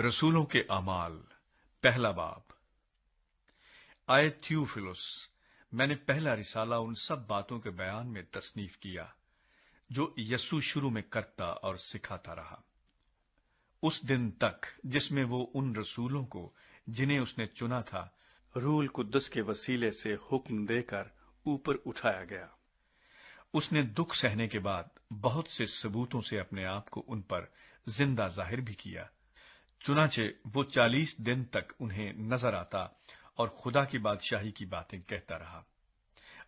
रसूलों के अमाल पहला बाब आए थ्यूफिलुस मैंने पहला रिसाला उन सब बातों के बयान में तसनीफ किया जो यस्सु शुरू में करता और सिखाता रहा उस दिन तक जिसमें वो उन रसूलों को जिन्हें उसने चुना था रूल कुद्दस के वसीले से हुक्म देकर ऊपर उठाया गया उसने दुख सहने के बाद बहुत से सबूतों से अपने आप को उन पर जिंदा जाहिर भी किया चुनाचे वो चालीस दिन तक उन्हें नजर आता और खुदा की बादशाही की बातें कहता रहा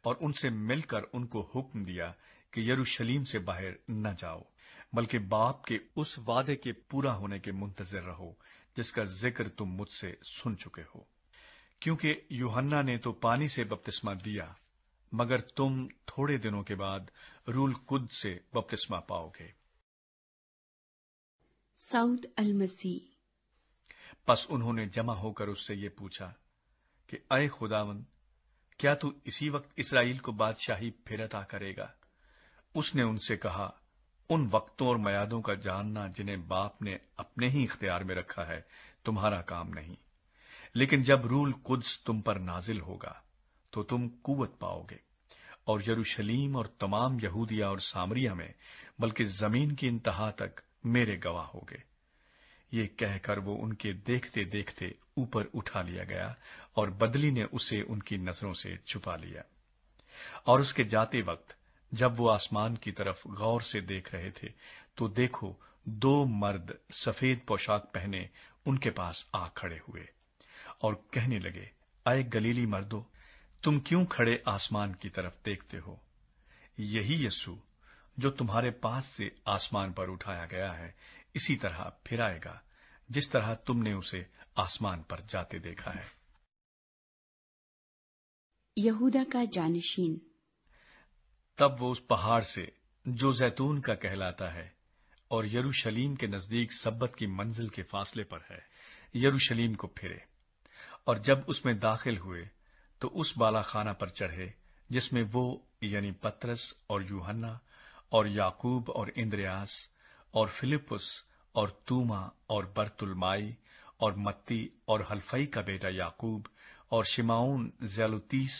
और उनसे मिलकर उनको हुक्म दिया कि यरूशलीम से बाहर न जाओ बल्कि बाप के उस वादे के पूरा होने के मुंतजर रहो जिसका जिक्र तुम मुझसे सुन चुके हो क्योंकि यूहन्ना ने तो पानी से बपतिस्मा दिया मगर तुम थोड़े दिनों के बाद रूल कुद से बपतिस्मा पाओगे साउथ अलमसी बस उन्होंने जमा होकर उससे ये पूछा कि अय खुदावन क्या तू इसी वक्त इसराइल को बादशाही फिर अता करेगा उसने उनसे कहा उन वक्तों और मयादों का जानना जिन्हें बाप ने अपने ही इख्तियार में रखा है तुम्हारा काम नहीं लेकिन जब रूल कुद्स तुम पर नाजिल होगा तो तुम कुवत पाओगे और यरूशलीम और तमाम यहूदिया और सामरिया में बल्कि जमीन की इंतहा तक मेरे गवाह होगे ये कहकर वो उनके देखते देखते ऊपर उठा लिया गया और बदली ने उसे उनकी नजरों से छुपा लिया और उसके जाते वक्त जब वो आसमान की तरफ गौर से देख रहे थे तो देखो दो मर्द सफेद पोशाक पहने उनके पास आ खड़े हुए और कहने लगे अय गलीली मर्दो तुम क्यों खड़े आसमान की तरफ देखते हो यही यस्सु जो तुम्हारे पास से आसमान पर उठाया गया है इसी तरह फिराएगा जिस तरह तुमने उसे आसमान पर जाते देखा है यहूदा का जानशीन तब वो उस पहाड़ से जो जैतून का कहलाता है और यरूशलीम के नजदीक सब्बत की मंजिल के फासले पर है यरूशलीम को फिरे और जब उसमें दाखिल हुए तो उस बालाखाना पर चढ़े जिसमें वो यानी पत्रस और यूहन्ना और याकूब और इंद्रयास और फिलिपस और तूमा और बरतुलमाई और मत्ती और हल्फई का बेटा याकूब और शिमाउन जैलुतीस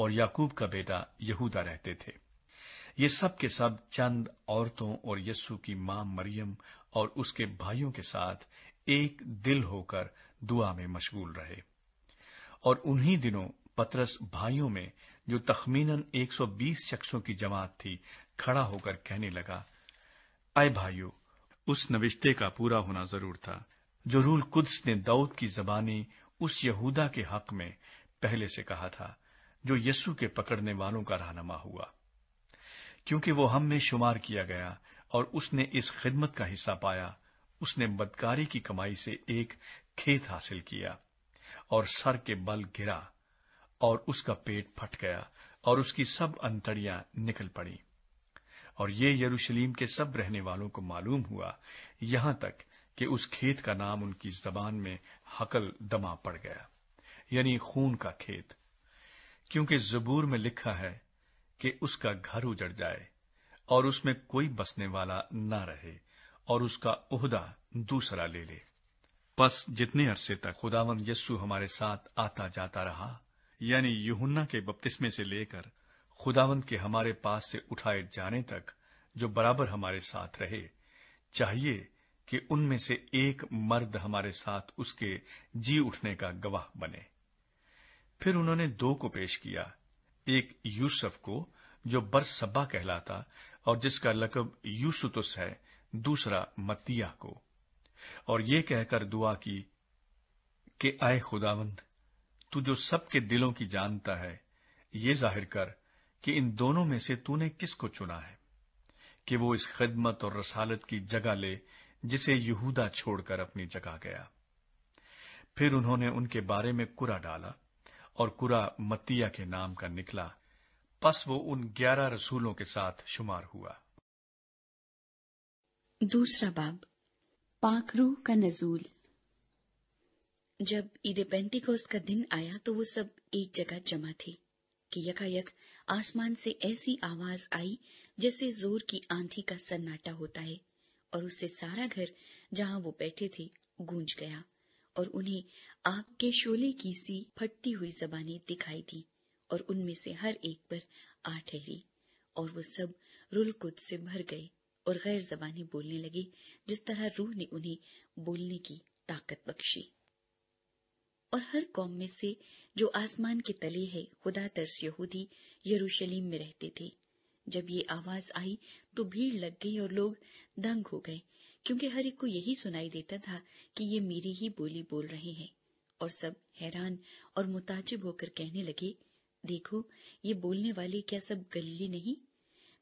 और याकूब का बेटा यहूदा रहते थे ये सब के सब चंद औरतों और यस्सु की मां मरियम और उसके भाइयों के साथ एक दिल होकर दुआ में मशगूल रहे और उन्हीं दिनों पतरस भाइयों में जो तखमीनन 120 शख्सों की जमात थी खड़ा होकर कहने लगा अय भाइयों उस नविश्ते का पूरा होना जरूर था जो रूल कुद्स ने दाऊद की जबानी उस यहूदा के हक में पहले से कहा था जो यस्सु के पकड़ने वालों का रहनमा हुआ क्योंकि वो हम में शुमार किया गया और उसने इस खिदमत का हिस्सा पाया उसने बदकारी की कमाई से एक खेत हासिल किया और सर के बल गिरा और उसका पेट फट गया और उसकी सब अंतड़ियां निकल पड़ी और ये यरूशलेम के सब रहने वालों को मालूम हुआ यहां तक कि उस खेत का नाम उनकी जबान में हकल दमा पड़ गया यानी खून का खेत क्योंकि जबूर में लिखा है कि उसका घर उजड़ जाए और उसमें कोई बसने वाला ना रहे और उसका उहदा दूसरा ले ले बस जितने अरसे तक खुदावन यस्सु हमारे साथ आता जाता रहा यानी युहन्ना के बपतिस्मे से लेकर खुदावंद के हमारे पास से उठाए जाने तक जो बराबर हमारे साथ रहे चाहिए कि उनमें से एक मर्द हमारे साथ उसके जी उठने का गवाह बने फिर उन्होंने दो को पेश किया एक यूसुफ को जो बरसब्बा कहलाता और जिसका लकब यूसुतुस है दूसरा मतिया को और ये कहकर दुआ की कि आए खुदावंद तू जो सबके दिलों की जानता है ये जाहिर कर कि इन दोनों में से तूने किसको चुना है कि वो इस खिदमत और रसालत की जगह ले जिसे यहूदा छोड़कर अपनी जगह गया फिर उन्होंने उनके बारे में कुरा डाला और कुरा मतिया के नाम का निकला पस वो उन ग्यारह रसूलों के साथ शुमार हुआ दूसरा बाब पाखरू का नजूल जब ईद पेंटिकोस्ट का दिन आया तो वो सब एक जगह जमा थी कि यकायक आसमान से ऐसी आवाज आई जैसे जोर की आंधी का सन्नाटा होता है और उससे सारा घर जहां वो बैठे थे गूंज गया और उन्हें आग के शोले की सी फटती हुई जबानी दिखाई दी और उनमें से हर एक पर आ ठहरी और वो सब कुद से भर गए और गैर जबानी बोलने लगे जिस तरह रूह ने उन्हें बोलने की ताकत बख्शी और हर कौम में से जो आसमान के तले है खुदा तर्स यहूदी यरूशलेम में रहते थे जब ये आवाज आई तो भीड़ लग गई और लोग दंग हो गए क्योंकि हर एक को यही सुनाई देता था कि ये मेरी ही बोली बोल रहे हैं और सब हैरान और मुताजिब होकर कहने लगे देखो ये बोलने वाले क्या सब गली नहीं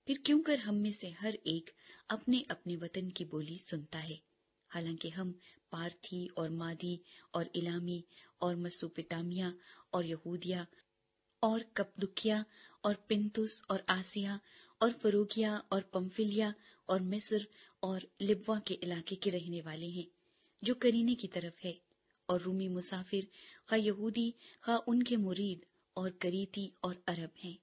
फिर क्यों कर हम में से हर एक अपने अपने वतन की बोली सुनता है हालांकि हम पार्थी और मादी और इलामी और मसूपितामिया और यहूदिया और कपदुकिया और पिंतुस और आसिया और फरूकिया और पंफिलिया और मिस्र और लिबवा के इलाके के रहने वाले हैं जो करीने की तरफ है और रूमी मुसाफिर खा यहूदी खा उनके मुरीद और करीती और अरब हैं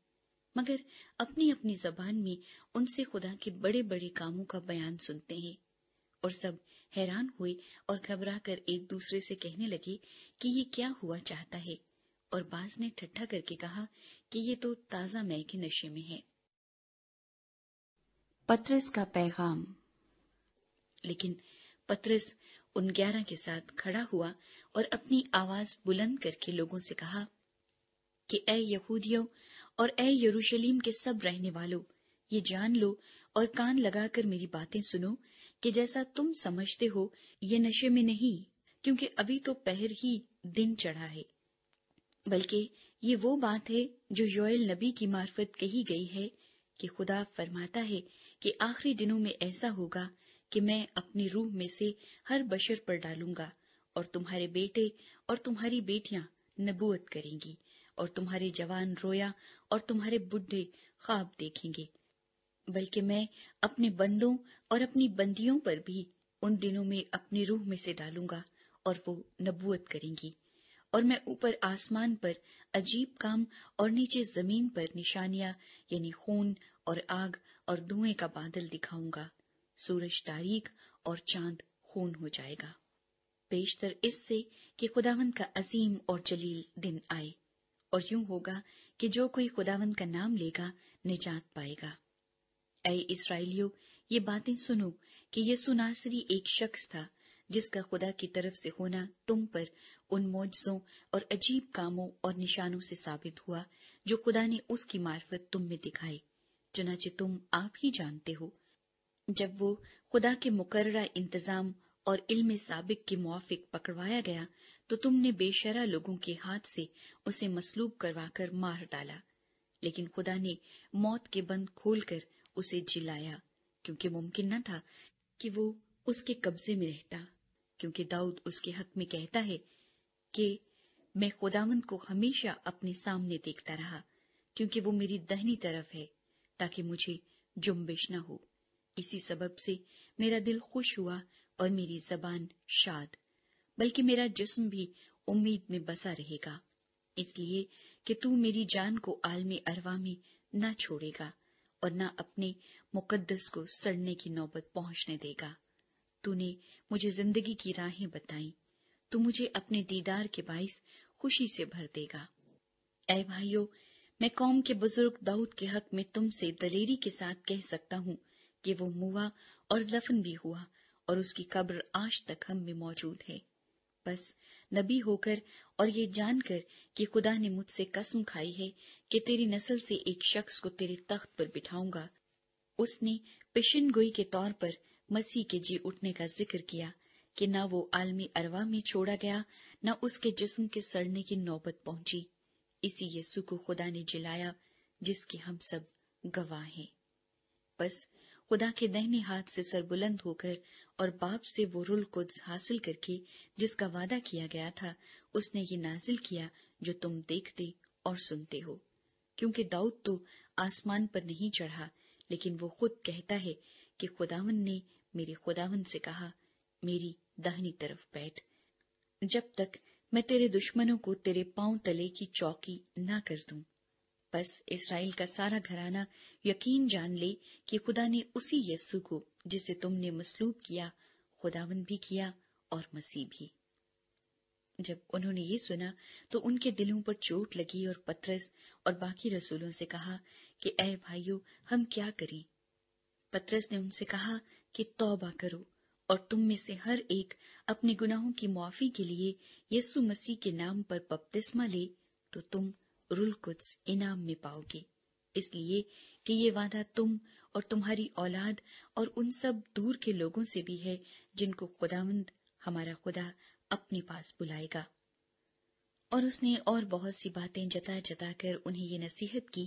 मगर अपनी अपनी जबान में उनसे खुदा के बड़े बड़े कामों का बयान सुनते हैं और सब हैरान हुए और घबराकर एक दूसरे से कहने लगे कि ये क्या हुआ चाहता है और बाज ने ठट्ठा करके कहा कि ये तो ताजा मैं के नशे में है पत्रस का पैगाम लेकिन पत्रस उन ग्यारह के साथ खड़ा हुआ और अपनी आवाज बुलंद करके लोगों से कहा कि ए यहूदियों और ए यरूशलेम के सब रहने वालों ये जान लो और कान लगाकर मेरी बातें सुनो कि जैसा तुम समझते हो ये नशे में नहीं क्योंकि अभी तो पहर ही दिन चढ़ा है बल्कि ये वो बात है जो योयल नबी की मार्फत कही गई है कि खुदा फरमाता है कि आखिरी दिनों में ऐसा होगा कि मैं अपनी रूह में से हर बशर पर डालूंगा और तुम्हारे बेटे और तुम्हारी बेटियां नबूत करेंगी और तुम्हारे जवान रोया और तुम्हारे बुढ़े ख्वाब देखेंगे बल्कि मैं अपने बंदों और अपनी बंदियों पर भी उन दिनों में अपनी रूह में से डालूंगा और वो नबूत करेंगी और मैं ऊपर आसमान पर अजीब काम और नीचे जमीन पर निशानियां यानी खून और आग और धुएं का बादल दिखाऊंगा सूरज तारीख और चांद खून हो जाएगा बेशतर इससे कि खुदावंत का अजीम और जलील दिन आए और यूं होगा कि जो कोई खुदावंत का नाम लेगा निजात पाएगा ऐ इसराइलियों ये बातें सुनो कि ये सुनासरी एक शख्स था जिसका खुदा की तरफ से होना तुम पर उन मौजों और अजीब कामों और निशानों से साबित हुआ जो खुदा ने उसकी मार्फत तुम में दिखाई चुनाचे तुम आप ही जानते हो जब वो खुदा के मुकर्रा इंतजाम और इल्म साबिक के मुआफिक पकड़वाया गया तो तुमने बेशरा लोगों के हाथ से उसे मसलूब करवाकर मार डाला लेकिन खुदा ने मौत के बंद खोलकर उसे जिलाया क्योंकि मुमकिन न था कि वो उसके कब्जे में रहता क्योंकि दाऊद उसके हक में कहता है कि मैं खुदावन को हमेशा अपने सामने देखता रहा क्योंकि वो मेरी दहनी तरफ है ताकि मुझे जुम्बिश न हो इसी सबब से मेरा दिल खुश हुआ और मेरी जबान शाद बल्कि मेरा जिस्म भी उम्मीद में बसा रहेगा इसलिए कि तू मेरी जान को आलमी अरवा में न छोड़ेगा और न अपने मुकद्दस को सड़ने की नौबत पहुंचने देगा तूने मुझे जिंदगी की राहें बताई तू मुझे अपने दीदार के बाइस खुशी से भर देगा ऐ भाइयों मैं कौम के बुजुर्ग दाऊद के हक में तुमसे दलेरी के साथ कह सकता हूँ कि वो मुआ और दफन भी हुआ और उसकी कब्र आज तक हम में मौजूद है बस नबी होकर और ये जानकर कि खुदा ने मुझसे कसम खाई है कि तेरी नस्ल से एक शख्स को तेरे तख्त पर बिठाऊंगा उसने पेशन गोई के तौर पर मसीह के जी उठने का जिक्र किया कि ना वो आलमी अरवा में छोड़ा गया न उसके जिस्म के सड़ने की नौबत पहुंची इसी यीशु को खुदा ने जिलाया जिसके हम सब गवाह हैं बस खुदा के दहने हाथ से सरबुलंद होकर और बाप से वो रुल कुद्स हासिल करके जिसका वादा किया गया था उसने ये नाजिल किया जो तुम देखते और सुनते हो क्योंकि दाऊद तो आसमान पर नहीं चढ़ा लेकिन वो खुद कहता है कि खुदावन ने मेरे खुदावन से कहा मेरी दाहिनी तरफ बैठ जब तक मैं तेरे दुश्मनों को तेरे पांव तले की चौकी ना कर दूं बस इसराइल का सारा घराना यकीन जान ले कि खुदा ने उसी यस्सु को जिसे तुमने मसलूब किया खुदावन भी किया और मसीह भी जब उन्होंने ये सुना तो उनके दिलों पर चोट लगी और पत्रस और बाकी रसूलों से कहा कि ऐ भाइयों हम क्या करें पत्रस ने उनसे कहा कि तौबा करो और तुम में से हर एक अपने गुनाहों की मुआफी के लिए यीशु मसीह के नाम पर बपतिस्मा ले तो तुम रुलकुत्स इनाम में पाओगे इसलिए कि ये वादा तुम और तुम्हारी औलाद और उन सब दूर के लोगों से भी है जिनको खुदावंद हमारा खुदा अपने पास बुलाएगा और उसने और बहुत सी बातें जता जता कर उन्हें ये नसीहत की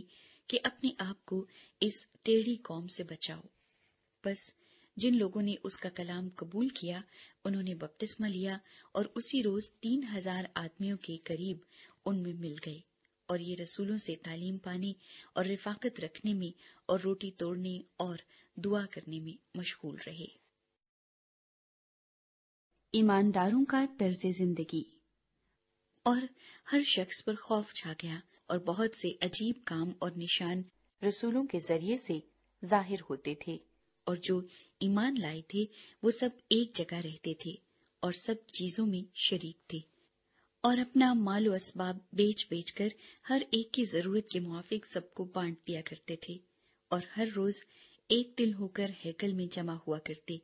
कि अपने आप को इस टेढ़ी कौम से बचाओ बस जिन लोगों ने उसका कलाम कबूल किया उन्होंने बपतिस्मा लिया और उसी रोज तीन हजार आदमियों के करीब उनमें मिल गए और ये रसूलों से तालीम पाने और रिफाकत रखने में और रोटी तोड़ने और दुआ करने में मशगूल रहे ईमानदारों का तर्ज जिंदगी और हर शख्स पर खौफ छा गया और बहुत से अजीब काम और निशान रसूलों के जरिए से जाहिर होते थे और जो ईमान लाए थे वो सब एक जगह रहते थे और सब चीजों में शरीक थे और अपना माल असबाब बेच बेच कर हर एक की जरूरत के मुआफिक सबको बांट दिया करते थे और हर रोज एक दिल होकर हैकल में जमा हुआ करते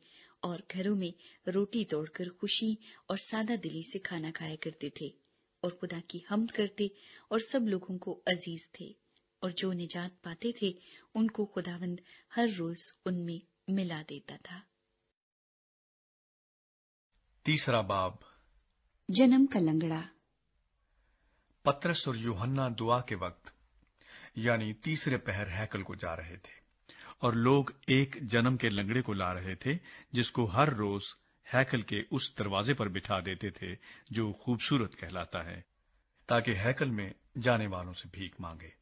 और घरों में रोटी तोड़कर खुशी और सादा दिली से खाना खाया करते थे और खुदा की हमद करते और सब लोगों को अजीज थे और जो निजात पाते थे उनको खुदावंद हर रोज उनमें मिला देता था तीसरा बाब जन्म का लंगड़ा पत्रस और योहन्ना दुआ के वक्त यानी तीसरे पहर हैकल को जा रहे थे और लोग एक जन्म के लंगड़े को ला रहे थे जिसको हर रोज हैकल के उस दरवाजे पर बिठा देते थे जो खूबसूरत कहलाता है ताकि हैकल में जाने वालों से भीख मांगे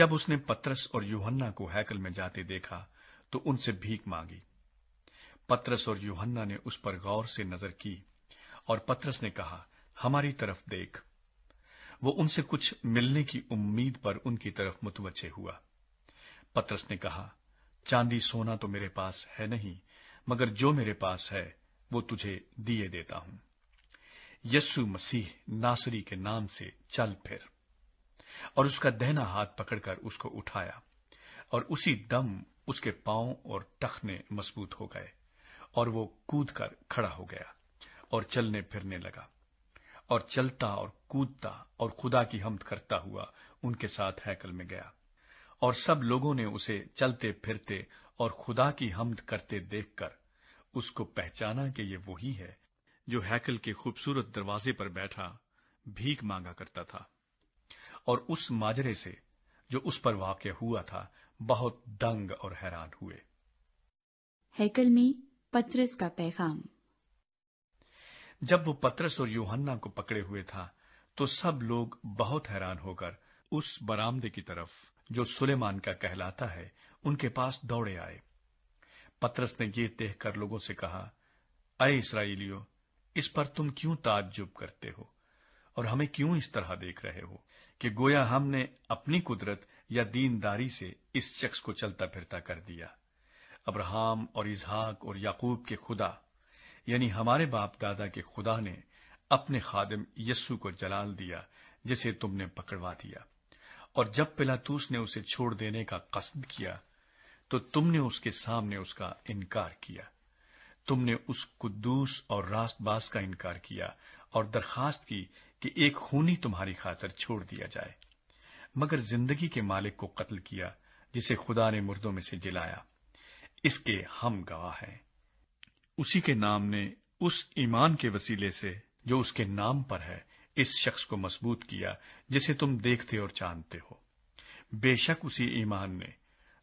जब उसने पत्रस और युहन्ना को हैकल में जाते देखा तो उनसे भीख मांगी पत्रस और युहन्ना ने उस पर गौर से नजर की और पत्रस ने कहा हमारी तरफ देख वो उनसे कुछ मिलने की उम्मीद पर उनकी तरफ मुतवजे हुआ पत्रस ने कहा चांदी सोना तो मेरे पास है नहीं मगर जो मेरे पास है वो तुझे दिए देता हूं यस्सु मसीह नासरी के नाम से चल फिर और उसका दहना हाथ पकड़कर उसको उठाया और उसी दम उसके पांव और टखने मजबूत हो गए और वो कूद कर खड़ा हो गया और चलने फिरने लगा और चलता और कूदता और खुदा की हमद करता हुआ उनके साथ हैकल में गया और सब लोगों ने उसे चलते फिरते और खुदा की हमद करते देखकर उसको पहचाना कि ये वही है जो हैकल के खूबसूरत दरवाजे पर बैठा भीख मांगा करता था और उस माजरे से जो उस पर वाक्य हुआ था बहुत दंग और हैरान हुए हैकल में पत्रस का पैगाम जब वो पत्रस और योहन्ना को पकड़े हुए था तो सब लोग बहुत हैरान होकर उस बरामदे की तरफ जो सुलेमान का कहलाता है उनके पास दौड़े आए पत्रस ने ये देख कर लोगों से कहा अये इसराइलियो इस पर तुम क्यों ताज्जुब करते हो और हमें क्यों इस तरह देख रहे हो कि गोया हमने अपनी कुदरत या दीनदारी से इस शख्स को चलता फिरता कर दिया अब्राहम और इजहाक और याकूब के खुदा यानी हमारे बाप दादा के खुदा ने अपने खादिम यस्सु को जलाल दिया जिसे तुमने पकड़वा दिया और जब पिलातूस ने उसे छोड़ देने का कस्म किया तो तुमने उसके सामने उसका इनकार किया तुमने उस कुदूस और रास्तबाज का इनकार किया और दरखास्त की कि एक खूनी तुम्हारी खातर छोड़ दिया जाए मगर जिंदगी के मालिक को कत्ल किया जिसे खुदा ने मुर्दों में से जिलाया इसके हम गवाह हैं उसी के नाम ने उस ईमान के वसीले से जो उसके नाम पर है इस शख्स को मजबूत किया जिसे तुम देखते और जानते हो बेशक उसी ईमान ने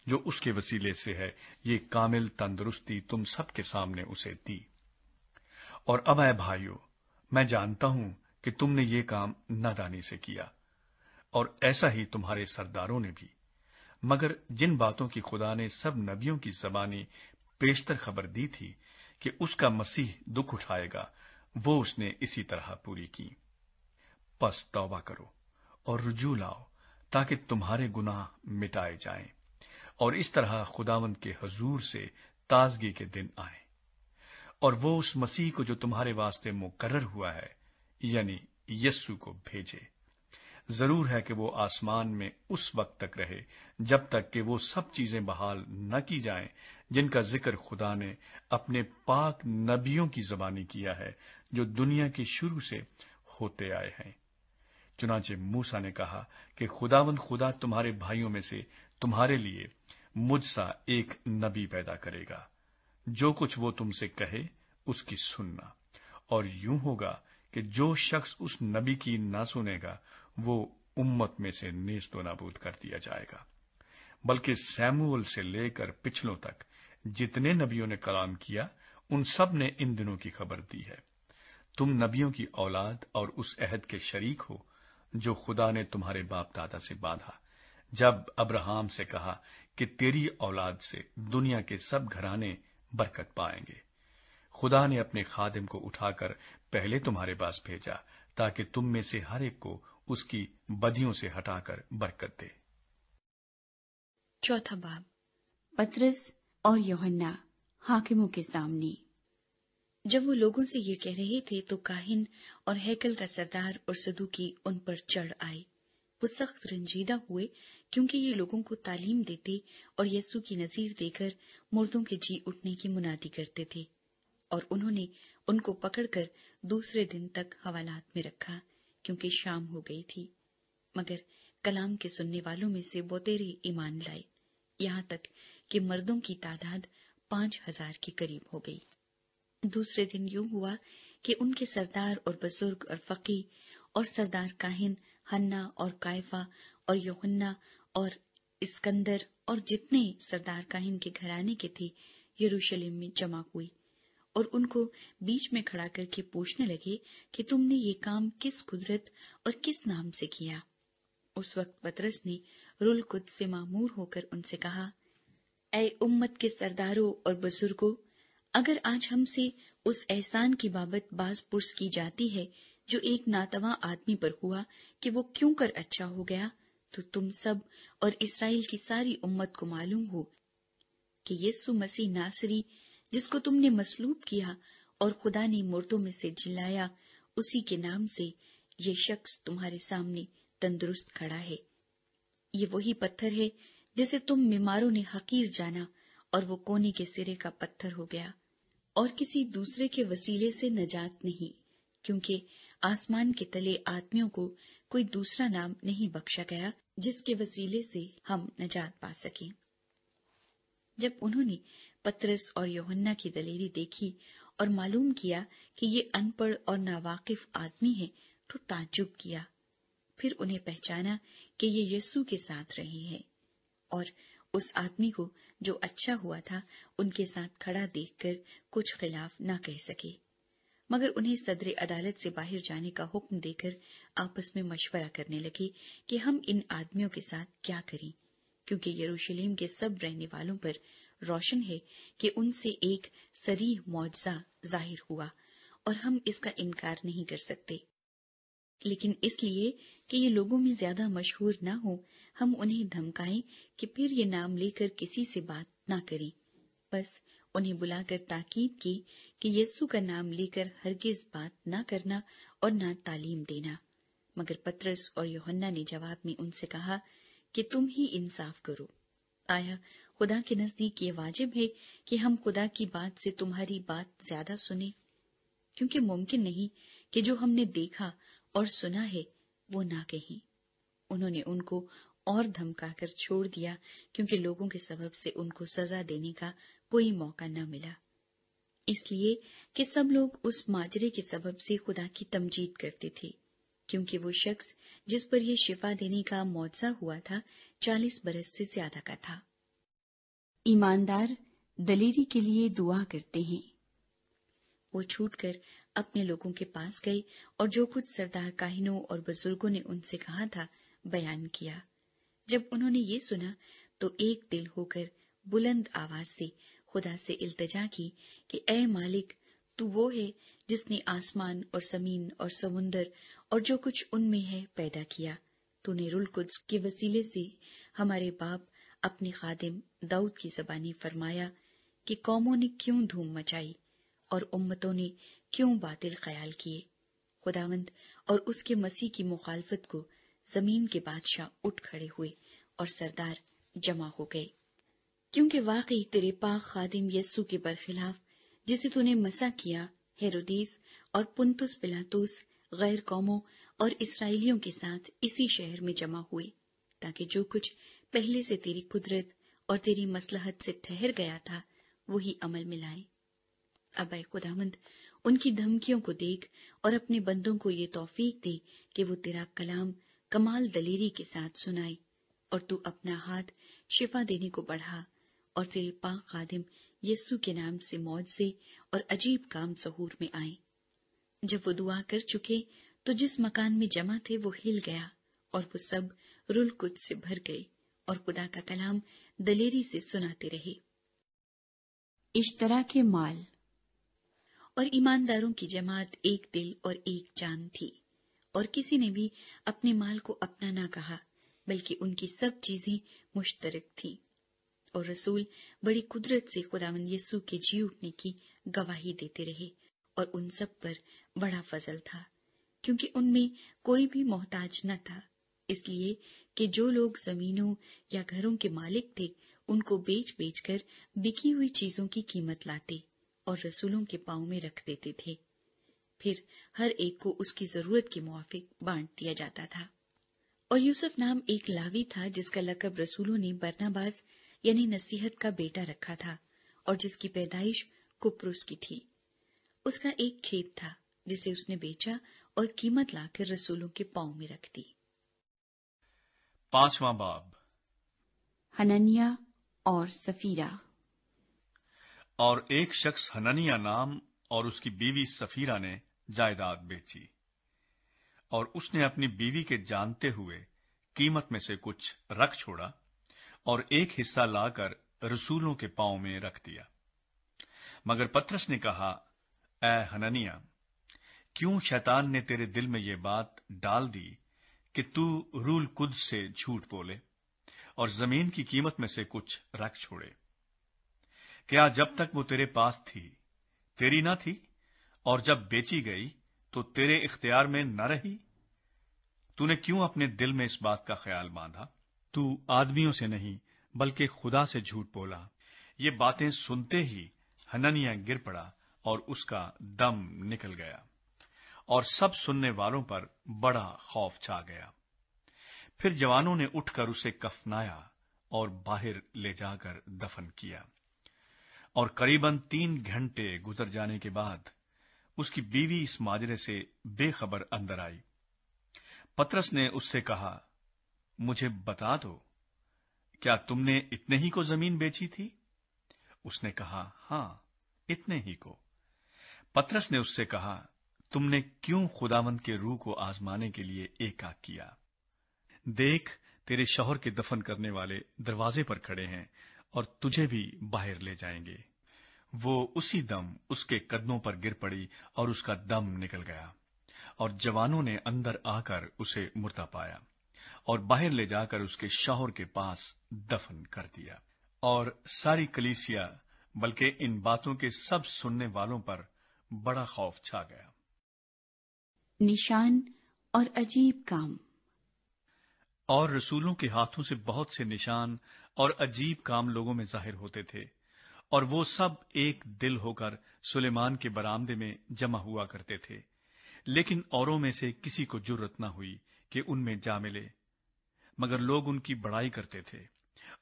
जो उसके वसीले से है ये कामिल तंदुरुस्ती तुम सबके सामने उसे दी और अब आए भाइयों मैं जानता हूं कि तुमने ये काम नादानी से किया और ऐसा ही तुम्हारे सरदारों ने भी मगर जिन बातों की खुदा ने सब नबियों की जबानी पेशतर खबर दी थी कि उसका मसीह दुख उठाएगा वो उसने इसी तरह पूरी की बस तौबा करो और रुजू लाओ ताकि तुम्हारे गुनाह मिटाए जाएं और इस तरह खुदावंद के हजूर से ताजगी के दिन आए और वो उस मसीह को जो तुम्हारे वास्ते मुकर्र हुआ है यानी यस्सु को भेजे जरूर है कि वो आसमान में उस वक्त तक रहे जब तक कि वो सब चीजें बहाल न की जाएं जिनका जिक्र खुदा ने अपने पाक नबियों की जबानी किया है जो दुनिया के शुरू से होते आए हैं चुनाचे मूसा ने कहा कि खुदावंद खुदा तुम्हारे भाइयों में से तुम्हारे लिए मुझसा एक नबी पैदा करेगा जो कुछ वो तुमसे कहे उसकी सुनना और यूं होगा कि जो शख्स उस नबी की ना सुनेगा वो उम्मत में से नेस्तो नाबूद कर दिया जाएगा बल्कि सैमुअल से लेकर पिछलों तक जितने नबियों ने कलाम किया उन सब ने इन दिनों की खबर दी है तुम नबियों की औलाद और उस अहद के शरीक हो जो खुदा ने तुम्हारे बाप दादा से बांधा जब अब्राहम से कहा कि तेरी औलाद से दुनिया के सब घराने बरकत पाएंगे खुदा ने अपने खादिम को उठाकर पहले तुम्हारे पास भेजा ताकि तुम में से हर एक को उसकी बदियों से हटाकर बरकत दे चौथा बाब पत्रस और योहन्ना हाकिमों के सामने जब वो लोगों से ये कह रहे थे तो काहिन और हैकल का सरदार और की उन पर चढ़ आए वो सख्त रंजीदा हुए क्योंकि ये लोगों को तालीम देते और यस्सु की नजीर देकर मुर्दों के जी उठने की मुनादी करते थे और उन्होंने उनको पकड़कर दूसरे दिन तक हवालात में रखा क्योंकि शाम हो गई थी मगर कलाम के सुनने वालों में से बोतेरे ईमान लाए यहाँ तक कि मर्दों की तादाद पांच हजार के करीब हो गई दूसरे दिन यूं हुआ कि उनके सरदार और बुजुर्ग और फकी और सरदार काहिन हन्ना और कायफा और योहन्ना और इसकंदर और जितने सरदार काहिन के घराने के थे यरूशलेम में जमा हुई और उनको बीच में खड़ा करके पूछने लगे कि तुमने ये काम किस कुदरत और किस नाम से किया उस वक्त पतरस ने रुल कुद से मामूर होकर उनसे कहा ऐ उम्मत के सरदारों और बुजुर्गो अगर आज हमसे उस एहसान की बाबत बाज पुरस की जाती है जो एक नातवा आदमी पर हुआ कि वो क्यों कर अच्छा हो गया तो तुम सब और इसराइल की सारी उम्मत को मालूम हो कि यीशु मसीह नासरी जिसको तुमने मसलूब किया और खुदा ने मुर्दों में से जिलाया उसी के नाम से ये शख्स तुम्हारे सामने तंदुरुस्त खड़ा है ये वही पत्थर है जिसे तुम बीमारों ने हकीर जाना और वो कोने के सिरे का पत्थर हो गया और किसी दूसरे के वसीले से नजात नहीं क्योंकि आसमान के तले आदमियों को कोई दूसरा नाम नहीं बख्शा गया जिसके वसीले से हम नजात पा सकें जब उन्होंने पतरस और योहन्ना की दलेरी देखी और मालूम किया कि ये अनपढ़ और नावाकिफ आदमी है तो ताजुब किया फिर उन्हें पहचाना कि ये यस्सु के साथ रहे हैं और उस आदमी को जो अच्छा हुआ था उनके साथ खड़ा देखकर कुछ खिलाफ ना कह सके मगर उन्हें सदर अदालत से बाहर जाने का हुक्म देकर आपस में मशवरा करने लगे कि हम इन आदमियों के साथ क्या करें क्योंकि यरूशलेम के सब रहने वालों पर रोशन है कि उनसे एक सरी मुआवजा जाहिर हुआ और हम इसका इनकार नहीं कर सकते लेकिन इसलिए कि ये लोगों में ज्यादा मशहूर ना हो हम उन्हें धमकाएं कि फिर ये नाम लेकर किसी से बात ना करें बस उन्हें बुलाकर ताकीद की कि यस्सु का नाम लेकर हरगिज बात ना करना और ना तालीम देना मगर पत्रस और योहन्ना ने जवाब में उनसे कहा कि तुम ही इंसाफ करो आया खुदा के नजदीक ये वाजिब है कि हम खुदा की बात से तुम्हारी बात ज्यादा सुने क्योंकि मुमकिन नहीं कि जो हमने देखा और सुना है वो ना कहें उन्होंने उनको और धमकाकर छोड़ दिया क्योंकि लोगों के सबब से उनको सजा देने का कोई मौका न मिला इसलिए कि सब लोग उस माजरे के सबब से खुदा की तमजीद करते थे क्योंकि वो शख्स जिस पर यह शिफा देने का मुआवजा हुआ था चालीस बरस से ज्यादा का था ईमानदार दलेरी के लिए दुआ करते हैं वो छूटकर अपने लोगों के पास गई और जो कुछ सरदार काहिनों और बुजुर्गों ने उनसे कहा था बयान किया जब उन्होंने ये सुना तो एक दिल होकर बुलंद आवाज से खुदा से इल्तजा की कि ए मालिक तू वो है जिसने आसमान और जमीन और समुन्दर और जो कुछ उनमें है पैदा किया तूने रुल कुछ के वसीले से हमारे बाप अपने खादिम दाऊद की जबानी फरमाया कि कौमों ने क्यों धूम मचाई और उम्मतों ने क्यों बातिल ख्याल किए खुदावंद और उसके मसीह की मुखालफत को जमीन के बादशाह उठ खड़े हुए और सरदार जमा हो गए क्योंकि वाकई तेरे पाक खादिम यस्सू के बरखिलाफ जिसे तूने मसा किया हेरोदीस और पुंतुस पिलातुस गैर कौमों और इसराइलियों के साथ इसी शहर में जमा हुए ताकि जो कुछ पहले से तेरी कुदरत और तेरी मसलहत से ठहर गया था वही अमल में लाए अब खुदामंद उनकी धमकियों को देख और अपने बंदों को ये तौफीक दे कि वो तेरा कलाम कमाल दलेरी के साथ सुनाए और तू अपना हाथ शिफा देने को बढ़ा और तेरे पाक खादिम यीशु के नाम से मौजे और अजीब काम सहूर में आए जब वो दुआ कर चुके तो जिस मकान में जमा थे वो हिल गया और वो सब रुल कुछ से भर गए और खुदा का कलाम दलेरी से सुनाते रहे इश्तरा के माल और ईमानदारों की जमात एक दिल और एक जान थी और किसी ने भी अपने माल को अपना ना कहा बल्कि उनकी सब चीजें मुश्तरक थीं और रसूल बड़ी कुदरत से खुदावंद यसु के जी उठने की गवाही देते रहे और उन सब पर बड़ा फजल था क्योंकि उनमें कोई भी मोहताज न था इसलिए कि जो लोग जमीनों या घरों के मालिक थे उनको बेच बेचकर बिकी हुई चीजों की कीमत लाते और रसूलों के पांव में रख देते थे फिर हर एक को उसकी जरूरत के मुआफिक बांट दिया जाता था और यूसुफ नाम एक लावी था जिसका लकब रसूलों ने बरनाबाज यानी नसीहत का बेटा रखा था और जिसकी पैदाइश कुप्रुस की थी उसका एक खेत था जिसे उसने बेचा और कीमत लाकर रसूलों के पांव में रख दी पांचवा बाब हननिया और सफीरा और एक शख्स हननिया नाम और उसकी बीवी सफीरा ने जायदाद बेची और उसने अपनी बीवी के जानते हुए कीमत में से कुछ रख छोड़ा और एक हिस्सा लाकर रसूलों के पांव में रख दिया मगर पत्रस ने कहा ए हननिया क्यों शैतान ने तेरे दिल में यह बात डाल दी कि तू रूल कुद से झूठ बोले और जमीन की कीमत में से कुछ रख छोड़े क्या जब तक वो तेरे पास थी तेरी ना थी और जब बेची गई तो तेरे इख्तियार में न रही तूने क्यों अपने दिल में इस बात का ख्याल बांधा तू आदमियों से नहीं बल्कि खुदा से झूठ बोला ये बातें सुनते ही हननिया गिर पड़ा और उसका दम निकल गया और सब सुनने वालों पर बड़ा खौफ छा गया फिर जवानों ने उठकर उसे कफनाया और बाहर ले जाकर दफन किया और करीबन तीन घंटे गुजर जाने के बाद उसकी बीवी इस माजरे से बेखबर अंदर आई पत्रस ने उससे कहा मुझे बता दो क्या तुमने इतने ही को जमीन बेची थी उसने कहा हां इतने ही को पत्रस ने उससे कहा तुमने क्यों खुदावंत के रूह को आजमाने के लिए एकाक किया देख तेरे शौहर के दफन करने वाले दरवाजे पर खड़े हैं और तुझे भी बाहर ले जाएंगे वो उसी दम उसके कदमों पर गिर पड़ी और उसका दम निकल गया और जवानों ने अंदर आकर उसे मुर्दा पाया और बाहर ले जाकर उसके शौहर के पास दफन कर दिया और सारी कलीसिया बल्कि इन बातों के सब सुनने वालों पर बड़ा खौफ छा गया निशान और अजीब काम और रसूलों के हाथों से बहुत से निशान और अजीब काम लोगों में जाहिर होते थे और वो सब एक दिल होकर सुलेमान के बरामदे में जमा हुआ करते थे लेकिन औरों में से किसी को जरूरत न हुई कि उनमें जा मिले मगर लोग उनकी बड़ाई करते थे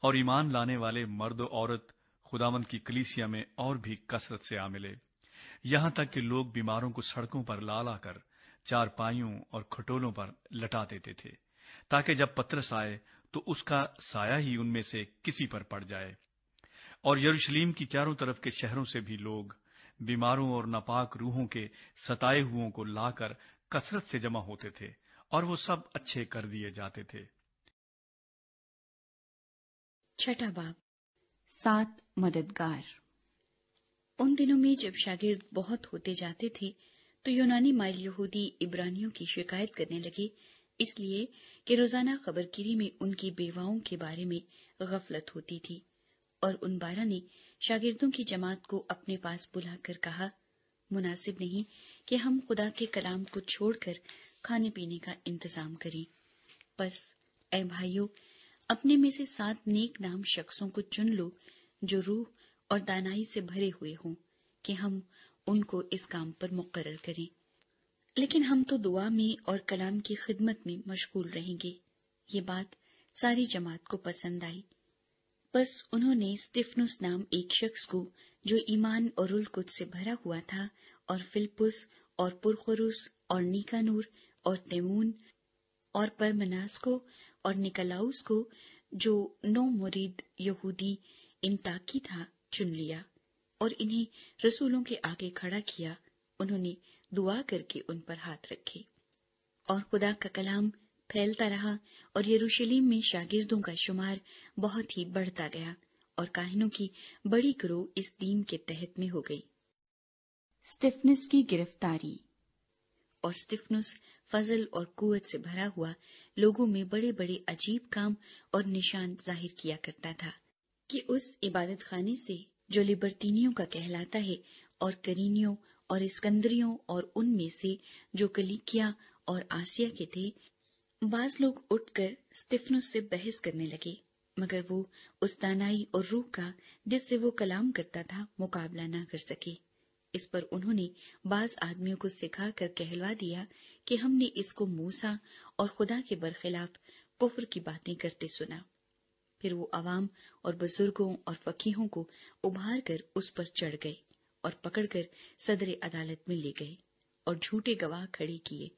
और ईमान लाने वाले मर्द औरत खुदावंत की कलीसिया में और भी कसरत से आ मिले यहां तक कि लोग बीमारों को सड़कों पर ला चार पाइयों और खटोलों पर लटा देते थे ताकि जब पत्रस आए तो उसका साया ही उनमें से किसी पर पड़ जाए और यरूशलेम की चारों तरफ के शहरों से भी लोग बीमारों और नापाक रूहों के सताए हुओं को लाकर कसरत से जमा होते थे और वो सब अच्छे कर दिए जाते थे छठा बाब सात मददगार उन दिनों में जब शागिर्द बहुत होते जाते थे तो यूनानी माइल यहूदी इब्रानियों की शिकायत करने लगे इसलिए कि रोजाना खबरगिरी में उनकी बेवाओं के बारे में गफलत होती थी और उन बारह ने शागिर्दों की जमात को अपने पास बुलाकर कहा मुनासिब नहीं कि हम खुदा के कलाम को छोड़कर खाने पीने का इंतजाम करें बस ए भाइयों अपने में से सात नेक नाम शख्सों को चुन लो जो रूह और दानाई से भरे हुए हों कि हम उनको इस काम पर मुकर करें लेकिन हम तो दुआ में और कलाम की खिदमत में मशगूल रहेंगे ये बात सारी जमात को पसंद आई बस उन्होंने स्टिफनुस नाम एक शख्स को जो ईमान और उलकुद से भरा हुआ था और फिलपुस और पुरखरुस और नीकानूर और तेमून और परमनास को और निकलाउस को जो नौ मुरीद यहूदी इंताकी था चुन लिया और इन्हें रसूलों के आगे खड़ा किया उन्होंने दुआ करके उन पर हाथ रखे और खुदा का कलाम फैलता रहा और यरूशलेम में शागिर्दों का शुमार बहुत ही बढ़ता गया और काहिनों की बड़ी ग्रोह इस दीन के तहत में हो गई स्टिफनेस की गिरफ्तारी और स्टिफनुस फजल और कुत से भरा हुआ लोगों में बड़े बड़े अजीब काम और निशान जाहिर किया करता था कि उस इबादत खाने से जो लिबर्तीनियों का कहलाता है और करीनियों और स्कंदरियों और उनमें से जो कलिकिया और आसिया के थे बाज लोग उठकर स्टिफनुस से बहस करने लगे मगर वो उस दानाई और रूह का जिससे वो कलाम करता था मुकाबला न कर सके इस पर उन्होंने बाज आदमियों को कर कहलवा दिया कि हमने इसको मूसा और खुदा के बरखिलाफ कुफर की बातें करते सुना फिर वो अवाम और बुजुर्गों और फकीहों को उभार कर उस पर चढ़ गए और पकड़कर सदर अदालत में ले गए और झूठे गवाह खड़े किए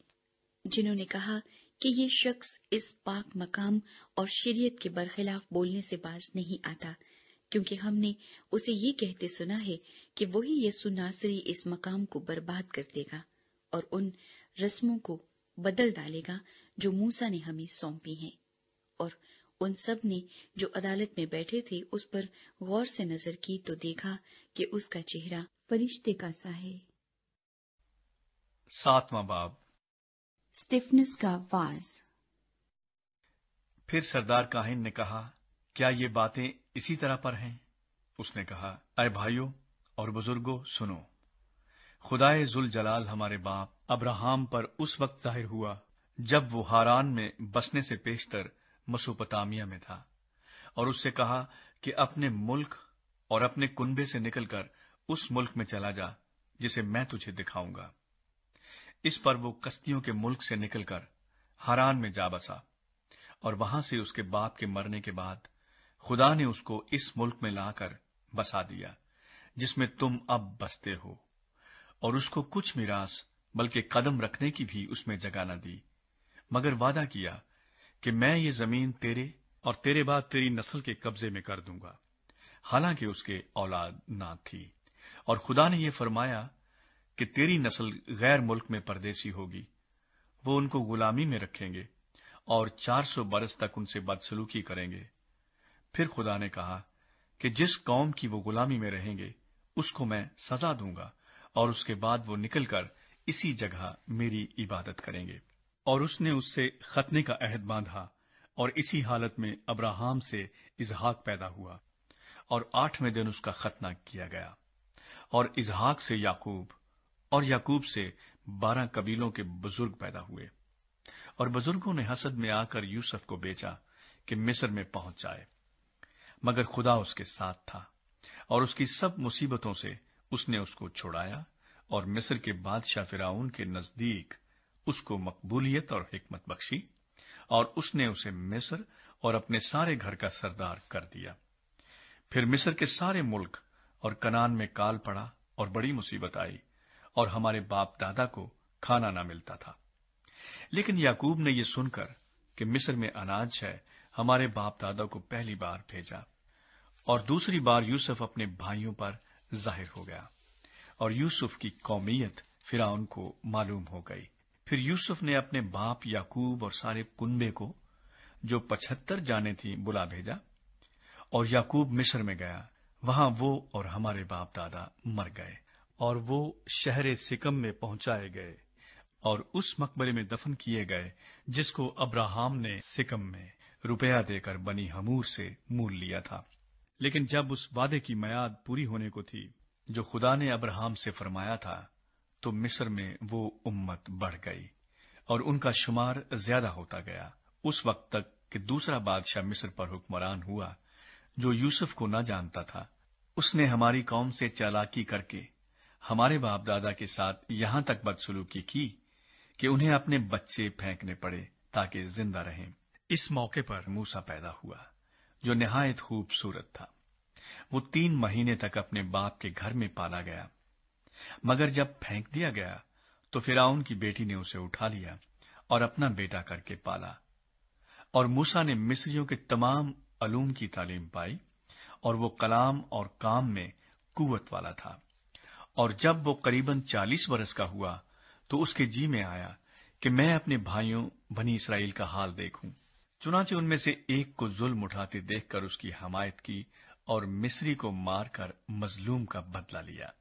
जिन्होंने कहा कि ये शख्स इस पाक मकाम और शरीयत के बरखिलाफ बोलने से बाज नहीं आता क्योंकि हमने उसे ये कहते सुना है कि वही ये नासरी इस मकाम को बर्बाद कर देगा और उन रस्मों को बदल डालेगा जो मूसा ने हमें सौंपी हैं और उन सब ने जो अदालत में बैठे थे उस पर गौर से नजर की तो देखा कि उसका चेहरा फरिश्ते का सा है सातवां बाब स्टिफनेस का वाज फिर सरदार काहिन ने कहा क्या ये बातें इसी तरह पर हैं उसने कहा अय भाइयों और बुजुर्गों सुनो खुदाए जुल जलाल हमारे बाप अब्राहम पर उस वक्त जाहिर हुआ जब वो हारान में बसने से पेशतर मसोपतामिया में था और उससे कहा कि अपने मुल्क और अपने कुंबे से निकलकर उस मुल्क में चला जा जिसे मैं तुझे दिखाऊंगा इस पर वो कस्तियों के मुल्क से निकलकर हरान में जा बसा और वहां से उसके बाप के मरने के बाद खुदा ने उसको इस मुल्क में लाकर बसा दिया जिसमें तुम अब बसते हो और उसको कुछ मिरास बल्कि कदम रखने की भी उसमें जगह न दी मगर वादा किया कि मैं ये जमीन तेरे और तेरे बाद तेरी नस्ल के कब्जे में कर दूंगा हालांकि उसके औलाद ना थी और खुदा ने यह फरमाया कि तेरी नस्ल गैर मुल्क में परदेसी होगी वो उनको गुलामी में रखेंगे और 400 बरस तक उनसे बदसलूकी करेंगे फिर खुदा ने कहा कि जिस कौम की वो गुलामी में रहेंगे उसको मैं सजा दूंगा और उसके बाद वो निकलकर इसी जगह मेरी इबादत करेंगे और उसने उससे खतने का अहद बांधा और इसी हालत में अब्राहम से इजहाक पैदा हुआ और आठवें दिन उसका खतना किया गया और इजहाक से याकूब और याकूब से बारह कबीलों के बुजुर्ग पैदा हुए और बुजुर्गों ने हसद में आकर यूसुफ को बेचा कि मिस्र में पहुंच जाए मगर खुदा उसके साथ था और उसकी सब मुसीबतों से उसने उसको छुड़ाया और मिस्र के बादशाह फिराउन के नजदीक उसको मकबूलियत और हिकमत बख्शी और उसने उसे मिस्र और अपने सारे घर का सरदार कर दिया फिर मिस्र के सारे मुल्क और कनान में काल पड़ा और बड़ी मुसीबत आई और हमारे बाप दादा को खाना ना मिलता था लेकिन याकूब ने यह सुनकर कि मिस्र में अनाज है हमारे बाप दादा को पहली बार भेजा और दूसरी बार यूसुफ अपने भाइयों पर जाहिर हो गया और यूसुफ की कौमियत फिराउन को मालूम हो गई फिर यूसुफ ने अपने बाप याकूब और सारे कुंबे को जो पचहत्तर जाने थी बुला भेजा और याकूब मिस्र में गया वहां वो और हमारे बाप दादा मर गए और वो शहर सिकम में पहुंचाए गए और उस मकबरे में दफन किए गए जिसको अब्राहम ने सिकम में रुपया देकर बनी हमूर से मूल लिया था लेकिन जब उस वादे की मयाद पूरी होने को थी जो खुदा ने अब्राहम से फरमाया था तो मिस्र में वो उम्मत बढ़ गई और उनका शुमार ज्यादा होता गया उस वक्त तक कि दूसरा बादशाह मिस्र पर हुक्मरान हुआ जो यूसुफ को न जानता था उसने हमारी कौम से चालाकी करके हमारे बाप दादा के साथ यहां तक बदसलूकी की कि उन्हें अपने बच्चे फेंकने पड़े ताकि जिंदा रहें इस मौके पर मूसा पैदा हुआ जो निहायत खूबसूरत था वो तीन महीने तक अपने बाप के घर में पाला गया मगर जब फेंक दिया गया तो फिराउन की बेटी ने उसे उठा लिया और अपना बेटा करके पाला और मूसा ने मिस्रियों के तमाम अलूम की तालीम पाई और वो कलाम और काम में कुवत वाला था और जब वो करीबन चालीस वर्ष का हुआ तो उसके जी में आया कि मैं अपने भाइयों बनी इसराइल का हाल देखूं चुनाचे उनमें से एक को जुल्म उठाते देखकर उसकी हमायत की और मिस्री को मारकर मजलूम का बदला लिया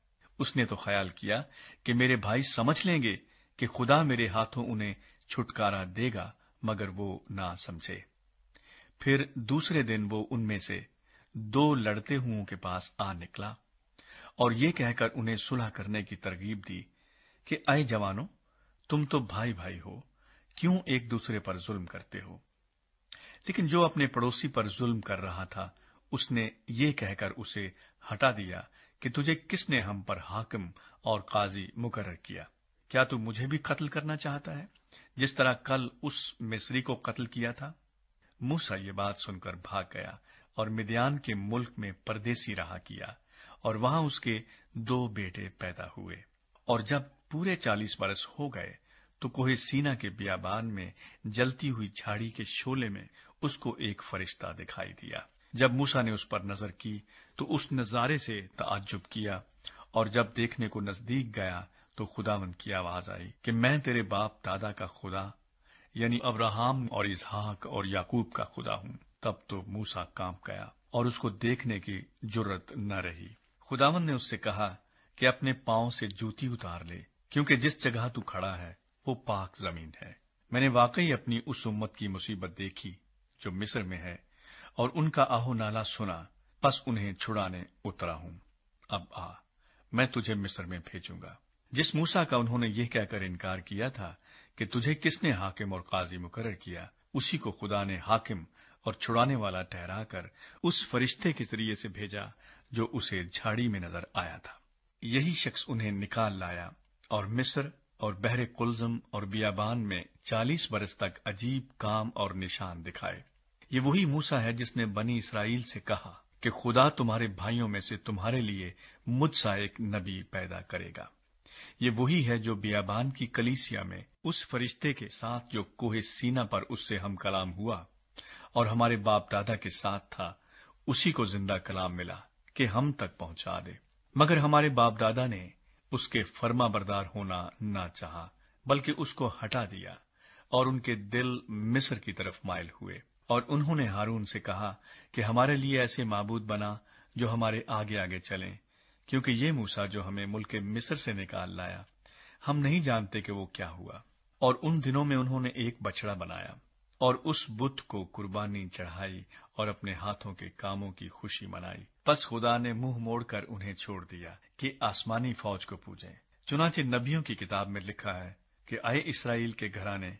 उसने तो ख्याल किया कि मेरे भाई समझ लेंगे कि खुदा मेरे हाथों उन्हें छुटकारा देगा मगर वो ना समझे फिर दूसरे दिन वो उनमें से दो लड़ते हुओं के पास आ निकला और ये कहकर उन्हें सुलह करने की तरगीब दी कि अय जवानों तुम तो भाई भाई हो क्यों एक दूसरे पर जुल्म करते हो लेकिन जो अपने पड़ोसी पर जुल्म कर रहा था उसने ये कहकर उसे हटा दिया कि तुझे किसने हम पर हाकिम और काजी मुकर्र किया क्या तू मुझे भी कत्ल करना चाहता है जिस तरह कल उस मिस्री को कत्ल किया था मूसा ये बात सुनकर भाग गया और मिदियान के मुल्क में परदेसी रहा किया और वहां उसके दो बेटे पैदा हुए और जब पूरे चालीस बरस हो गए तो कोहे सीना के बियाबान में जलती हुई झाड़ी के शोले में उसको एक फरिश्ता दिखाई दिया जब मूसा ने उस पर नजर की तो उस नजारे से ताज्जुब किया और जब देखने को नजदीक गया तो खुदावन की आवाज आई कि मैं तेरे बाप दादा का खुदा यानी अब्राहम और इजहाक और याकूब का खुदा हूं तब तो मूसा कांप गया और उसको देखने की जरूरत न रही खुदावन ने उससे कहा कि अपने पांव से जूती उतार ले क्योंकि जिस जगह तू खड़ा है वो पाक जमीन है मैंने वाकई अपनी उस उम्मत की मुसीबत देखी जो मिस्र में है और उनका आहो नाला सुना बस उन्हें छुड़ाने उतरा हूं अब आ मैं तुझे मिस्र में भेजूंगा जिस मूसा का उन्होंने यह कहकर इनकार किया था कि तुझे किसने हाकिम और काजी मुकर किया उसी को खुदा ने हाकिम और छुड़ाने वाला ठहराकर उस फरिश्ते के जरिए से भेजा जो उसे झाड़ी में नजर आया था यही शख्स उन्हें निकाल लाया और मिस्र और बहरे कुलजम और बियाबान में चालीस बरस तक अजीब काम और निशान दिखाए ये वही मूसा है जिसने बनी इसराइल से कहा कि खुदा तुम्हारे भाइयों में से तुम्हारे लिए मुझसा एक नबी पैदा करेगा ये वही है जो बियाबान की कलीसिया में उस फरिश्ते के साथ जो कोहे सीना पर उससे हम कलाम हुआ और हमारे बाप दादा के साथ था उसी को जिंदा कलाम मिला कि हम तक पहुंचा दे मगर हमारे बाप दादा ने उसके फर्मा बरदार होना न चाहा बल्कि उसको हटा दिया और उनके दिल मिस्र की तरफ मायल हुए और उन्होंने हारून से कहा कि हमारे लिए ऐसे माबूद बना जो हमारे आगे आगे चलें क्योंकि ये मूसा जो हमें मुल्क मिस्र से निकाल लाया हम नहीं जानते कि वो क्या हुआ और उन दिनों में उन्होंने एक बछड़ा बनाया और उस बुत को कुर्बानी चढ़ाई और अपने हाथों के कामों की खुशी मनाई बस खुदा ने मुंह मोड़कर उन्हें छोड़ दिया कि आसमानी फौज को पूजें चुनाचे नबियों की किताब में लिखा है कि आए इसराइल के घराने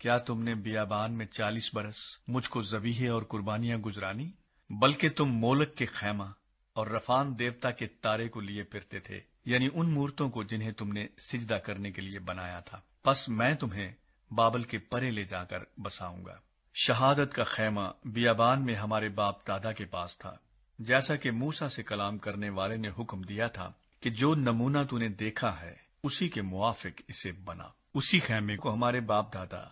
क्या तुमने बियाबान में चालीस बरस मुझको जबीहे और कुर्बानियां गुजरानी बल्कि तुम मोलक के खैमा और रफान देवता के तारे को लिए फिरते थे यानी उन मूर्तों को जिन्हें तुमने सिजदा करने के लिए बनाया था बस मैं तुम्हें बाबल के परे ले जाकर बसाऊंगा शहादत का खैमा बियाबान में हमारे बाप दादा के पास था जैसा कि मूसा से कलाम करने वाले ने हुक्म दिया था कि जो नमूना तूने देखा है उसी के मुआफिक इसे बना उसी खैमे को हमारे बाप दादा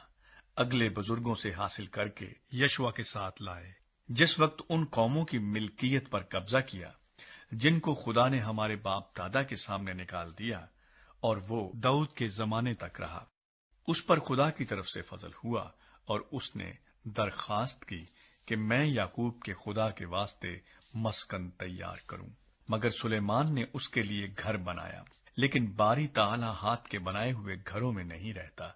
अगले बुजुर्गों से हासिल करके यशवा के साथ लाए जिस वक्त उन कौमों की मिल्कियत पर कब्जा किया जिनको खुदा ने हमारे बाप दादा के सामने निकाल दिया और वो दाऊद के जमाने तक रहा उस पर खुदा की तरफ से फजल हुआ और उसने दरखास्त की कि मैं याकूब के खुदा के वास्ते मस्कन तैयार करूं मगर सुलेमान ने उसके लिए घर बनाया लेकिन बारी ताला हाथ के बनाए हुए घरों में नहीं रहता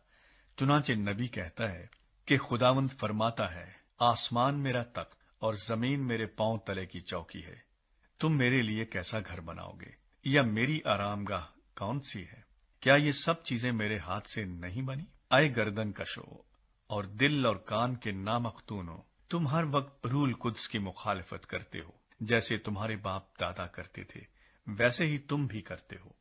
चुनाचे नबी कहता है कि खुदावंद फरमाता है आसमान मेरा तख्त और जमीन मेरे पांव तले की चौकी है तुम मेरे लिए कैसा घर बनाओगे या मेरी आरामगाह कौन सी है क्या ये सब चीजें मेरे हाथ से नहीं बनी आए गर्दन कशो और दिल और कान के हो तुम हर वक्त रूल कुद्स की मुखालफत करते हो जैसे तुम्हारे बाप दादा करते थे वैसे ही तुम भी करते हो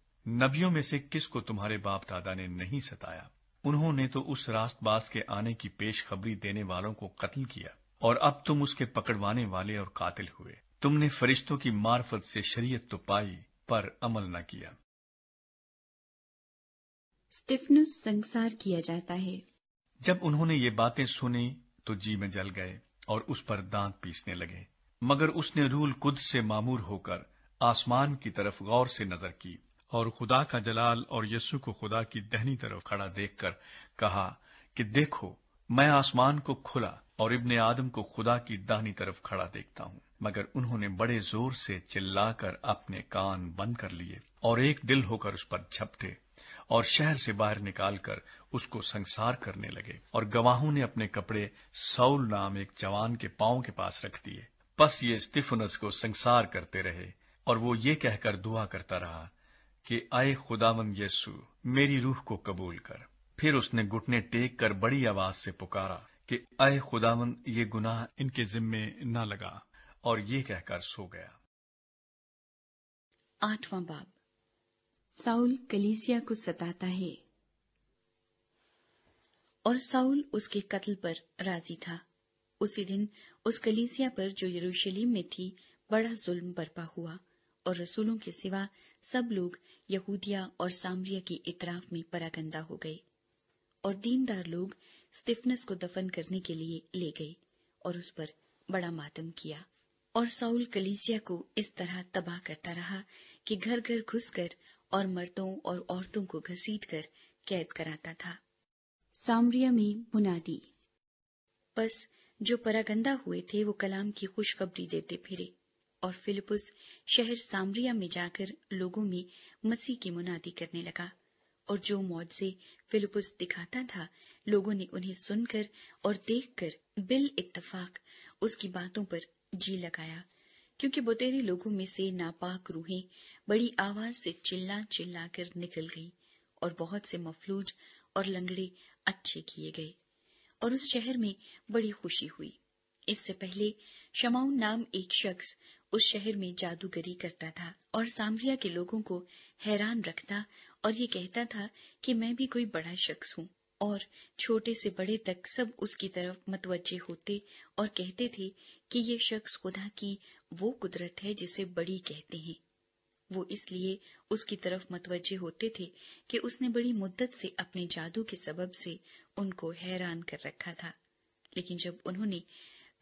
नबियों में से किसको तुम्हारे बाप दादा ने नहीं सताया उन्होंने तो उस रास्तबाज के आने की पेशखबरी देने वालों को कत्ल किया और अब तुम उसके पकड़वाने वाले और कातिल हुए तुमने फरिश्तों की मार्फत से शरीयत तो पाई पर अमल न किया संसार किया जाता है जब उन्होंने ये बातें सुनी तो जी में जल गए और उस पर दांत पीसने लगे मगर उसने रूल कुद से मामूर होकर आसमान की तरफ गौर से नजर की और खुदा का जलाल और यस्सु को खुदा की दहनी तरफ खड़ा देखकर कहा कि देखो मैं आसमान को खुला और इब्ने आदम को खुदा की दाहनी तरफ खड़ा देखता हूँ मगर उन्होंने बड़े जोर से चिल्लाकर अपने कान बंद कर लिए और एक दिल होकर उस पर झपटे और शहर से बाहर निकालकर उसको संसार करने लगे और गवाहों ने अपने कपड़े सौल नाम एक जवान के पांव के पास रख दिए बस ये स्टिफनस को संसार करते रहे और वो ये कहकर दुआ करता रहा कि आए खुदावन यस्सु मेरी रूह को कबूल कर फिर उसने घुटने टेक कर बड़ी आवाज से पुकारा कि आए खुदावन ये गुनाह इनके जिम्मे न लगा और ये कहकर सो गया आठवां बाब साउल कलीसिया को सताता है और साउल उसके कत्ल पर राजी था उसी दिन उस कलीसिया पर जो यरूशलेम में थी बड़ा जुल्म बर्पा हुआ और रसूलों के सिवा सब लोग यहूदिया और सामरिया की इतराफ में परागंदा हो गए और दीनदार लोग स्टिफनस को दफन करने के लिए ले गए और उस पर बड़ा मातम किया और साउल कलीसिया को इस तरह तबाह करता रहा कि घर घर घुसकर और मर्दों और औरतों को घसीट कर कैद कराता था सामरिया में मुनादी बस जो परागंदा हुए थे वो कलाम की खुशखबरी देते फिरे और फिलिपुस शहर सामरिया में जाकर लोगों में मसीह की मुनादी करने लगा और जो से फिलिपुस दिखाता था लोगों ने उन्हें सुनकर और देखकर बिल इतफाक उसकी बातों पर जी लगाया क्योंकि बुतेरे लोगों में से नापाक रूहें बड़ी आवाज से चिल्ला चिल्ला कर निकल गई और बहुत से मफलूज और लंगड़े अच्छे किए गए और उस शहर में बड़ी खुशी हुई इससे पहले शमाउन नाम एक शख्स उस शहर में जादूगरी करता था और सामरिया के लोगों को हैरान रखता और ये कहता था कि मैं भी कोई बड़ा शख्स हूँ और छोटे से बड़े तक सब उसकी तरफ मतवजे होते और कहते थे कि ये शख्स खुदा की वो कुदरत है जिसे बड़ी कहते हैं वो इसलिए उसकी तरफ मतवजे होते थे कि उसने बड़ी मुद्दत से अपने जादू के सबब से उनको हैरान कर रखा था लेकिन जब उन्होंने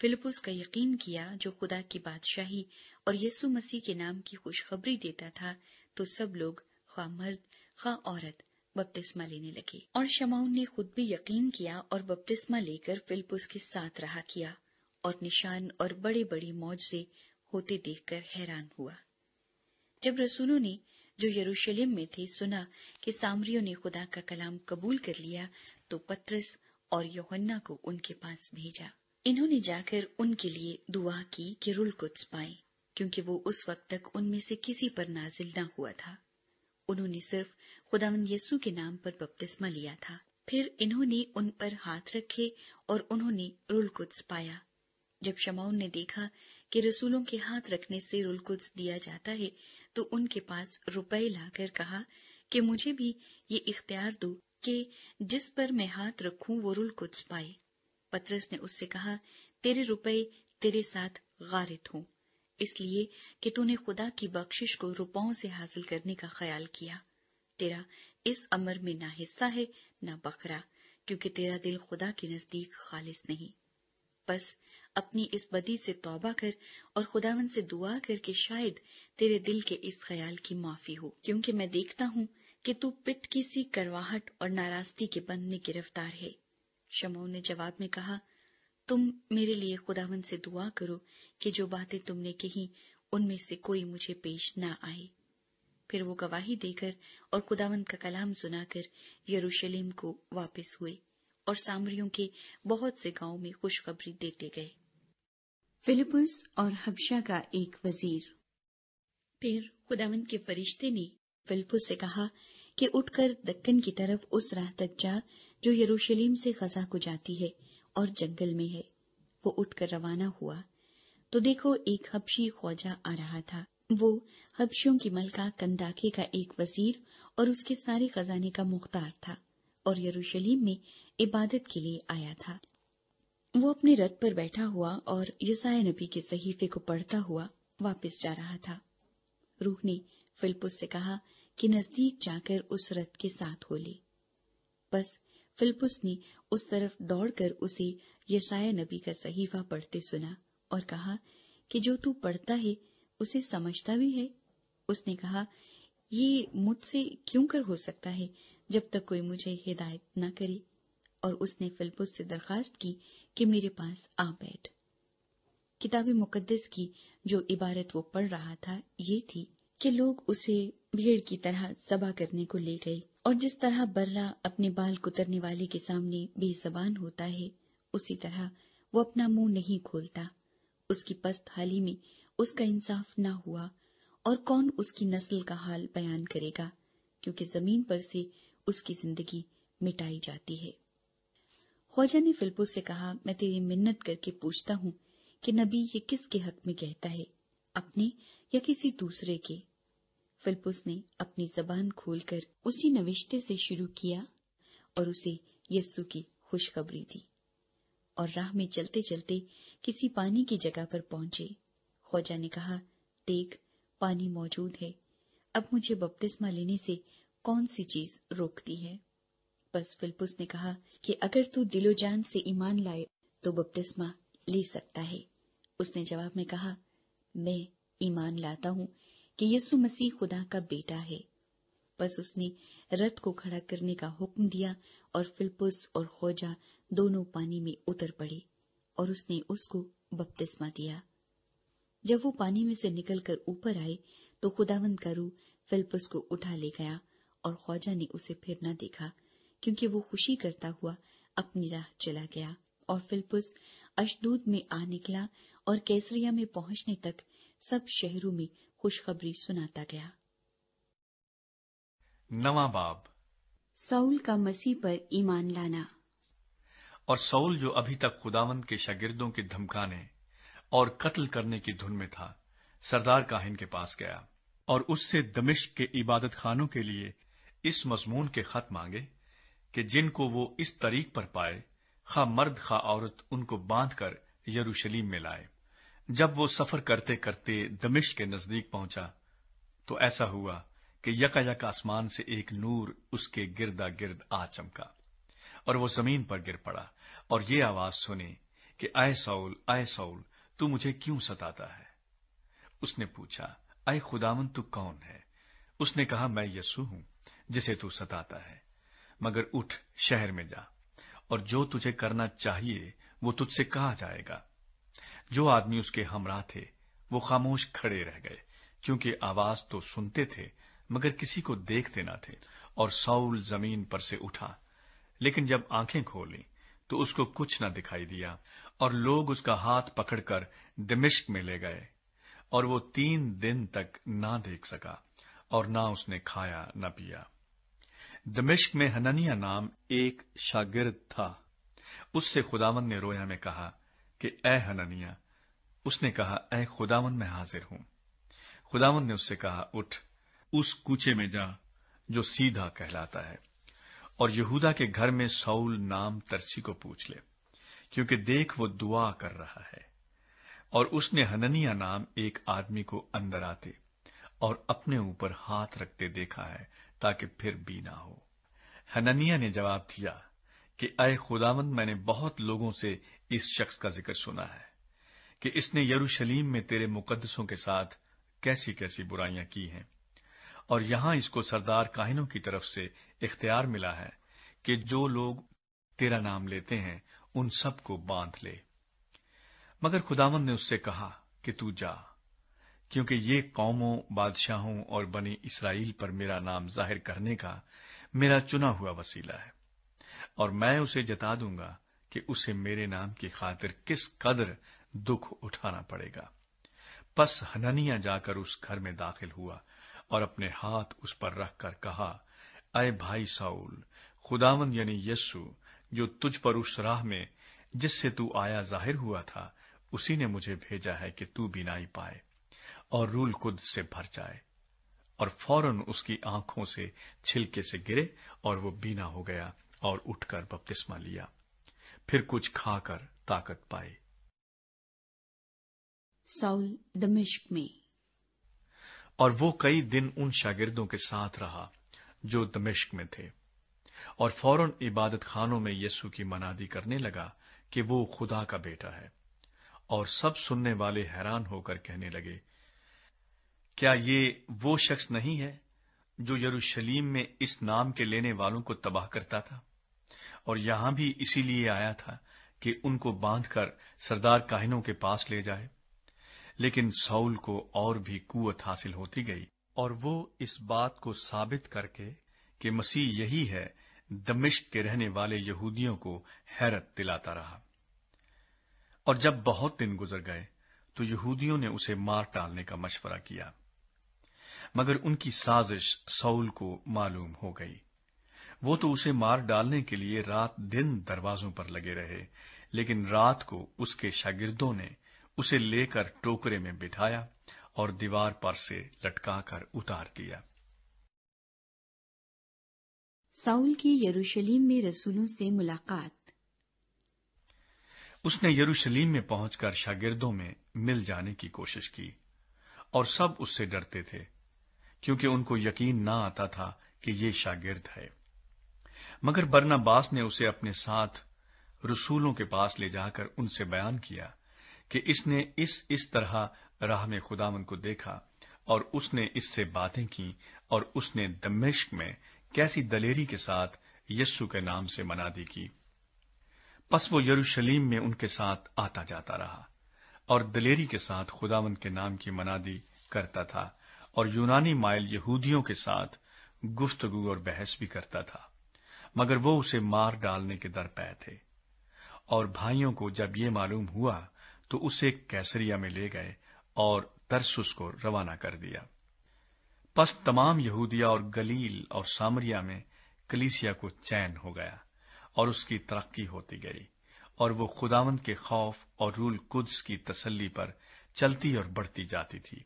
फिलिपुस का यकीन किया जो खुदा की बादशाही और यीशु मसीह के नाम की खुशखबरी देता था तो सब लोग खा मर्द खा औरत बपतिस्मा लेने लगे और शमाउन ने खुद भी यकीन किया और बपतिस्मा लेकर फिलिपुस के साथ रहा किया और निशान और बड़े बड़े मौज से होते देखकर हैरान हुआ जब रसूलों ने जो यरूशलेम में थे सुना कि सामरियों ने खुदा का कलाम कबूल कर लिया तो पत्रस और योहन्ना को उनके पास भेजा इन्होंने जाकर उनके लिए दुआ की कि कुछ पाए क्योंकि वो उस वक्त तक उनमें से किसी पर नाजिल न ना हुआ था उन्होंने सिर्फ खुदावन यस्सु के नाम पर बपतिस्मा लिया था फिर इन्होंने उन पर हाथ रखे और उन्होंने रुल कुछ पाया जब शमाउन ने देखा कि रसूलों के हाथ रखने से रुल कुछ दिया जाता है तो उनके पास रुपए लाकर कहा कि मुझे भी ये इख्तियार दो कि जिस पर मैं हाथ रखूं वो रुल कुछ पाए पत्रस ने उससे कहा तेरे रुपए तेरे साथ गारित हों इसलिए कि तूने खुदा की बख्शिश को रुपयों से हासिल करने का ख्याल किया तेरा इस अमर में ना हिस्सा है ना बकरा क्योंकि तेरा दिल खुदा के नजदीक खालिस नहीं बस अपनी इस बदी से तौबा कर और खुदावन से दुआ कर शायद तेरे दिल के इस ख्याल की माफी हो क्योंकि मैं देखता हूँ कि तू पिट की सी करवाहट और नाराजगी के बंद में गिरफ्तार है शमौन ने जवाब में कहा तुम मेरे लिए खुदावन से दुआ करो कि जो बातें तुमने कही उनमें से कोई मुझे पेश न आए फिर वो गवाही देकर और खुदावन का कलाम सुनाकर यरूशलेम को वापस हुए और सामरियों के बहुत से गांव में खुशखबरी देते गए फिलिपस और हबशा का एक वजीर फिर खुदावन के फरिश्ते ने फिलिपस से कहा कि उठकर दक्कन की तरफ उस राह तक जा जो यरूशलेम से गजा को जाती है और जंगल में है वो उठकर रवाना हुआ तो देखो एक हबशी ख्वाजा आ रहा था वो हबशियों की मलका कंदाके का एक वजीर और उसके सारे खजाने का मुख्तार था और यरूशलेम में इबादत के लिए आया था वो अपने रथ पर बैठा हुआ और यसाया नबी के सहीफे को पढ़ता हुआ वापस जा रहा था रूह ने फिलपुस से कहा कि नजदीक जाकर उस रथ के साथ हो ले बस फिलपुस ने उस तरफ दौड़कर उसे यशाया नबी का सहीफा पढ़ते सुना और कहा कि जो तू पढ़ता है उसे समझता भी है उसने कहा ये मुझसे क्यों कर हो सकता है जब तक कोई मुझे हिदायत न करे और उसने फिलपुस से दरखास्त की कि मेरे पास आ बैठ किताबी मुकद्दस की जो इबारत वो पढ़ रहा था ये थी कि लोग उसे भीड़ की तरह सभा करने को ले गई और जिस तरह बर्रा अपने बाल कुतरने वाले के सामने बेसबान होता है उसी तरह वो अपना मुंह नहीं खोलता उसकी पस्त हाली में उसका इंसाफ ना हुआ और कौन उसकी नस्ल का हाल बयान करेगा क्योंकि जमीन पर से उसकी जिंदगी मिटाई जाती है ख्वाजा ने फिल्पो से कहा मैं तेरी मिन्नत करके पूछता हूँ कि नबी ये किसके हक में कहता है अपने या किसी दूसरे के फिलपुस ने अपनी जबान खोलकर उसी नविश्ते से शुरू किया और उसे यस्सु की खुशखबरी दी और राह में चलते चलते किसी पानी की जगह पर पहुंचे खोजा ने कहा देख पानी मौजूद है अब मुझे बपतिस्मा लेने से कौन सी चीज रोकती है बस फिलपुस ने कहा कि अगर तू दिलोजान से ईमान लाए तो बपतिस्मा ले सकता है उसने जवाब में कहा मैं ईमान लाता हूं कि यीशु मसीह खुदा का बेटा है बस उसने रथ को खड़ा करने का हुक्म दिया और फिलपुस और खोजा दोनों पानी में उतर पड़े और उसने उसको बपतिस्मा दिया जब वो पानी में से निकलकर ऊपर आए तो खुदावंद का रू फिलपुस को उठा ले गया और खौजा ने उसे फिर न देखा क्योंकि वो खुशी करता हुआ अपनी राह चला गया और फिलपुस अशदूद में आ निकला और कैसरिया में पहुंचने तक सब शहरों में खुशखबरी सुनाता गया नवा बाब सऊल का मसीह पर ईमान लाना और सऊल जो अभी तक खुदावंद के शागिर्दों के धमकाने और कत्ल करने की धुन में था सरदार काहिन के पास गया और उससे दमिश्क के इबादत खानों के लिए इस मजमून के खत मांगे कि जिनको वो इस तरीक पर पाए खा मर्द खा औरत उनको बांधकर यरूशलेम में लाए जब वो सफर करते करते दमिश के नजदीक पहुंचा तो ऐसा हुआ कि यकायक आसमान से एक नूर उसके गिरदा गिर्द आ चमका और वो जमीन पर गिर पड़ा और ये आवाज सुनी कि अय सऊल अय सऊल तू मुझे क्यों सताता है उसने पूछा अय खुदावन तू कौन है उसने कहा मैं यसु हूं जिसे तू सताता है मगर उठ शहर में जा और जो तुझे करना चाहिए वो तुझसे कहा जाएगा जो आदमी उसके हमरा थे वो खामोश खड़े रह गए क्योंकि आवाज तो सुनते थे मगर किसी को देखते ना थे और साउल जमीन पर से उठा लेकिन जब आंखें खोली तो उसको कुछ न दिखाई दिया और लोग उसका हाथ पकड़कर दमिश्क में ले गए और वो तीन दिन तक ना देख सका और ना उसने खाया न पिया दमिश्क में हननिया नाम एक शागिर्द था उससे खुदावन ने रोया में कहा कि ए हननिया उसने कहा ए खुदावन मैं हाजिर हूं खुदावन ने उससे कहा उठ उस कूचे में जा जो सीधा कहलाता है और यहूदा के घर में सऊल नाम तरसी को पूछ ले क्योंकि देख वो दुआ कर रहा है और उसने हननिया नाम एक आदमी को अंदर आते और अपने ऊपर हाथ रखते देखा है ताकि फिर बीना ना हो हननिया ने जवाब दिया कि अय खुदावंद मैंने बहुत लोगों से इस शख्स का जिक्र सुना है कि इसने यरूशलीम में तेरे मुकदसों के साथ कैसी कैसी बुराइयां की हैं और यहां इसको सरदार काहिनों की तरफ से इख्तियार मिला है कि जो लोग तेरा नाम लेते हैं उन सबको बांध ले मगर खुदावन ने उससे कहा कि तू जा क्योंकि ये कौमों बादशाहों और बने इसराइल पर मेरा नाम जाहिर करने का मेरा चुना हुआ वसीला है और मैं उसे जता दूंगा कि उसे मेरे नाम की खातिर किस कदर दुख उठाना पड़ेगा बस हननिया जाकर उस घर में दाखिल हुआ और अपने हाथ उस पर रखकर कहा अय भाई साउल खुदावन यानी यस्सु जो तुझ पर उस राह में जिससे तू आया जाहिर हुआ था उसी ने मुझे भेजा है कि तू बिनाई पाए और रूल खुद से भर जाए और फौरन उसकी आंखों से छिलके से गिरे और वो बीना हो गया और उठकर बपतिस्मा लिया फिर कुछ खाकर ताकत पाए साउल दमिश्क में और वो कई दिन उन शागिर्दों के साथ रहा जो दमिश्क में थे और फौरन इबादत खानों में यीशु की मनादी करने लगा कि वो खुदा का बेटा है और सब सुनने वाले हैरान होकर कहने लगे क्या ये वो शख्स नहीं है जो यरूशलीम में इस नाम के लेने वालों को तबाह करता था और यहां भी इसीलिए आया था कि उनको बांधकर सरदार काहिनों के पास ले जाए लेकिन सऊल को और भी कुवत हासिल होती गई और वो इस बात को साबित करके कि मसीह यही है दमिश्क के रहने वाले यहूदियों को हैरत दिलाता रहा और जब बहुत दिन गुजर गए तो यहूदियों ने उसे मार टालने का मशवरा किया मगर उनकी साजिश सऊल को मालूम हो गई वो तो उसे मार डालने के लिए रात दिन दरवाजों पर लगे रहे लेकिन रात को उसके शागिर्दों ने उसे लेकर टोकरे में बिठाया और दीवार पर से लटकाकर उतार दिया साउल की यरूशलेम में रसूलों से मुलाकात उसने यरूशलेम में पहुंचकर शागिर्दों में मिल जाने की कोशिश की और सब उससे डरते थे क्योंकि उनको यकीन न आता था कि ये शागिर्द है मगर बरनाबास ने उसे अपने साथ रसूलों के पास ले जाकर उनसे बयान किया कि इसने इस इस तरह राह में खुदामन को देखा और उसने इससे बातें की और उसने दमिश्क में कैसी दलेरी के साथ यस्सु के नाम से मनादी की पस वो यरूशलीम में उनके साथ आता जाता रहा और दलेरी के साथ खुदावंत के नाम की मनादी करता था और यूनानी माइल यहूदियों के साथ गुफ्तगु और बहस भी करता था मगर वो उसे मार डालने के दर पै थे और भाइयों को जब ये मालूम हुआ तो उसे कैसरिया में ले गए और तरसुस को रवाना कर दिया पस तमाम यहूदिया और गलील और सामरिया में कलीसिया को चैन हो गया और उसकी तरक्की होती गई और वो खुदावंत के खौफ और रूल कुद्स की तसल्ली पर चलती और बढ़ती जाती थी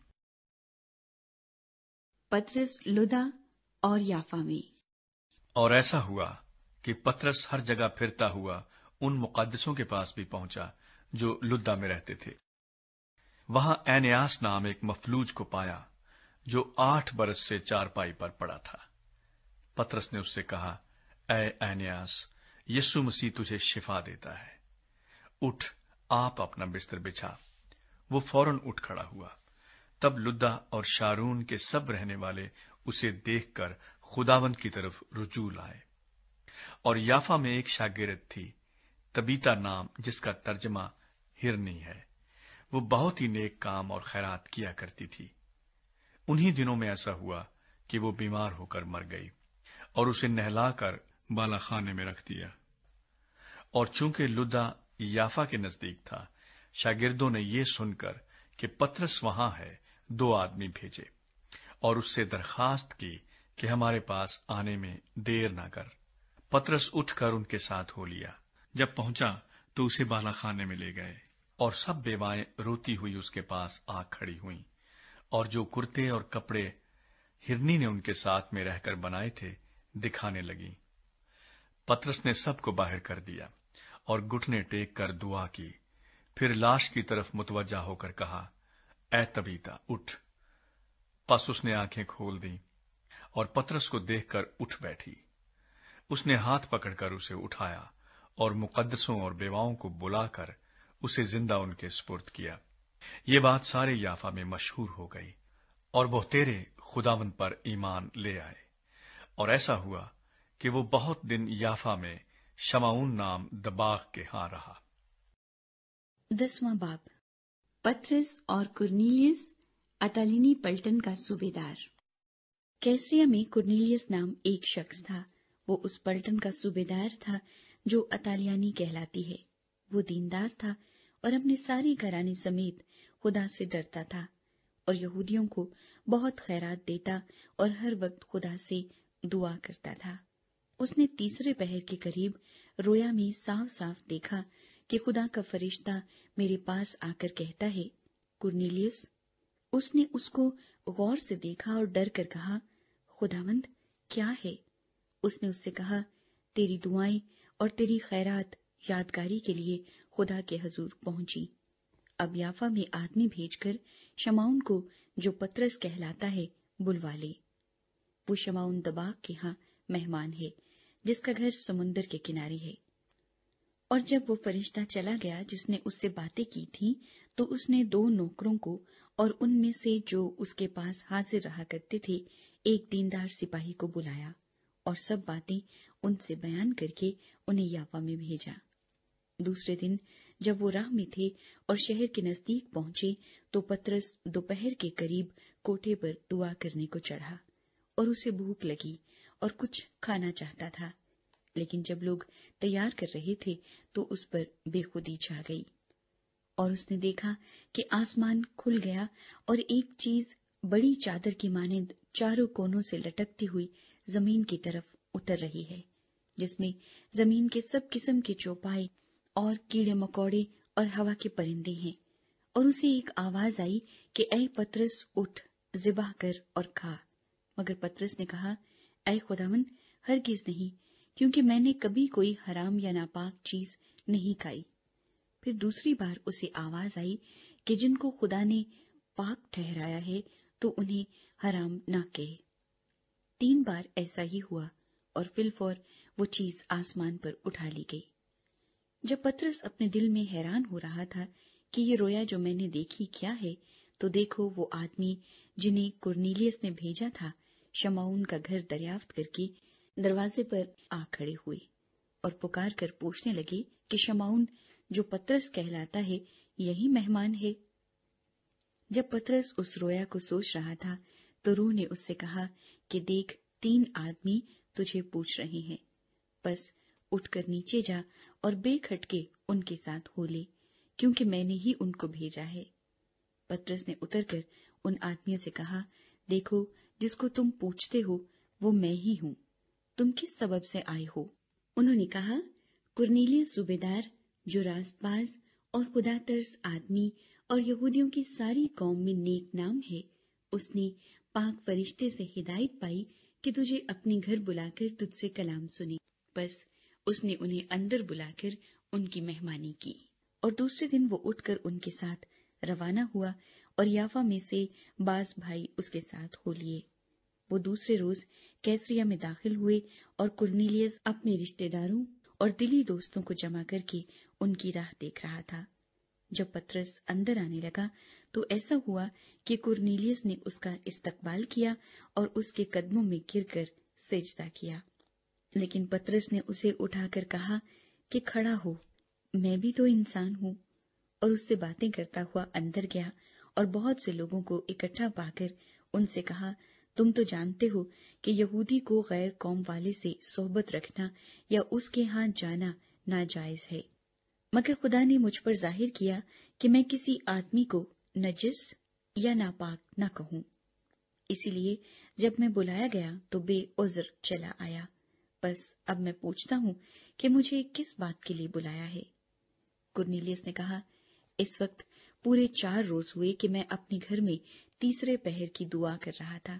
पत्रस लुदा और याफा में और ऐसा हुआ कि पत्रस हर जगह फिरता हुआ उन मुकदसों के पास भी पहुंचा जो लुद्दा में रहते थे वहां एनयास नाम एक मफलूज को पाया जो आठ बरस से चारपाई पर पड़ा था पत्रस ने उससे कहा ऐ एनयास यस्सु मसीह तुझे शिफा देता है उठ आप अपना बिस्तर बिछा वो फौरन उठ खड़ा हुआ तब लुद्दा और शारून के सब रहने वाले उसे देखकर खुदावंत की तरफ रुजू लाए और याफा में एक शागिरद थी तबीता नाम जिसका तर्जमा हिरनी है वो बहुत ही नेक काम और खैरात किया करती थी उन्हीं दिनों में ऐसा हुआ कि वो बीमार होकर मर गई और उसे नहलाकर बालाखाने में रख दिया और चूंकि लुदा याफा के नजदीक था शागिर्दों ने यह सुनकर कि पत्रस वहां है दो आदमी भेजे और उससे दरखास्त की कि हमारे पास आने में देर न कर पत्रस उठकर उनके साथ हो लिया जब पहुंचा तो उसे बालाखाने में ले गए और सब बेवाएं रोती हुई उसके पास आ खड़ी हुई और जो कुर्ते और कपड़े हिरनी ने उनके साथ में रहकर बनाए थे दिखाने लगी पत्रस ने सबको बाहर कर दिया और घुटने टेक कर दुआ की फिर लाश की तरफ मुतवजा होकर कहा ए तबीता उठ बस उसने आंखें खोल दी और पतरस को देखकर उठ बैठी उसने हाथ पकड़कर उसे उठाया और मुकदसों और बेवाओं को बुलाकर उसे जिंदा उनके स्पुर्द किया ये बात सारे याफा में मशहूर हो गई और वह तेरे खुदावन पर ईमान ले आए और ऐसा हुआ कि वो बहुत दिन याफा में शमाउन नाम दबाग के हां रहा दसवां बाप पत्रस और कुर्नीलियस अटालिनी पल्टन का सूबेदार कैसरिया में कुर्नीलियस नाम एक शख्स था वो उस पलटन का सूबेदार था जो अतालियानी कहलाती है वो दीनदार था और अपने सारे घराने समेत खुदा से डरता था और यहूदियों को बहुत खैरात देता और हर वक्त खुदा से दुआ करता था उसने तीसरे पहर के करीब रोया में साफ साफ देखा कि खुदा का फरिश्ता मेरे पास आकर कहता है कुर्नीलियस उसने उसको गौर से देखा और डर कर कहा खुदावंद क्या है उसने उससे कहा तेरी दुआएं और तेरी खैरात यादगारी के लिए खुदा के हजूर पहुंची अब याफा में आदमी भेजकर शमाउन को जो पत्रस कहलाता है बुलवा ले वो शमाउन दबाग के यहाँ मेहमान है जिसका घर समुन्दर के किनारे है और जब वो फरिश्ता चला गया जिसने उससे बातें की थी तो उसने दो नौकरों को और उनमें से जो उसके पास हाजिर रहा करते थे एक दीनदार सिपाही को बुलाया और सब बातें उनसे बयान करके उन्हें याफा में भेजा दूसरे दिन जब वो राह में थे और शहर के नजदीक पहुंचे तो पत्रस दोपहर के करीब कोठे पर दुआ करने को चढ़ा और उसे भूख लगी और कुछ खाना चाहता था लेकिन जब लोग तैयार कर रहे थे तो उस पर बेखुदी छा गई और उसने देखा कि आसमान खुल गया और एक चीज बड़ी चादर की मानिंद चारों कोनों से लटकती हुई जमीन की तरफ उतर रही है जिसमें जमीन के सब किस्म के चौपाए और कीड़े मकोड़े और हवा के परिंदे हैं और उसे एक आवाज आई कि ऐ पत्रस उठ जिबा कर और खा मगर पत्रस ने कहा ऐ खुदावन हर किस नहीं क्योंकि मैंने कभी कोई हराम या नापाक चीज नहीं खाई फिर दूसरी बार उसे आवाज आई कि जिनको खुदा ने पाक ठहराया है तो उन्हें हराम ना कहे तीन बार ऐसा ही हुआ और फिलफौर वो चीज आसमान पर उठा ली गई जब पत्रस अपने दिल में हैरान हो रहा था कि ये रोया जो मैंने देखी क्या है तो देखो वो आदमी जिन्हें कुर्नीलियस ने भेजा था शमाउन का घर दरियाफ्त करके दरवाजे पर आ खड़े हुए और पुकार कर पूछने लगे कि शमाउन जो पत्रस कहलाता है यही मेहमान है जब पतरस उस रोया को सोच रहा था तो रू ने उससे कहा कि देख तीन आदमी तुझे पूछ रहे हैं बस उठकर नीचे जा और बेखटके उनके साथ हो ले क्योंकि मैंने ही उनको भेजा है पतरस ने उतरकर उन आदमियों से कहा देखो जिसको तुम पूछते हो वो मैं ही हूं तुम किस सबब से आए हो उन्होंने कहा कुर्नीलियस सूबेदार जो रास्तबाज और खुदा आदमी और यहूदियों की सारी कौम में नेक नाम है उसने पाक फरिश्ते से हिदायत पाई कि तुझे अपने घर बुलाकर तुझसे कलाम सुने बस उसने उन्हें अंदर बुलाकर उनकी मेहमानी की और दूसरे दिन वो उठकर उनके साथ रवाना हुआ और याफा में से बास भाई उसके साथ हो लिए वो दूसरे रोज कैसरिया में दाखिल हुए और कुर्नीलियस अपने रिश्तेदारों और दिली दोस्तों को जमा करके उनकी राह देख रहा था जब पत्रस अंदर आने लगा तो ऐसा हुआ कि कुरनीलियस ने उसका इस्तकबाल किया और उसके कदमों में गिरकर सेजदा किया लेकिन पत्रस ने उसे उठाकर कहा कि खड़ा हो मैं भी तो इंसान हूं और उससे बातें करता हुआ अंदर गया और बहुत से लोगों को इकट्ठा पाकर उनसे कहा तुम तो जानते हो कि यहूदी को गैर कौम वाले से सोहबत रखना या उसके हाथ जाना नाजायज है मगर खुदा ने मुझ पर जाहिर किया कि मैं किसी आदमी को नजिस या नापाक न कहूं इसीलिए जब मैं बुलाया गया तो बेउज्र चला आया बस अब मैं पूछता हूं कि मुझे किस बात के लिए बुलाया है कुर्नीलियस ने कहा इस वक्त पूरे चार रोज हुए कि मैं अपने घर में तीसरे पहर की दुआ कर रहा था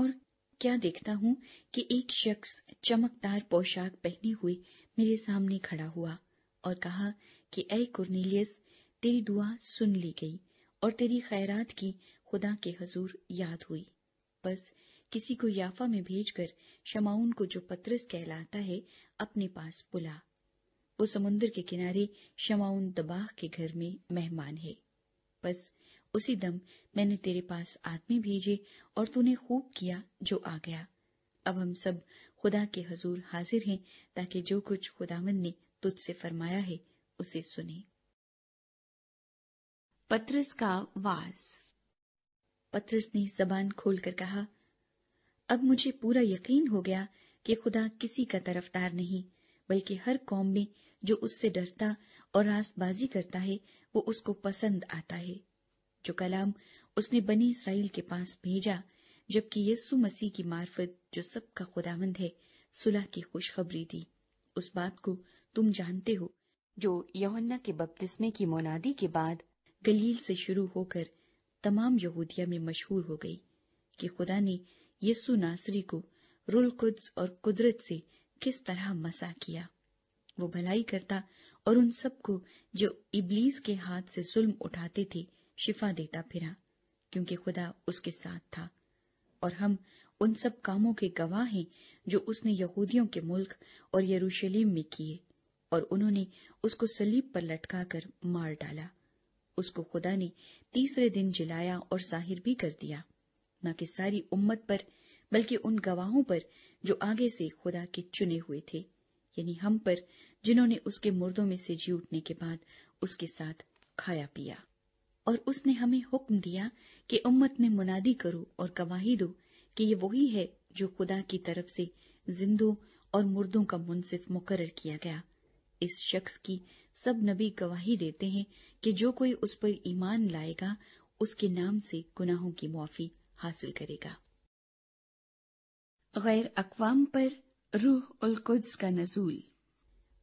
और क्या देखता हूं कि एक शख्स चमकदार पोशाक पहने हुए मेरे सामने खड़ा हुआ और कहा कि ए कुरनीलियस तेरी दुआ सुन ली गई और तेरी खैरात की खुदा के हजूर याद हुई बस किसी को याफा में भेजकर शमाउन को जो पत्रस कहलाता है अपने पास बुला वो समुन्द्र के किनारे शमाउन दबाह के घर में मेहमान है बस उसी दम मैंने तेरे पास आदमी भेजे और तूने खूब किया जो आ गया अब हम सब खुदा के हजूर हाजिर हैं ताकि जो कुछ खुदावन ने तुझसे फरमाया है उसे सुने पत्रस का वाज पत्रस ने जबान खोलकर कहा अब मुझे पूरा यकीन हो गया कि खुदा किसी का तरफदार नहीं बल्कि हर कौम में जो उससे डरता और रास्तबाजी करता है वो उसको पसंद आता है जो कलाम उसने बनी इसराइल के पास भेजा जबकि यीशु मसीह की मार्फत जो सबका खुदावंद है सुलह की खुशखबरी दी उस बात को तुम जानते हो जो यहुन्ना के बपतिस्मे की मोनादी के बाद गलील से शुरू होकर तमाम यहूदिया में मशहूर हो गई कि खुदा ने यस्सु नासरी को रुल कुद्स और कुदरत से किस तरह मसा किया वो भलाई करता और उन सबको जो इबलीस के हाथ से जुल्म उठाते थे शिफा देता फिरा क्योंकि खुदा उसके साथ था और हम उन सब कामों के गवाह हैं जो उसने यहूदियों के मुल्क और यरूशलेम में किए और उन्होंने उसको सलीब पर लटकाकर मार डाला उसको खुदा ने तीसरे दिन जिलाया और जाहिर भी कर दिया न कि सारी उम्मत पर बल्कि उन गवाहों पर जो आगे से खुदा के चुने हुए थे यानी हम पर जिन्होंने उसके मुर्दों में से जी उठने के बाद उसके साथ खाया पिया और उसने हमें हुक्म दिया कि उम्मत में मुनादी करो और गवाही दो कि ये वही है जो खुदा की तरफ से जिंदों और मुर्दों का मुनसिफ मुकर किया गया इस शख्स की सब नबी गवाही देते हैं कि जो कोई उस पर ईमान लाएगा उसके नाम से गुनाहों की मुआफी हासिल करेगा गैर अकवाम पर रूह उल कुद्स का नजूल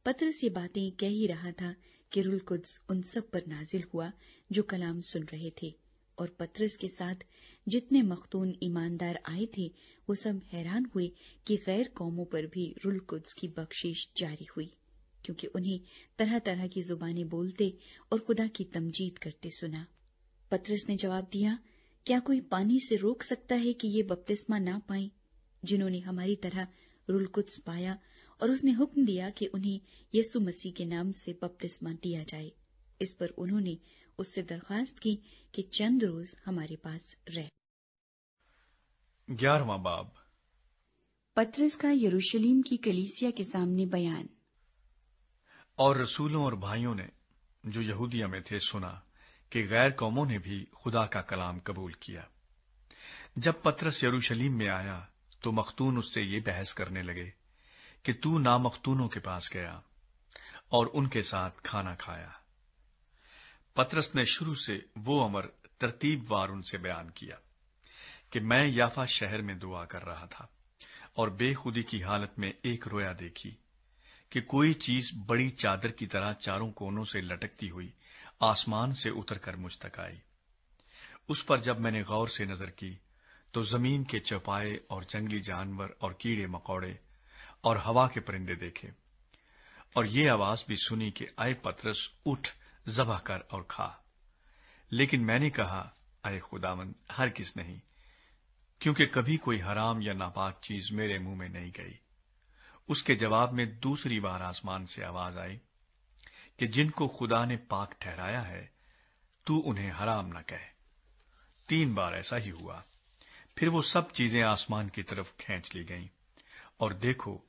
पत्र से बातें कह ही रहा था कि रुल कुद्स उन सब पर नाजिल हुआ जो कलाम सुन रहे थे और पत्रस के साथ जितने मखतून ईमानदार आए थे वो सब हैरान हुए कि गैर कौमों पर भी रुल कुद्स की बख्शिश जारी हुई क्योंकि उन्हें तरह तरह की जुबानें बोलते और खुदा की तमजीद करते सुना पत्रस ने जवाब दिया क्या कोई पानी से रोक सकता है कि ये बपतिस्मा ना पाए जिन्होंने हमारी तरह रुलकुत्स पाया और उसने हुक्म दिया कि उन्हें यसु मसीह के नाम से बपतिस्मा दिया जाए इस पर उन्होंने उससे दरखास्त की कि चंद रोज हमारे पास रह ग्यारहवा बाब पत्रस का यरूशलेम की कलीसिया के सामने बयान और रसूलों और भाइयों ने जो यहूदिया में थे सुना कि गैर कौमों ने भी खुदा का कलाम कबूल किया जब पत्रस यरूशलीम में आया तो मखतून उससे ये बहस करने लगे कि तू नामखतूनों के पास गया और उनके साथ खाना खाया पत्रस ने शुरू से वो अमर तरतीबवार उनसे बयान किया कि मैं याफा शहर में दुआ कर रहा था और बेखुदी की हालत में एक रोया देखी कि कोई चीज बड़ी चादर की तरह चारों कोनों से लटकती हुई आसमान से उतरकर मुझ तक आई उस पर जब मैंने गौर से नजर की तो जमीन के चौपाए और जंगली जानवर और कीड़े मकौड़े और हवा के परिंदे देखे और ये आवाज भी सुनी कि आए पत्रस उठ जबह कर और खा लेकिन मैंने कहा अरे खुदावन हर किस नहीं क्योंकि कभी कोई हराम या नापाक चीज मेरे मुंह में नहीं गई उसके जवाब में दूसरी बार आसमान से आवाज आई कि जिनको खुदा ने पाक ठहराया है तू उन्हें हराम न कह तीन बार ऐसा ही हुआ फिर वो सब चीजें आसमान की तरफ खींच ली गईं और देखो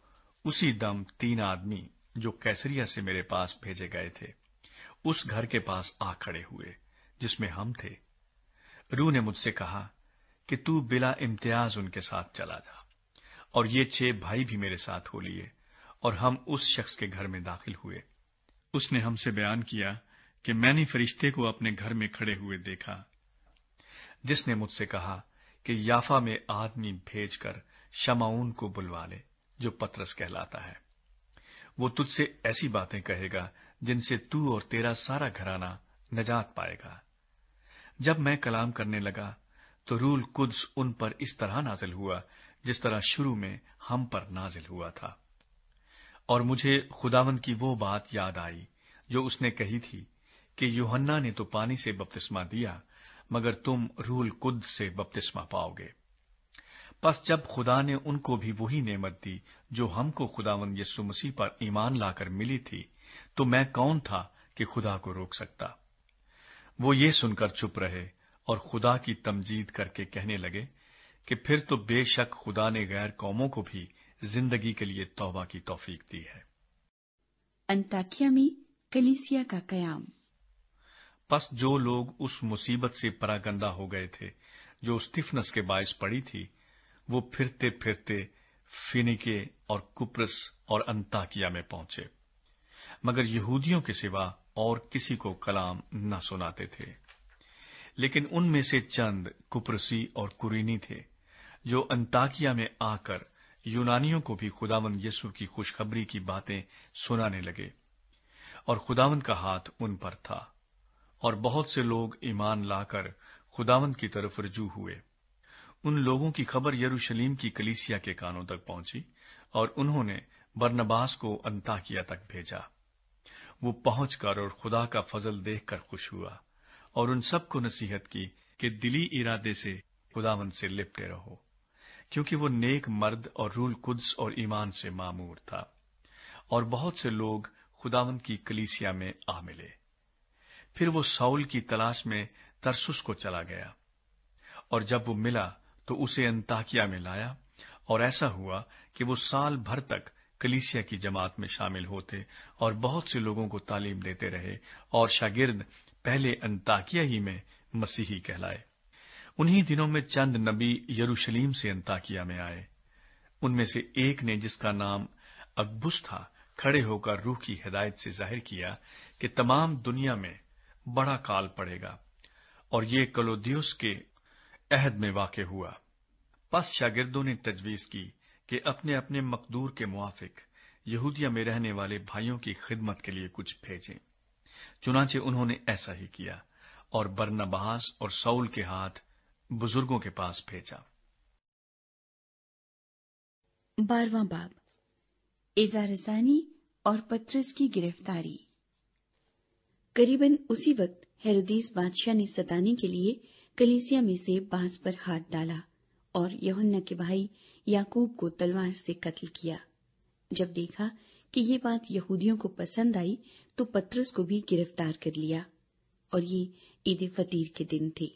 उसी दम तीन आदमी जो कैसरिया से मेरे पास भेजे गए थे उस घर के पास आ खड़े हुए जिसमें हम थे रू ने मुझसे कहा कि तू बिला इम्तियाज उनके साथ चला जा और ये छह भाई भी मेरे साथ हो लिए और हम उस शख्स के घर में दाखिल हुए उसने हमसे बयान किया कि मैंने फरिश्ते को अपने घर में खड़े हुए देखा जिसने मुझसे कहा कि याफा में आदमी भेजकर शमाउन को बुलवा ले जो पत्रस कहलाता है वो तुझसे ऐसी बातें कहेगा जिनसे तू और तेरा सारा घराना नजात पाएगा जब मैं कलाम करने लगा तो रूल कुद्स उन पर इस तरह नाजिल हुआ जिस तरह शुरू में हम पर नाजिल हुआ था और मुझे खुदावन की वो बात याद आई जो उसने कही थी कि योहन्ना ने तो पानी से बपतिस्मा दिया मगर तुम रूल कुद से बपतिस्मा पाओगे बस जब खुदा ने उनको भी वही नेमत दी जो हमको खुदावन यीशु मसीह पर ईमान लाकर मिली थी तो मैं कौन था कि खुदा को रोक सकता वो ये सुनकर चुप रहे और खुदा की तमजीद करके कहने लगे कि फिर तो बेशक खुदा ने गैर कौमों को भी जिंदगी के लिए तौबा की तौफीक दी है अंताकिया में कलीसिया का कयाम बस जो लोग उस मुसीबत से परागंदा हो गए थे जो स्टिफनस के बायस पड़ी थी वो फिरते फिरते फिनिके और कुप्रस और अंताकिया में पहुंचे मगर यहूदियों के सिवा और किसी को कलाम न सुनाते थे लेकिन उनमें से चंद कुप्रसी और कुरीनी थे जो अंताकिया में आकर यूनानियों को भी खुदावन यीशु की खुशखबरी की बातें सुनाने लगे और खुदावन का हाथ उन पर था और बहुत से लोग ईमान लाकर खुदावन की तरफ रजू हुए उन लोगों की खबर यरूशलेम की कलीसिया के कानों तक पहुंची और उन्होंने बरनबास को अंताकिया तक भेजा वो पहुंचकर और खुदा का फजल देखकर खुश हुआ और उन सबको नसीहत की कि दिली इरादे से खुदावन से लिपटे रहो क्योंकि वो नेक मर्द और रूल कुद्स और ईमान से मामूर था और बहुत से लोग खुदावन की कलीसिया में आ मिले फिर वो साउल की तलाश में तरसुस को चला गया और जब वो मिला तो उसे अंताकिया में लाया और ऐसा हुआ कि वो साल भर तक कलीसिया की जमात में शामिल होते और बहुत से लोगों को तालीम देते रहे और शागिर्द पहले अंताकिया ही में मसीही कहलाए उन्हीं दिनों में चंद नबी यरूशलेम से अंताकिया में आए उनमें से एक ने जिसका नाम अकबुस था खड़े होकर रूह की हिदायत से जाहिर किया कि तमाम दुनिया में बड़ा काल पड़ेगा और ये कलोदियोस के अहद में वाक हुआ बस शागिर्दों ने तजवीज की कि अपने अपने मकदूर के मुआफिक यहूदिया में रहने वाले भाइयों की खिदमत के लिए कुछ भेजें चुनाचे उन्होंने ऐसा ही किया और बरनबास और सऊल के हाथ बुजुर्गों के पास भेजा बारवां बाब एजारसानी और पत्रस की गिरफ्तारी करीबन उसी वक्त हेरोदीस बादशाह ने सताने के लिए कलीसिया में से बांस पर हाथ डाला और यहुन्ना के भाई याकूब को तलवार से कत्ल किया जब देखा कि ये बात यहूदियों को पसंद आई तो पत्रस को भी गिरफ्तार कर लिया और ये ईद फतीर के दिन थे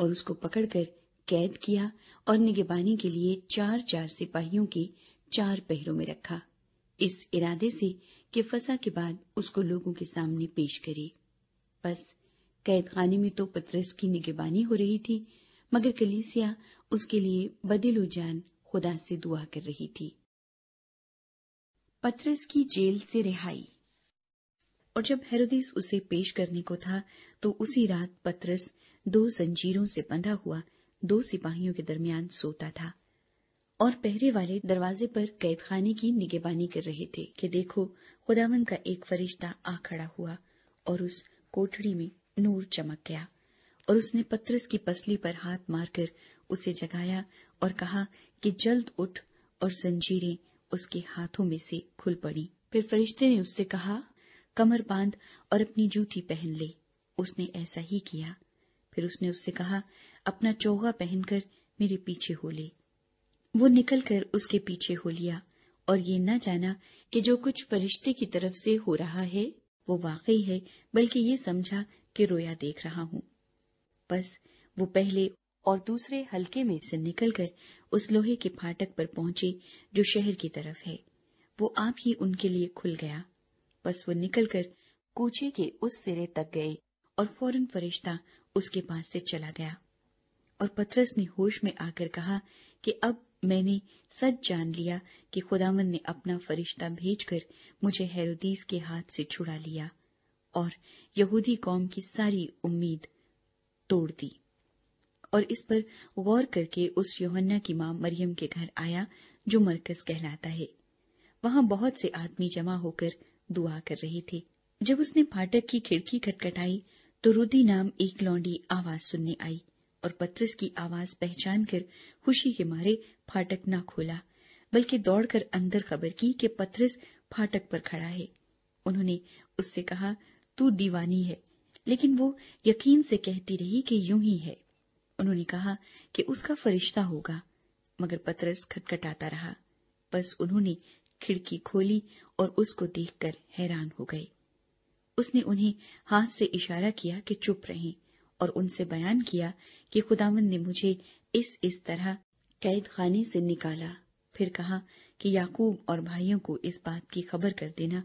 और उसको पकड़कर कैद किया और निगेबानी के लिए चार चार सिपाहियों के चार पहरों में रखा इस इरादे से कि फसा के बाद उसको लोगों के सामने पेश करे बस कैद खाने में तो पतरस की निगेबानी हो रही थी मगर कलीसिया उसके लिए बदिलो जान खुदा से दुआ कर रही थी पतरस की जेल से रिहाई और जब हेरोदीस उसे पेश करने को था तो उसी रात पतरस दो जंजीरों से बंधा हुआ दो सिपाहियों के दरमियान सोता था और पहरे वाले दरवाजे पर कैदखाने की निगेबानी कर रहे थे कि देखो खुदावन का एक फरिश्ता आ खड़ा हुआ और उस कोठड़ी में नूर चमक गया और उसने पत्रस की पसली पर हाथ मारकर उसे जगाया और कहा कि जल्द उठ और जंजीरें उसके हाथों में से खुल पड़ी फिर फरिश्ते ने उससे कहा कमर बांध और अपनी जूती पहन ले उसने ऐसा ही किया फिर उसने उससे कहा अपना चोगा पहनकर मेरे पीछे हो ले वो निकलकर उसके पीछे हो लिया और ये न जाना कि जो कुछ फरिश्ते की तरफ से हो रहा है वो वाकई है बल्कि ये समझा कि रोया देख रहा हूं बस वो पहले और दूसरे हल्के में से निकलकर उस लोहे के फाटक पर पहुंचे जो शहर की तरफ है वो आप ही उनके लिए खुल गया बस वो निकलकर कूचे के उस सिरे तक गए और फौरन फरिश्ता उसके पास से चला गया और पथरस ने होश में आकर कहा कि अब मैंने सच जान लिया कि खुदावन ने अपना फरिश्ता भेजकर मुझे हेरोदीस के हाथ से छुड़ा लिया और यहूदी कौम की सारी उम्मीद तोड़ दी और इस पर गौर करके उस योहन्ना की मां मरियम के घर आया जो मरकज कहलाता है वहां बहुत से आदमी जमा होकर दुआ कर रहे थे जब उसने फाटक की खिड़की खटखटाई तो रूदी नाम एक लौंडी आवाज सुनने आई और पत्रस की आवाज पहचान कर खुशी के मारे फाटक ना खोला बल्कि दौड़कर अंदर खबर की कि पत्रस फाटक पर खड़ा है उन्होंने उससे कहा तू दीवानी है लेकिन वो यकीन से कहती रही कि यूं ही है उन्होंने कहा कि उसका फरिश्ता होगा मगर पत्रस खटखटाता रहा बस उन्होंने खिड़की खोली और उसको देखकर हैरान हो गए उसने उन्हें हाथ से इशारा किया कि चुप रहें और उनसे बयान किया कि खुदावन ने मुझे इस इस तरह कैद खाने से निकाला फिर कहा कि याकूब और भाइयों को इस बात की खबर कर देना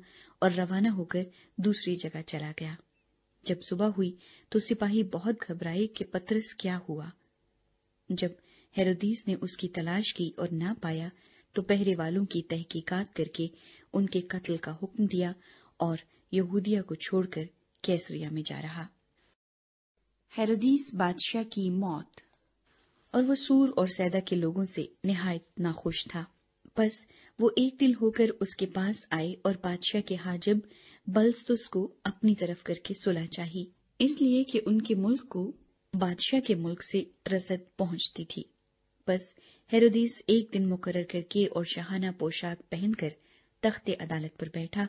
और रवाना होकर दूसरी जगह चला गया जब सुबह हुई तो सिपाही बहुत घबराए कि पत्रस क्या हुआ जब हेरोदीस ने उसकी तलाश की और ना पाया तो पहरे वालों की तहकीकात करके उनके कत्ल का हुक्म दिया और यहूदिया को छोड़कर कैसरिया में जा रहा हैरोदीस बादशाह की मौत और वह सूर और सैदा के लोगों से निहायत नाखुश था बस वो एक दिल होकर उसके पास आए और बादशाह के हाजिब बल्सुस को अपनी तरफ करके सुलह चाहिए इसलिए कि उनके मुल्क को बादशाह के मुल्क से रसद पहुंचती थी बस हेरोदीस एक दिन मुकर्र करके और शहाना पोशाक पहनकर तख्ते अदालत पर बैठा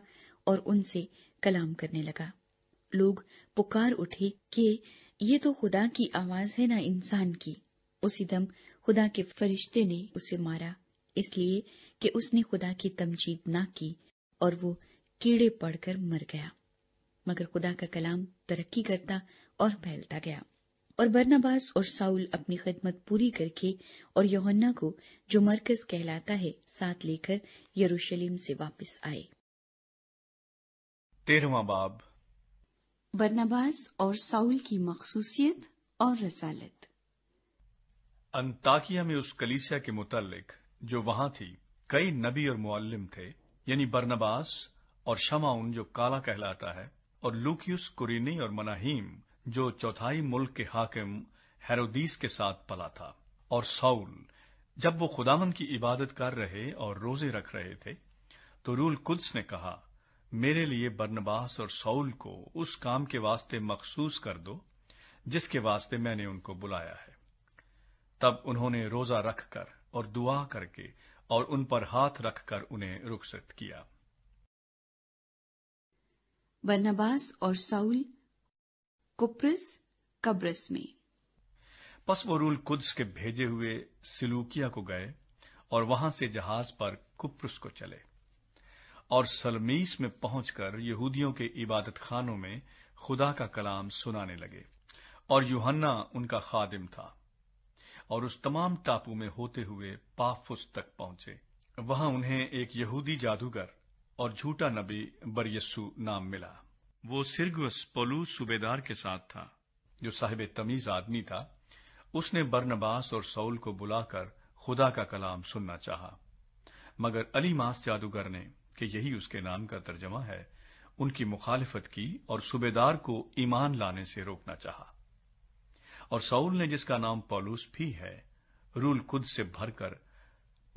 और उनसे कलाम करने लगा लोग पुकार उठे कि ये तो खुदा की आवाज है ना इंसान की उसी दम खुदा के फरिश्ते ने उसे मारा इसलिए कि उसने खुदा की तमजीद ना की और वो कीड़े पड़कर मर गया मगर खुदा का कलाम तरक्की करता और फैलता गया और बरनाबास और साउल अपनी खिदमत पूरी करके और योहन्ना को जो मरकज कहलाता है साथ लेकर यरूशलेम से वापस आए तेरवा बाब बरनबास और साउल की मखसूसियत और रसालत अंताकिया में उस कलीसिया के मुतालिक जो वहां थी कई नबी और मुअल्लिम थे यानी बरनबास और शमाउन जो काला कहलाता है और लुकियस कुरीनी और मनाहीम जो चौथाई मुल्क के हाकिम हैरोदीस के साथ पला था और साउल जब वो खुदामन की इबादत कर रहे और रोजे रख रहे थे तो रूल कुल्स ने कहा मेरे लिए बरनबास और सऊल को उस काम के वास्ते मखसूस कर दो जिसके वास्ते मैंने उनको बुलाया है तब उन्होंने रोजा रखकर और दुआ करके और उन पर हाथ रखकर उन्हें रुखसत किया बरनबास और सऊल कुप्रस कब्रस में पस वो रूल कुद्स के भेजे हुए सिलूकिया को गए और वहां से जहाज पर कुप्रस को चले और सलमीस में पहुंचकर यहूदियों के इबादत खानों में खुदा का कलाम सुनाने लगे और यूहन्ना उनका खादिम था और उस तमाम टापू में होते हुए पाफुस तक पहुंचे वहां उन्हें एक यहूदी जादूगर और झूठा नबी बरयस्सू नाम मिला वो सिरगुस पलू सूबेदार के साथ था जो साहिब तमीज आदमी था उसने बरनबास और सऊल को बुलाकर खुदा का कलाम सुनना चाहा मगर अली मास जादूगर ने कि यही उसके नाम का तर्जमा है उनकी मुखालफत की और सूबेदार को ईमान लाने से रोकना चाहा और साउल ने जिसका नाम पौलूस भी है रूल खुद से भरकर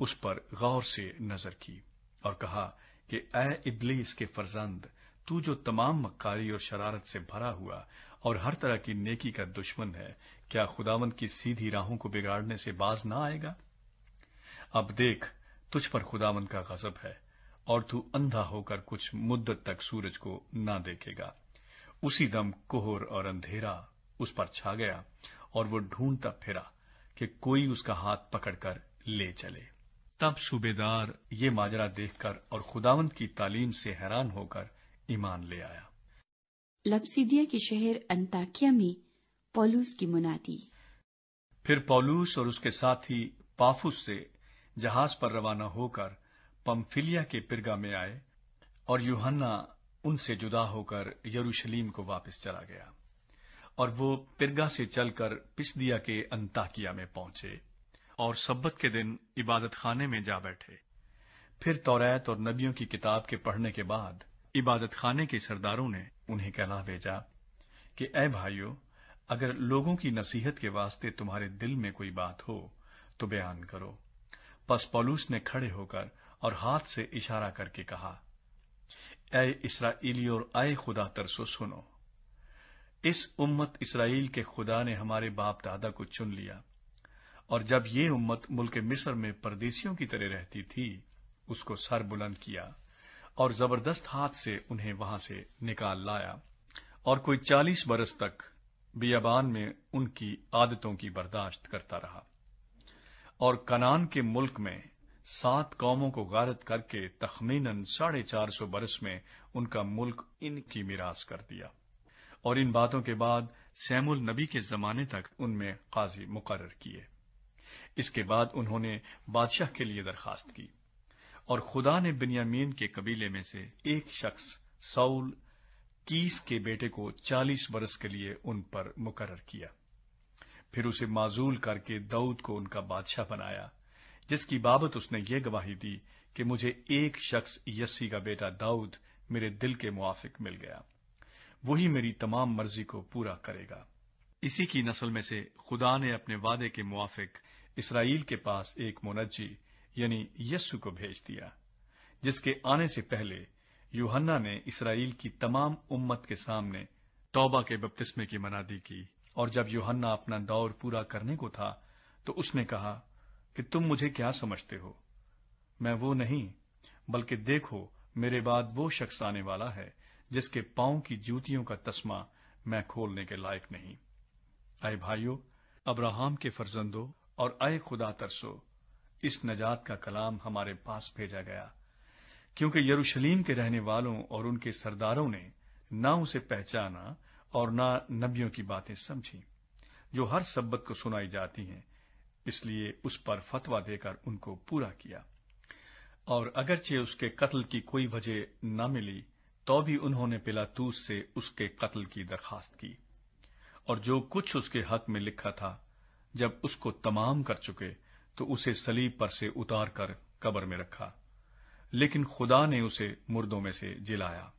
उस पर गौर से नजर की और कहा कि ए इबली इसके फर्जंद तू जो तमाम मक्कारी और शरारत से भरा हुआ और हर तरह की नेकी का दुश्मन है क्या खुदावंत की सीधी राहों को बिगाड़ने से बाज ना आएगा अब देख तुझ पर खुदावंत का गजब है और तू अंधा होकर कुछ मुद्दत तक सूरज को ना देखेगा उसी दम कोहर और अंधेरा उस पर छा गया और वो ढूंढता फिरा कि कोई उसका हाथ पकड़कर ले चले तब सूबेदार ये माजरा देखकर और खुदावंत की तालीम से हैरान होकर ईमान ले आया लपसीदिया के शहर अंताकिया में पौलूस की मुनादी फिर पौलूस और उसके साथी पाफुस से जहाज पर रवाना होकर पंफिलिया के पिरगा में आए और यूहन्ना उनसे जुदा होकर यरूशलीम को वापस चला गया और वो पिरगा से चलकर पिसदिया के अंताकिया में पहुंचे और सब्बत के दिन इबादत खाने में जा बैठे फिर तौरात और नबियों की किताब के पढ़ने के बाद इबादत खाने के सरदारों ने उन्हें कहला भेजा कि ए भाइयों अगर लोगों की नसीहत के वास्ते तुम्हारे दिल में कोई बात हो तो बयान करो पस पॉलूस ने खड़े होकर और हाथ से इशारा करके कहा ए इसराइली और आए खुदा तरसो सुनो इस उम्मत इसराइल के खुदा ने हमारे बाप दादा को चुन लिया और जब ये उम्मत मुल्क मिस्र में परदेशियों की तरह रहती थी उसको सर बुलंद किया और जबरदस्त हाथ से उन्हें वहां से निकाल लाया और कोई चालीस बरस तक बियाबान में उनकी आदतों की बर्दाश्त करता रहा और कनान के मुल्क में सात कौमों को गारत करके तखमीनन साढ़े चार सौ बरस में उनका मुल्क इनकी मिरास कर दिया और इन बातों के बाद सैमुल नबी के जमाने तक उनमें काजी मुकर किए इसके बाद उन्होंने बादशाह के लिए दरखास्त की और खुदा ने बिनियामीन के कबीले में से एक शख्स सऊल कीस के बेटे को चालीस बरस के लिए उन पर मुकर किया फिर उसे माजूल करके दाऊद को उनका बादशाह बनाया जिसकी बाबत उसने ये गवाही दी कि मुझे एक शख्स यस्सी का बेटा दाऊद मेरे दिल के मुआफिक मिल गया वही मेरी तमाम मर्जी को पूरा करेगा इसी की नस्ल में से खुदा ने अपने वादे के मुआफिक इसराइल के पास एक मुनज्जी यानी यस्सु को भेज दिया जिसके आने से पहले यूहन्ना ने इसराइल की तमाम उम्मत के सामने तौबा के बपतिस्मे की मनादी की और जब यूहन्ना अपना दौर पूरा करने को था तो उसने कहा कि तुम मुझे क्या समझते हो मैं वो नहीं बल्कि देखो मेरे बाद वो शख्स आने वाला है जिसके पांव की जूतियों का तस्मा मैं खोलने के लायक नहीं अय भाइयों अब्राहम के फर्जंदो और अय खुदा तरसो इस नजात का कलाम हमारे पास भेजा गया क्योंकि यरूशलेम के रहने वालों और उनके सरदारों ने न उसे पहचाना और ना नबियों की बातें समझी जो हर सब्बत को सुनाई जाती हैं इसलिए उस पर फतवा देकर उनको पूरा किया और अगरचे उसके कत्ल की कोई वजह न मिली तो भी उन्होंने पिलातूस से उसके कत्ल की दरखास्त की और जो कुछ उसके हक में लिखा था जब उसको तमाम कर चुके तो उसे सलीब पर से उतार कर कबर में रखा लेकिन खुदा ने उसे मुर्दों में से जिलाया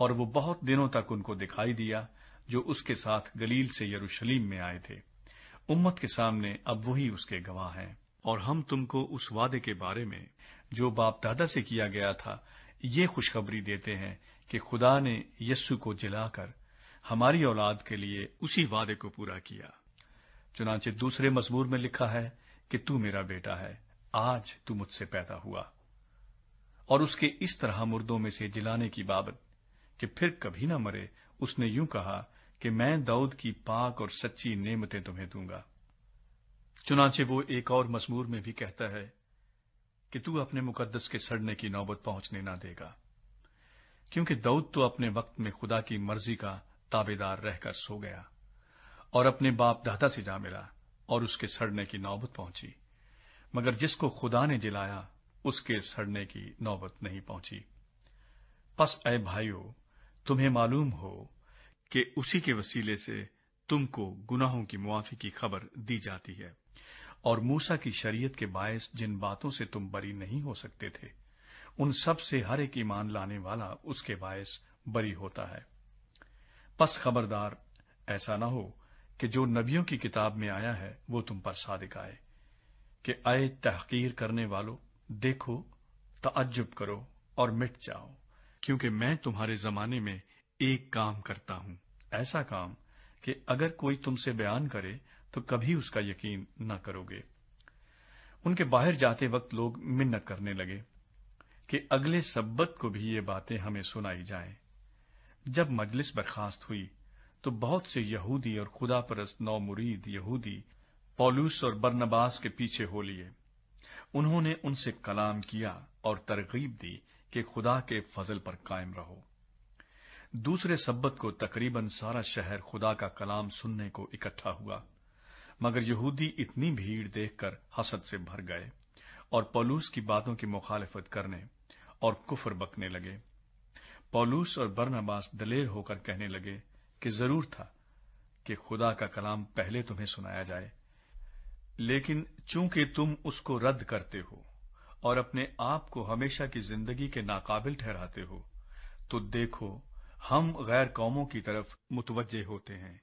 और वो बहुत दिनों तक उनको दिखाई दिया जो उसके साथ गलील से यरूशलीम में आए थे उम्मत के सामने अब वही उसके गवाह हैं और हम तुमको उस वादे के बारे में जो बाप दादा से किया गया था ये खुशखबरी देते हैं कि खुदा ने यस्सु को जलाकर हमारी औलाद के लिए उसी वादे को पूरा किया चुनाचे दूसरे मजमूर में लिखा है कि तू मेरा बेटा है आज तू मुझसे पैदा हुआ और उसके इस तरह मुर्दों में से जिलाने की बाबत कि फिर कभी ना मरे उसने यूं कहा कि मैं दाऊद की पाक और सच्ची नेमतें तुम्हें दूंगा चुनाचे वो एक और मजमूर में भी कहता है कि तू अपने मुकद्दस के सड़ने की नौबत पहुंचने ना देगा क्योंकि दाऊद तो अपने वक्त में खुदा की मर्जी का ताबेदार रहकर सो गया और अपने बाप दादा से जा मिला और उसके सड़ने की नौबत पहुंची मगर जिसको खुदा ने जिलाया उसके सड़ने की नौबत नहीं पहुंची बस ए भाइयों तुम्हें मालूम हो कि उसी के वसीले से तुमको गुनाहों की मुआफी की खबर दी जाती है और मूसा की शरीयत के बायस जिन बातों से तुम बरी नहीं हो सकते थे उन सब से हर एक ईमान लाने वाला उसके बायस बरी होता है बस खबरदार ऐसा न हो कि जो नबियों की किताब में आया है वो तुम पर सादिक आए कि आए तहकीर करने वालों देखो तअज्जुब करो और मिट जाओ क्योंकि मैं तुम्हारे जमाने में एक काम करता हूं ऐसा काम कि अगर कोई तुमसे बयान करे तो कभी उसका यकीन न करोगे उनके बाहर जाते वक्त लोग मिन्नत करने लगे कि अगले सब्बत को भी ये बातें हमें सुनाई जाएं। जब मजलिस बर्खास्त हुई तो बहुत से यहूदी और खुदा परस्त नौ मुरीद यहूदी पॉलूस और बरनबास के पीछे हो लिए उन्होंने उनसे कलाम किया और तरगीब दी कि खुदा के फजल पर कायम रहो दूसरे सब्बत को तकरीबन सारा शहर खुदा का कलाम सुनने को इकट्ठा हुआ मगर यहूदी इतनी भीड़ देखकर हसद से भर गए और पौलूस की बातों की मुखालफत करने और कुफर बकने लगे पौलूस और बर्नाबास दलेर होकर कहने लगे कि जरूर था कि खुदा का कलाम पहले तुम्हें सुनाया जाए लेकिन चूंकि तुम उसको रद्द करते हो और अपने आप को हमेशा की जिंदगी के नाकाबिल ठहराते हो तो देखो हम गैर कौमों की तरफ मुतवजे होते हैं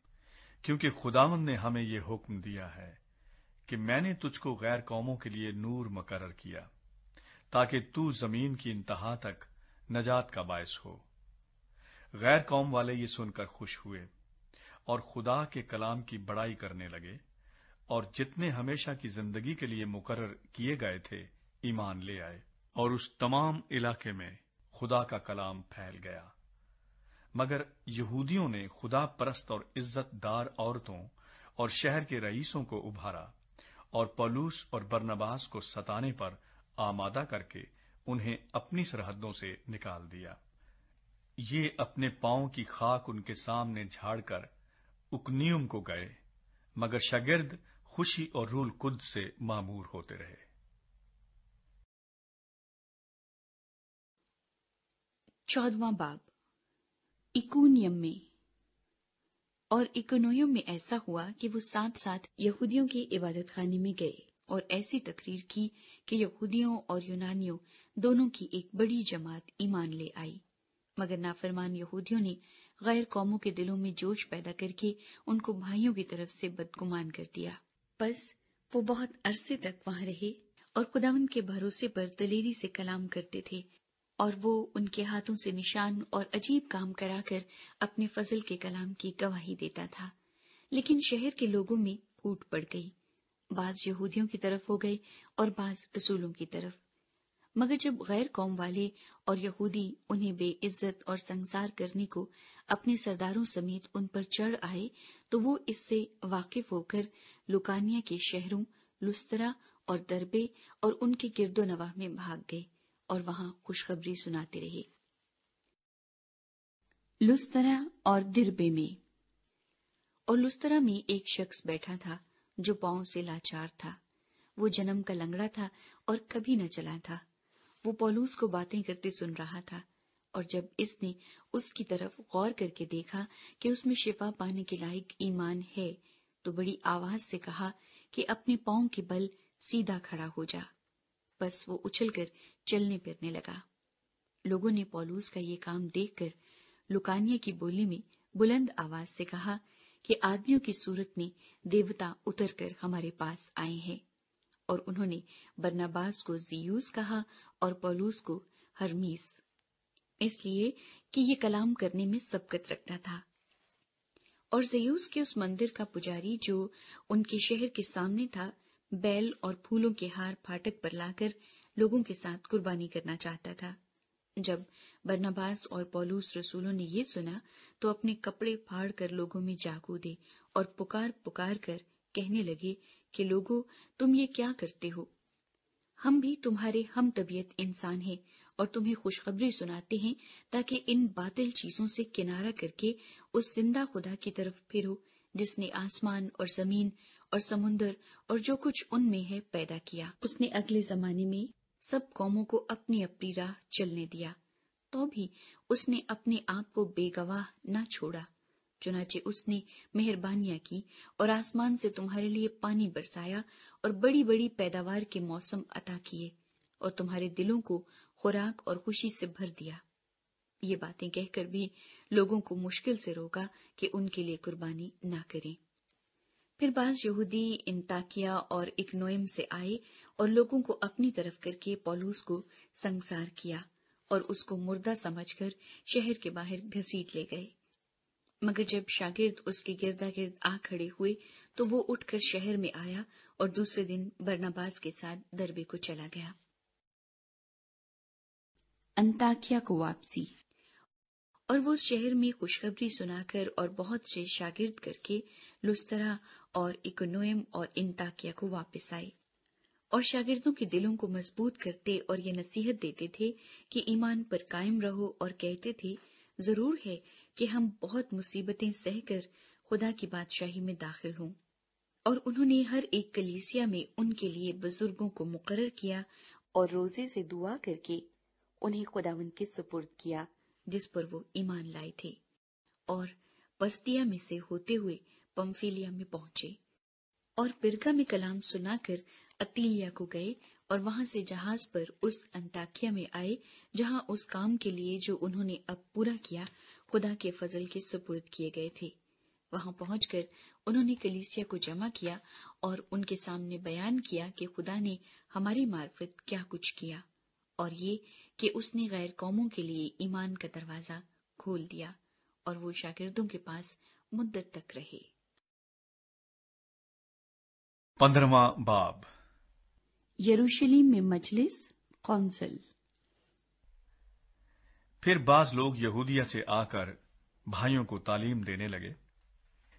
क्योंकि खुदावन ने हमें यह हुक्म दिया है कि मैंने तुझको गैर कौमों के लिए नूर मकर किया ताकि तू जमीन की इंतहा तक नजात का बायस हो गैर कौम वाले ये सुनकर खुश हुए और खुदा के कलाम की बड़ाई करने लगे और जितने हमेशा की जिंदगी के लिए मुकर किए गए थे ईमान ले आए और उस तमाम इलाके में खुदा का कलाम फैल गया मगर यहूदियों ने खुदा परस्त और इज्जतदार औरतों और शहर के रईसों को उभारा और पलूस और बरनबास को सताने पर आमादा करके उन्हें अपनी सरहदों से निकाल दिया ये अपने पांव की खाक उनके सामने झाड़कर उकनियम को गए मगर शगिर्द खुशी और रूल कुद से मामूर होते रहे चौदवा बाब इकोनियम में और इकोनोयम में ऐसा हुआ कि वो साथ साथ यहूदियों के इबादत खाने में गए और ऐसी तकरीर की कि यहूदियों और यूनानियों दोनों की एक बड़ी जमात ईमान ले आई मगर नाफरमान यहूदियों ने गैर कौमों के दिलों में जोश पैदा करके उनको भाइयों की तरफ से बदगुमान कर दिया बस वो बहुत अरसे तक वहां रहे और खुदावन के भरोसे पर दलेरी से कलाम करते थे और वो उनके हाथों से निशान और अजीब काम कराकर अपने फजल के कलाम की गवाही देता था लेकिन शहर के लोगों में फूट पड़ गई बाज यहूदियों की तरफ हो गए और बाज रसूलों की तरफ मगर जब गैर कौम वाले और यहूदी उन्हें बेइज्जत और संसार करने को अपने सरदारों समेत उन पर चढ़ आए तो वो इससे वाकिफ होकर लुकानिया के शहरों लुस्तरा और दरबे और उनके नवाह में भाग गए और वहां खुशखबरी सुनाते रहे लुस्तरा और दिरबे में और लुस्तरा में एक शख्स बैठा था जो पांव से लाचार था वो जन्म का लंगड़ा था और कभी न चला था वो पोलूस को बातें करते सुन रहा था और जब इसने उसकी तरफ गौर करके देखा कि उसमें शिफा पाने के लायक ईमान है तो बड़ी आवाज से कहा कि अपने पांव के बल सीधा खड़ा हो जा बस वो उछलकर चलने फिरने लगा लोगों ने पॉलूस का ये काम देखकर लुकानिया की बोली में बुलंद आवाज से कहा कि आदमियों की सूरत में देवता उतरकर हमारे पास आए हैं और उन्होंने बरनाबास को जीयूस कहा और पॉलूस को हरमीस इसलिए कि ये कलाम करने में सबकत रखता था और जयूस के उस मंदिर का पुजारी जो उनके शहर के सामने था बैल और फूलों के हार फाटक पर लाकर लोगों के साथ कुर्बानी करना चाहता था जब बर्नाबास और पौलूस रसूलों ने ये सुना तो अपने कपड़े फाड़ कर लोगों में जा दे और पुकार पुकार कर कहने लगे कि लोगों तुम ये क्या करते हो हम भी तुम्हारे हम तबीयत इंसान हैं और तुम्हें खुशखबरी सुनाते हैं ताकि इन बातिल चीजों से किनारा करके उस जिंदा खुदा की तरफ फिरो जिसने आसमान और जमीन और समुन्दर और जो कुछ उनमें है पैदा किया उसने अगले जमाने में सब कौमों को अपनी अपनी राह चलने दिया तो भी उसने अपने आप को बेगवाह न छोड़ा चुनाचे उसने मेहरबानियां की और आसमान से तुम्हारे लिए पानी बरसाया और बड़ी बड़ी पैदावार के मौसम अता किए और तुम्हारे दिलों को खुराक और खुशी से भर दिया ये बातें कहकर भी लोगों को मुश्किल से रोका कि उनके लिए कुर्बानी ना करें फिर बाज यहूदी इंताकिया और इकनोयम से आए और लोगों को अपनी तरफ करके पौलूस को संसार किया और उसको मुर्दा समझकर शहर के बाहर घसीट ले गए मगर जब शागिर्द उसके गिरदा गिर्द आ खड़े हुए तो वो उठकर शहर में आया और दूसरे दिन बर्नाबाज के साथ दरबे को चला गया अंताकिया को वापसी और वो शहर में खुशखबरी सुनाकर और बहुत से शागिर्द करके लुस्तरा और इकोनोएम और इंताकिया को वापस आए और शागिर्दों के दिलों को मजबूत करते और ये नसीहत देते थे कि ईमान पर कायम रहो और कहते थे जरूर है कि हम बहुत मुसीबतें सहकर खुदा की बादशाही में दाखिल हों और उन्होंने हर एक कलीसिया में उनके लिए बुजुर्गों को मुकर किया और रोजे से दुआ करके उन्हें खुदावन के सुपुर्द किया जिस पर वो ईमान लाए थे और पस्तिया में से होते हुए पम्फीलिया में पहुंचे और पिरगा में कलाम सुनाकर अतीलिया को गए और वहां से जहाज पर उस अंताकिया में आए जहां उस काम के लिए जो उन्होंने अब पूरा किया खुदा के फजल के सुपुर्द किए गए थे वहां पहुंचकर उन्होंने कलीसिया को जमा किया और उनके सामने बयान किया कि खुदा ने हमारी मार्फत क्या कुछ किया और ये कि उसने गैर कौमों के लिए ईमान का दरवाजा खोल दिया और वो शागिर्दों के पास मुद्दत तक रहे पंद्रवा बाब यरूशलेम में मजलिस कौंसिल फिर बाज लोग यहूदिया से आकर भाइयों को तालीम देने लगे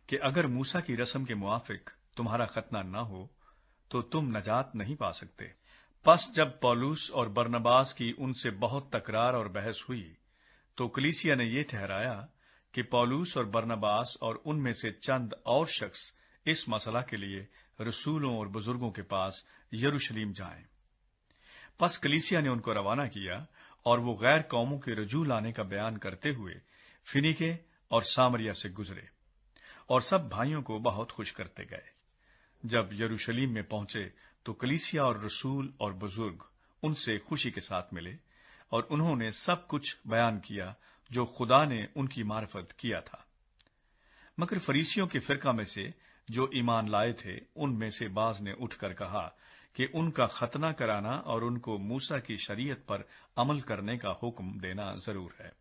कि अगर मूसा की रस्म के मुआफिक तुम्हारा खतना न हो तो तुम नजात नहीं पा सकते पस जब पौलूस और बरनबास की उनसे बहुत तकरार और बहस हुई तो कलीसिया ने यह ठहराया कि पौलूस और बरनबास और उनमें से चंद और शख्स इस मसला के लिए रसूलों और बुजुर्गों के पास यरूशलेम जाएं। बस कलीसिया ने उनको रवाना किया और वो गैर कौमों के रजू लाने का बयान करते हुए फिनिके और सामरिया से गुजरे और सब भाइयों को बहुत खुश करते गए जब यरूशलेम में पहुंचे तो कलीसिया और रसूल और बुजुर्ग उनसे खुशी के साथ मिले और उन्होंने सब कुछ बयान किया जो खुदा ने उनकी मार्फत किया था मगर फरीसियों के फिरका में से जो ईमान लाए थे उनमें से बाज ने उठकर कहा कि उनका खतना कराना और उनको मूसा की शरीयत पर अमल करने का हुक्म देना जरूर है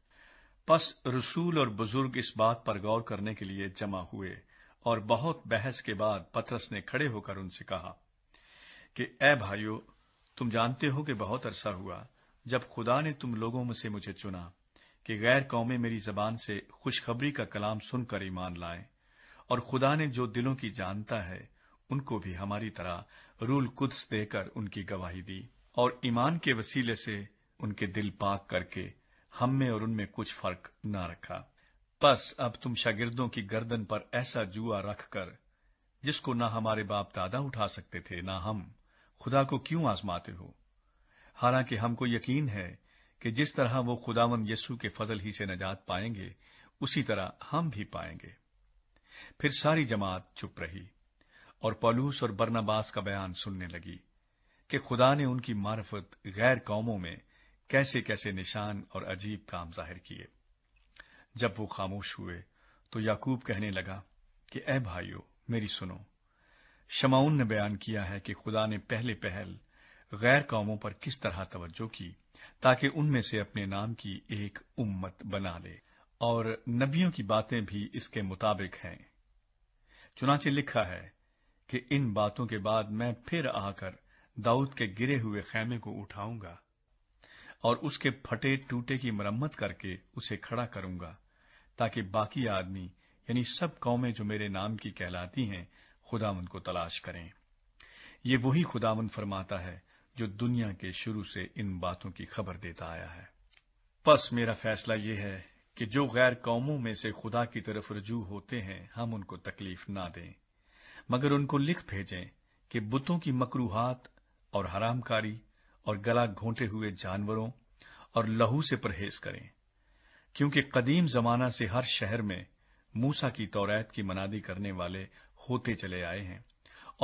पस रसूल और बुजुर्ग इस बात पर गौर करने के लिए जमा हुए और बहुत बहस के बाद पतरस ने खड़े होकर उनसे कहा कि ए भाइयों तुम जानते हो कि बहुत अरसा हुआ जब खुदा ने तुम लोगों में से मुझे चुना कि गैर कौमें मेरी जबान से खुशखबरी का कलाम सुनकर ईमान लाएं और खुदा ने जो दिलों की जानता है उनको भी हमारी तरह रूल कुद्स देकर उनकी गवाही दी और ईमान के वसीले से उनके दिल पाक करके हम में और उनमें कुछ फर्क न रखा बस अब तुम शागिर्दों की गर्दन पर ऐसा जुआ रखकर जिसको ना हमारे बाप दादा उठा सकते थे ना हम खुदा को क्यों आजमाते हो हालांकि हमको यकीन है कि जिस तरह वो खुदावन यसू के फजल ही से नजात पाएंगे उसी तरह हम भी पाएंगे फिर सारी जमात चुप रही और पलूस और बरनबास का बयान सुनने लगी कि खुदा ने उनकी मार्फत गैर कौमों में कैसे कैसे निशान और अजीब काम जाहिर किए जब वो खामोश हुए तो याकूब कहने लगा कि ए भाइयों मेरी सुनो शमाउन ने बयान किया है कि खुदा ने पहले पहल गैर कौमों पर किस तरह तवज्जो की ताकि उनमें से अपने नाम की एक उम्मत बना ले और नबियों की बातें भी इसके मुताबिक हैं चुनाचे लिखा है कि इन बातों के बाद मैं फिर आकर दाऊद के गिरे हुए खैमे को उठाऊंगा और उसके फटे टूटे की मरम्मत करके उसे खड़ा करूंगा ताकि बाकी आदमी यानी सब कौमें जो मेरे नाम की कहलाती हैं खुदावन को तलाश करें ये वही खुदावन फरमाता है जो दुनिया के शुरू से इन बातों की खबर देता आया है बस मेरा फैसला यह है कि जो गैर कौमों में से खुदा की तरफ रजू होते हैं हम उनको तकलीफ ना दें मगर उनको लिख भेजें कि बुतों की मकरूहत और हरामकारी और गला घोंटे हुए जानवरों और लहू से परहेज करें क्योंकि कदीम जमाना से हर शहर में मूसा की तौरात की मनादी करने वाले होते चले आए हैं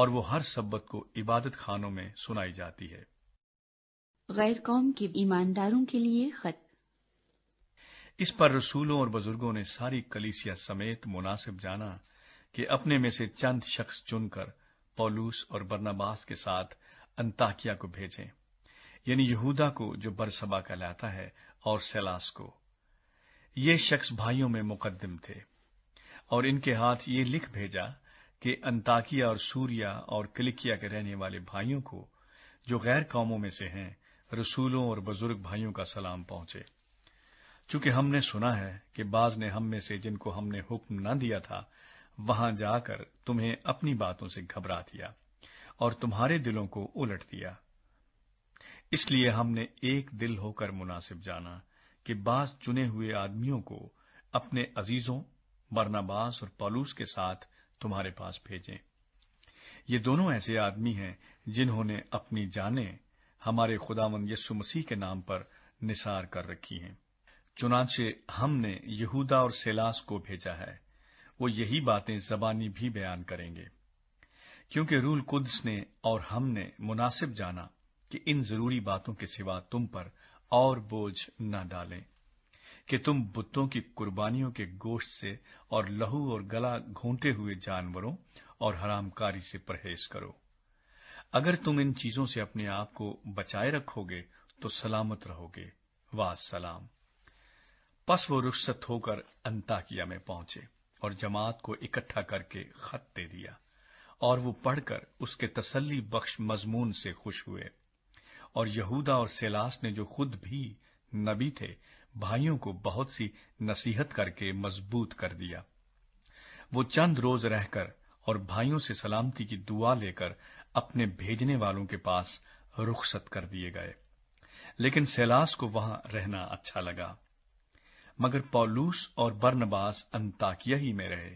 और वो हर सब्बत को इबादत खानों में सुनाई जाती है गैर कौम के ईमानदारों के लिए खत इस पर रसूलों और बुजुर्गों ने सारी कलीसिया समेत मुनासिब जाना कि अपने में से चंद शख्स चुनकर पौलूस और बरनाबास के साथ अंताकिया को भेजें यानी यहूदा को जो बरसबा कहलाता है और सैलास को ये शख्स भाइयों में मुकदम थे और इनके हाथ ये लिख भेजा कि अंताकिया और सूर्या और कलिकिया के रहने वाले भाइयों को जो गैर कौमों में से हैं रसूलों और बुजुर्ग भाइयों का सलाम पहुंचे चूंकि हमने सुना है कि बाज ने हम में से जिनको हमने हुक्म न दिया था वहां जाकर तुम्हें अपनी बातों से घबरा दिया और तुम्हारे दिलों को उलट दिया इसलिए हमने एक दिल होकर मुनासिब जाना कि बास चुने हुए आदमियों को अपने अजीजों बरनाबास और पलूस के साथ तुम्हारे पास भेजें ये दोनों ऐसे आदमी हैं जिन्होंने अपनी जानें हमारे खुदावन यस्सु मसीह के नाम पर निसार कर रखी हैं चुनाचे हमने यहूदा और सेलास को भेजा है वो यही बातें जबानी भी बयान करेंगे क्योंकि रूल कुद्स ने और हमने मुनासिब जाना कि इन जरूरी बातों के सिवा तुम पर और बोझ न डालें कि तुम बुतों की कुर्बानियों के गोश्त से और लहू और गला घूंटे हुए जानवरों और हरामकारी से परहेज करो अगर तुम इन चीजों से अपने आप को बचाए रखोगे तो सलामत रहोगे वाह सलाम पस वो रुख्सत होकर अंताकिया में पहुंचे और जमात को इकट्ठा करके खत दे दिया और वो पढ़कर उसके तसल्ली बख्श मजमून से खुश हुए और यहूदा और सेलास ने जो खुद भी नबी थे भाइयों को बहुत सी नसीहत करके मजबूत कर दिया वो चंद रोज रहकर और भाइयों से सलामती की दुआ लेकर अपने भेजने वालों के पास रुखसत कर दिए गए लेकिन सैलास को वहां रहना अच्छा लगा मगर पौलूस और बर्नबास अंताकिया ही में रहे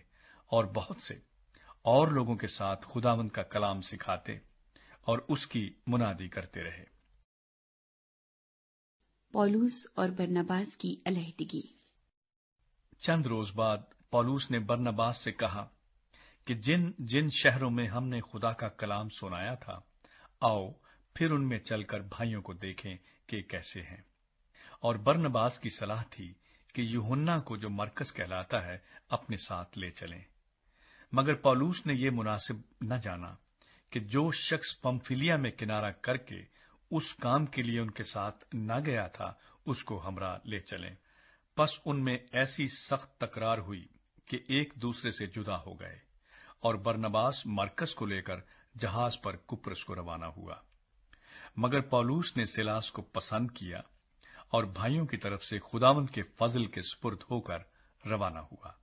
और बहुत से और लोगों के साथ खुदावंद का कलाम सिखाते और उसकी मुनादी करते रहे पौलूस और बर्नबास की अलहदगी चंद रोज बाद पौलूस ने बर्नबास से कहा कि जिन जिन शहरों में हमने खुदा का कलाम सुनाया था आओ फिर उनमें चलकर भाइयों को देखें कि कैसे हैं और बर्नबास की सलाह थी कि युहन्ना को जो मरकस कहलाता है अपने साथ ले चलें मगर पॉलूस ने यह मुनासिब न जाना कि जो शख्स पम्फिलिया में किनारा करके उस काम के लिए उनके साथ न गया था उसको हमरा ले चलें बस उनमें ऐसी सख्त तकरार हुई कि एक दूसरे से जुदा हो गए और बरनबास मरकज को लेकर जहाज पर कुप्रस को रवाना हुआ मगर पौलूस ने सिलास को पसंद किया और भाइयों की तरफ से खुदावंत के फजल के स्पुर्द होकर रवाना हुआ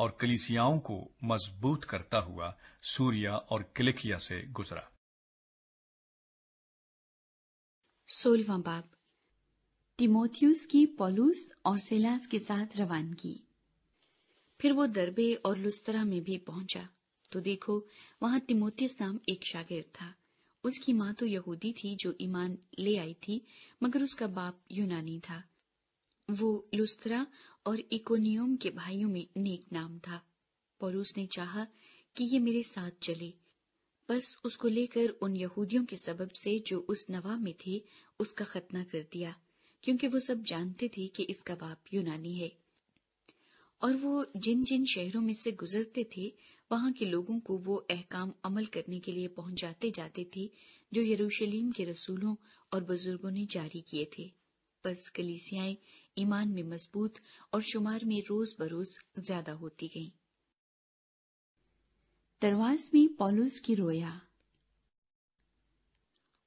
और कलिसियाओं को मजबूत करता हुआ सूर्या और किलिखिया से गुजरा सोलवा बाप तिमोथियस की पॉलूस और सेलास के साथ रवानगी फिर वो दरबे और लुस्तरा में भी पहुंचा तो देखो वहां तिमोथियस नाम एक शागिर्द था उसकी माँ तो यहूदी थी जो ईमान ले आई थी मगर उसका बाप यूनानी था वो लुस्त्रा और इकोनियम के भाइयों में नेक नाम था पौलुस ने चाहा कि ये मेरे साथ चले बस उसको लेकर उन यहूदियों के सबब से जो उस नवाब में थे उसका खतना कर दिया क्योंकि वो सब जानते थे कि इसका बाप यूनानी है और वो जिन जिन शहरों में से गुजरते थे वहां के लोगों को वो अहकाम अमल करने के लिए पहुंचाते जाते थे जो यरूशलेम के रसूलों और बुजुर्गों ने जारी किए थे बस कलीसियाएं ईमान में मजबूत और शुमार में रोज बरोज ज्यादा होती गईं दरवाज में पॉलुस की रोया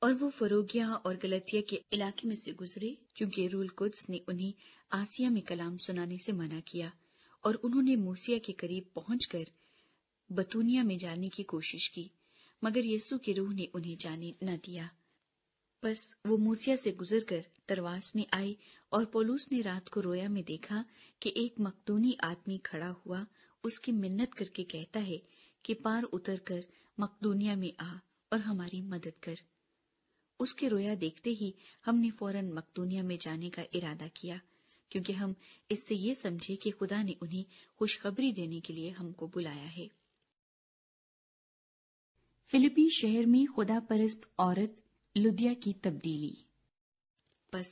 और वो फरोगिया और गलतिया के इलाके में से गुजरे क्योंकि रूल कुद्स ने उन्हें आसिया में कलाम सुनाने से मना किया और उन्होंने मूसिया के करीब पहुंचकर बतूनिया में जाने की कोशिश की मगर येसु की रूह ने उन्हें जाने न दिया बस वो मूसिया से गुजरकर तरवास में आई और पोलूस ने रात को रोया में देखा कि एक मकदूनी आदमी खड़ा हुआ उसकी मिन्नत करके कहता है कि पार उतर कर मकदूनिया में आ और हमारी मदद कर उसके रोया देखते ही हमने फौरन मकदूनिया में जाने का इरादा किया क्योंकि हम इससे ये समझे कि खुदा ने उन्हें खुशखबरी देने के लिए हमको बुलाया है फिलिपी शहर में खुदा परस्त औरत लुदिया की तब्दीली बस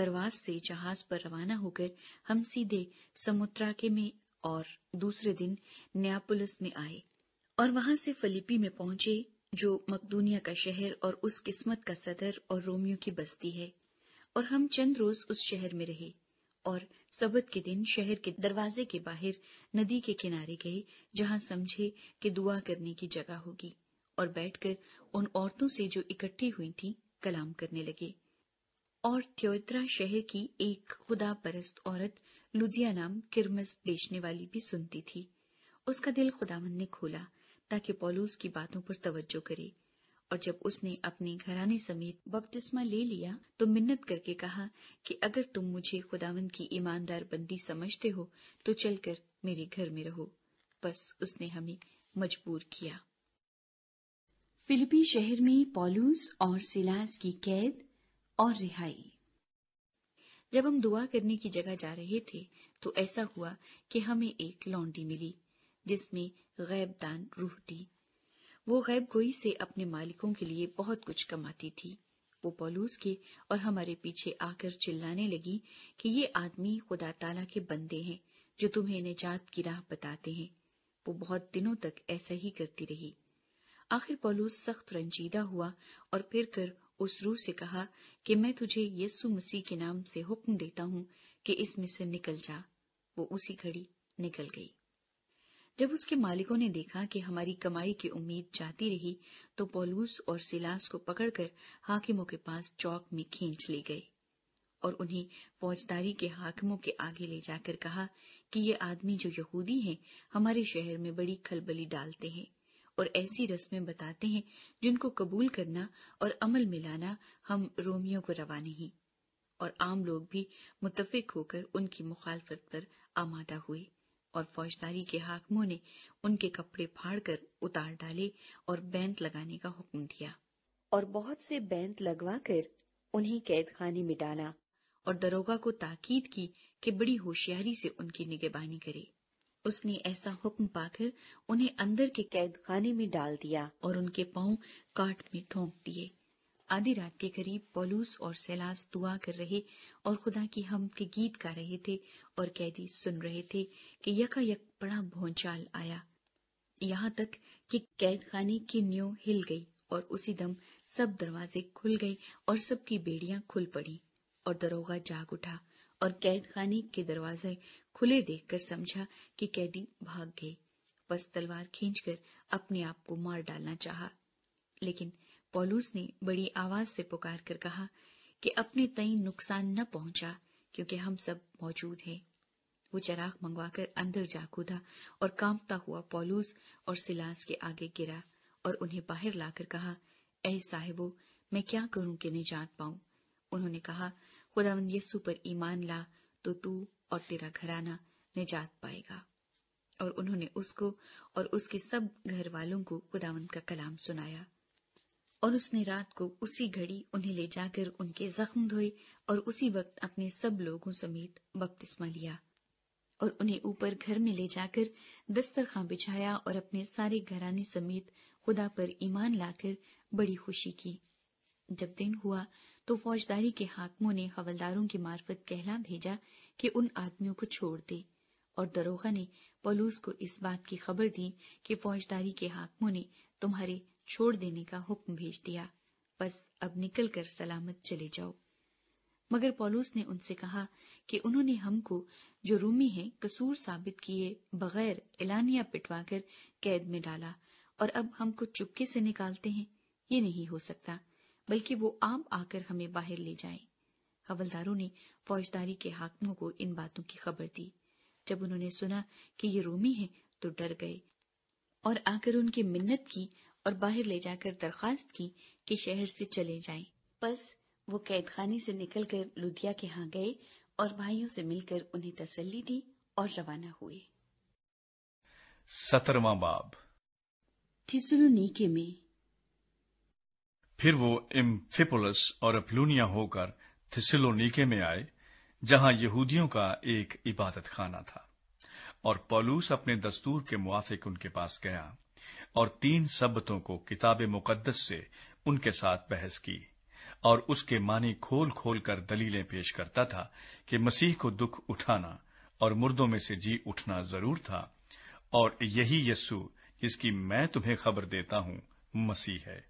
दरवाज से जहाज पर रवाना होकर हम सीधे समुद्राके में और दूसरे दिन न्यापुलस में आए और वहां से फिलिपी में पहुंचे जो मकदूनिया का शहर और उस किस्मत का सदर और रोमियो की बस्ती है और हम चंद रोज उस शहर में रहे और सबत के दिन शहर के दरवाजे के बाहर नदी के किनारे गए जहां समझे कि दुआ करने की जगह होगी और बैठकर उन औरतों से जो इकट्ठी हुई थी कलाम करने लगे और थ्योत्रा शहर की एक खुदा परस्त औरत लुधिया नाम किरमस बेचने वाली भी सुनती थी उसका दिल खुदावन ने खोला ताकि पोलूस की बातों पर तवज्जो करे और जब उसने अपने घराने समेत बपतिस्मा ले लिया तो मिन्नत करके कहा कि अगर तुम मुझे खुदावन की ईमानदार बंदी समझते हो तो चलकर मेरे घर में रहो बस उसने हमें मजबूर किया फिलिपी शहर में पॉलूस और सिलास की कैद और रिहाई जब हम दुआ करने की जगह जा रहे थे तो ऐसा हुआ कि हमें एक लौंडी मिली जिसमें गैबदान रूह थी वो गैब गोई से अपने मालिकों के लिए बहुत कुछ कमाती थी वो पॉलूस के और हमारे पीछे आकर चिल्लाने लगी कि ये आदमी खुदा ताला के बंदे हैं जो तुम्हें निजात की राह बताते हैं वो बहुत दिनों तक ऐसा ही करती रही आखिर पोलूस सख्त रंजीदा हुआ और फिर कर उस रूह से कहा कि मैं तुझे यस्सु मसीह के नाम से हुक्म देता हूं कि इसमें से निकल जा वो उसी घड़ी निकल गई जब उसके मालिकों ने देखा कि हमारी कमाई की उम्मीद जाती रही तो पोलूस और सिलास को पकड़कर हाकिमों के पास चौक में खींच ले गए और उन्हें फौजदारी के हाकिमों के आगे ले जाकर कहा कि ये आदमी जो यहूदी हैं हमारे शहर में बड़ी खलबली डालते हैं और ऐसी रस्में बताते हैं जिनको कबूल करना और अमल में लाना हम रोमियों को रवा नहीं और आम लोग भी मुतफिक होकर उनकी मुखालफत पर आमादा हुए और फौजदारी के हाकमों ने उनके कपड़े फाड़कर उतार डाले और बैंत लगाने का हुक्म दिया और बहुत से बैंत लगवाकर उन्हें कैदखाने में डाला और दरोगा को ताकीद की कि बड़ी होशियारी से उनकी निगेबानी करे उसने ऐसा हुक्म पाकर उन्हें अंदर के कैद खाने में डाल दिया और उनके पांव काट में ठोंक दिए आधी रात के करीब पोलूस और सैलास दुआ कर रहे और खुदा की हम के गीत गा रहे थे और कैदी सुन रहे थे कि यकायक बड़ा भोंचाल आया यहाँ तक कि कैद खाने की न्यो हिल गई और उसी दम सब दरवाजे खुल गए और सबकी बेड़ियां खुल पड़ी और दरोगा जाग उठा और कैद खाने के दरवाजे खुले देखकर समझा कि कैदी भाग गए बस तलवार खींचकर अपने आप को मार डालना चाहा लेकिन पॉलूस ने बड़ी आवाज से पुकार कर कहा कि अपने तई नुकसान न पहुंचा क्योंकि हम सब मौजूद हैं वो चराग मंगवाकर अंदर जा कूदा और कांपता हुआ पॉलूस और सिलास के आगे गिरा और उन्हें बाहर लाकर कहा ए साहेबो मैं क्या करूं कि निजात पाऊं उन्होंने कहा खुदावंद यस्सु पर ईमान ला तो तू और तेरा घराना निजात पाएगा और उन्होंने उसको और उसके सब घर वालों को खुदावंत का कलाम सुनाया और उसने रात को उसी घड़ी उन्हें ले जाकर उनके जख्म धोए और उसी वक्त अपने सब लोगों समेत बपतिस्मा लिया और उन्हें ऊपर घर में ले जाकर दस्तरखां बिछाया और अपने सारे घराने समेत खुदा पर ईमान लाकर बड़ी खुशी की जब दिन हुआ तो फौजदारी के हाकमों ने हवलदारों की मार्फत कहला भेजा कि उन आदमियों को छोड़ दे और दरोगा ने पलूस को इस बात की खबर दी कि फौजदारी के हाकमों ने तुम्हारे छोड़ देने का हुक्म भेज दिया बस अब निकल कर सलामत चले जाओ मगर पॉलूस ने उनसे कहा कि उन्होंने हमको जो रूमी है कसूर साबित किए बगैर एलानिया पिटवाकर कैद में डाला और अब हमको चुपके से निकालते हैं ये नहीं हो सकता बल्कि वो आप आकर हमें बाहर ले जाएं। हवलदारों ने फौजदारी के हाकमों को इन बातों की खबर दी जब उन्होंने सुना कि ये रोमी हैं तो डर गए और आकर उनकी मिन्नत की और बाहर ले जाकर दरखास्त की कि शहर से चले जाएं। बस वो कैदखाने से निकलकर लुधिया के यहाँ गए और भाइयों से मिलकर उन्हें तसल्ली दी और रवाना हुए सतरवा बाब थिसुलुनीके में फिर वो इम्फिपोलस और अपलूनिया होकर थिसलोनीके में आए जहां यहूदियों का एक इबादत खाना था और पौलूस अपने दस्तूर के मुआफिक उनके पास गया और तीन सबतों को किताब मुकद्दस से उनके साथ बहस की और उसके माने खोल खोल कर दलीलें पेश करता था कि मसीह को दुख उठाना और मुर्दों में से जी उठना जरूर था और यही यस्सु जिसकी मैं तुम्हें खबर देता हूं मसीह है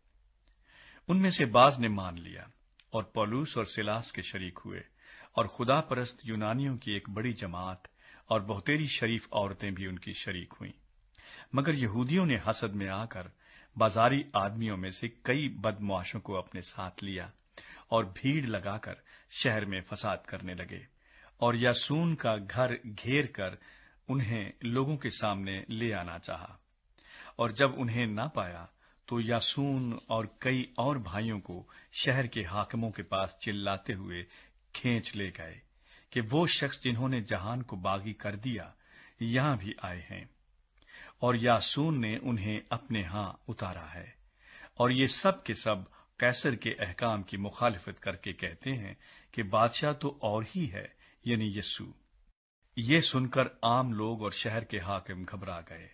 उनमें से बाज ने मान लिया और पौलूस और सिलास के शरीक हुए और खुदा परस्त यूनानियों की एक बड़ी जमात और बहुतेरी शरीफ औरतें भी उनकी शरीक हुईं मगर यहूदियों ने हसद में आकर बाजारी आदमियों में से कई बदमाशों को अपने साथ लिया और भीड़ लगाकर शहर में फसाद करने लगे और यासून का घर घेर कर उन्हें लोगों के सामने ले आना चाहा और जब उन्हें ना पाया तो यासून और कई और भाइयों को शहर के हाकिमों के पास चिल्लाते हुए खींच ले गए कि वो शख्स जिन्होंने जहान को बागी कर दिया यहां भी आए हैं और यासून ने उन्हें अपने हां उतारा है और ये सब के सब कैसर के अहकाम की मुखालफत करके कहते हैं कि बादशाह तो और ही है यानी यस्सू ये सुनकर आम लोग और शहर के हाकिम घबरा गए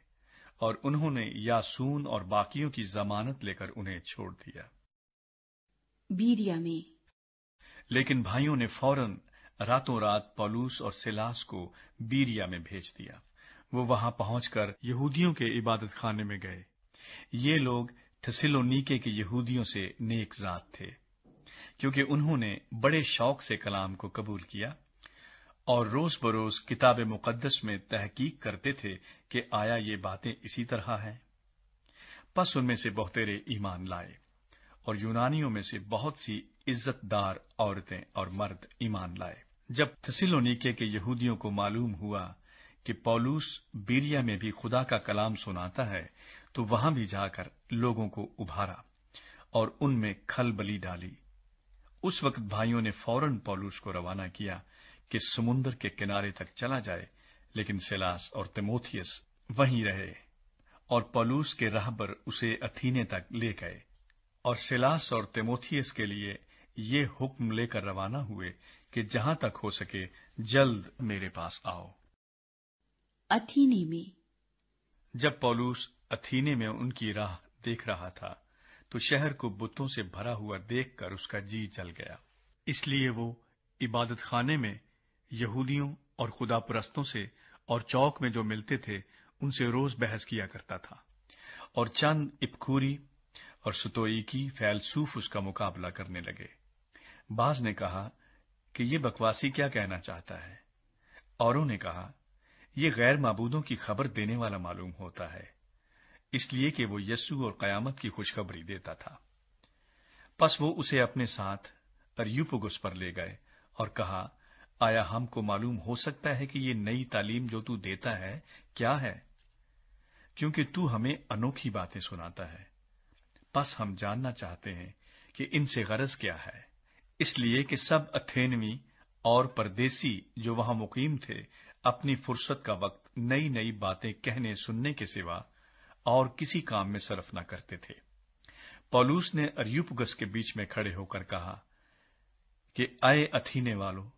और उन्होंने यासून और बाकियों की जमानत लेकर उन्हें छोड़ दिया बीरिया में लेकिन भाइयों ने फौरन रातों रात पलूस और सिलास को बीरिया में भेज दिया वो वहां पहुंचकर यहूदियों के इबादत खाने में गए ये लोग थसिलोनीके के यहूदियों से नेकजात थे क्योंकि उन्होंने बड़े शौक से कलाम को कबूल किया और रोज बरोज किताब मुकदस में तहकीक करते थे कि आया ये बातें इसी तरह है बस उनमें से बहुतेरे ईमान लाए और यूनानियों में से बहुत सी इज्जतदार औरतें और मर्द ईमान लाए जब थसिलोनीके के यहूदियों को मालूम हुआ कि पौलूस बीरिया में भी खुदा का कलाम सुनाता है तो वहां भी जाकर लोगों को उभारा और उनमें खलबली डाली उस वक्त भाइयों ने फौरन पौलूस को रवाना किया कि समुन्दर के किनारे तक चला जाए लेकिन सिलास और तेमोथियस वहीं रहे और पलूस के पर उसे अथीने तक ले गए और सिलास और तेमोथियस के लिए ये हुक्म लेकर रवाना हुए कि जहां तक हो सके जल्द मेरे पास आओ अथीने में जब पौलूस अथीने में उनकी राह देख रहा था तो शहर को बुतों से भरा हुआ देखकर उसका जी जल गया इसलिए वो इबादत खाने में यहूदियों और खुदा प्रस्तों से और चौक में जो मिलते थे उनसे रोज बहस किया करता था और चंद इपखूरी और सुतोईकी फैलसूफ उसका मुकाबला करने लगे बाज ने कहा कि ये बकवासी क्या कहना चाहता है औरों ने कहा यह गैर मबूदों की खबर देने वाला मालूम होता है इसलिए कि वो यस्सु और कयामत की खुशखबरी देता था बस वो उसे अपने साथ अरयूपोगस पर ले गए और कहा आया हमको मालूम हो सकता है कि ये नई तालीम जो तू देता है क्या है क्योंकि तू हमें अनोखी बातें सुनाता है बस हम जानना चाहते हैं कि इनसे गरज क्या है इसलिए कि सब अथेनवी और परदेसी जो वहां मुकीम थे अपनी फुर्सत का वक्त नई नई बातें कहने सुनने के सिवा और किसी काम में सरफ न करते थे पॉलूस ने अरयुपगस के बीच में खड़े होकर कहा कि आए अथीने वालों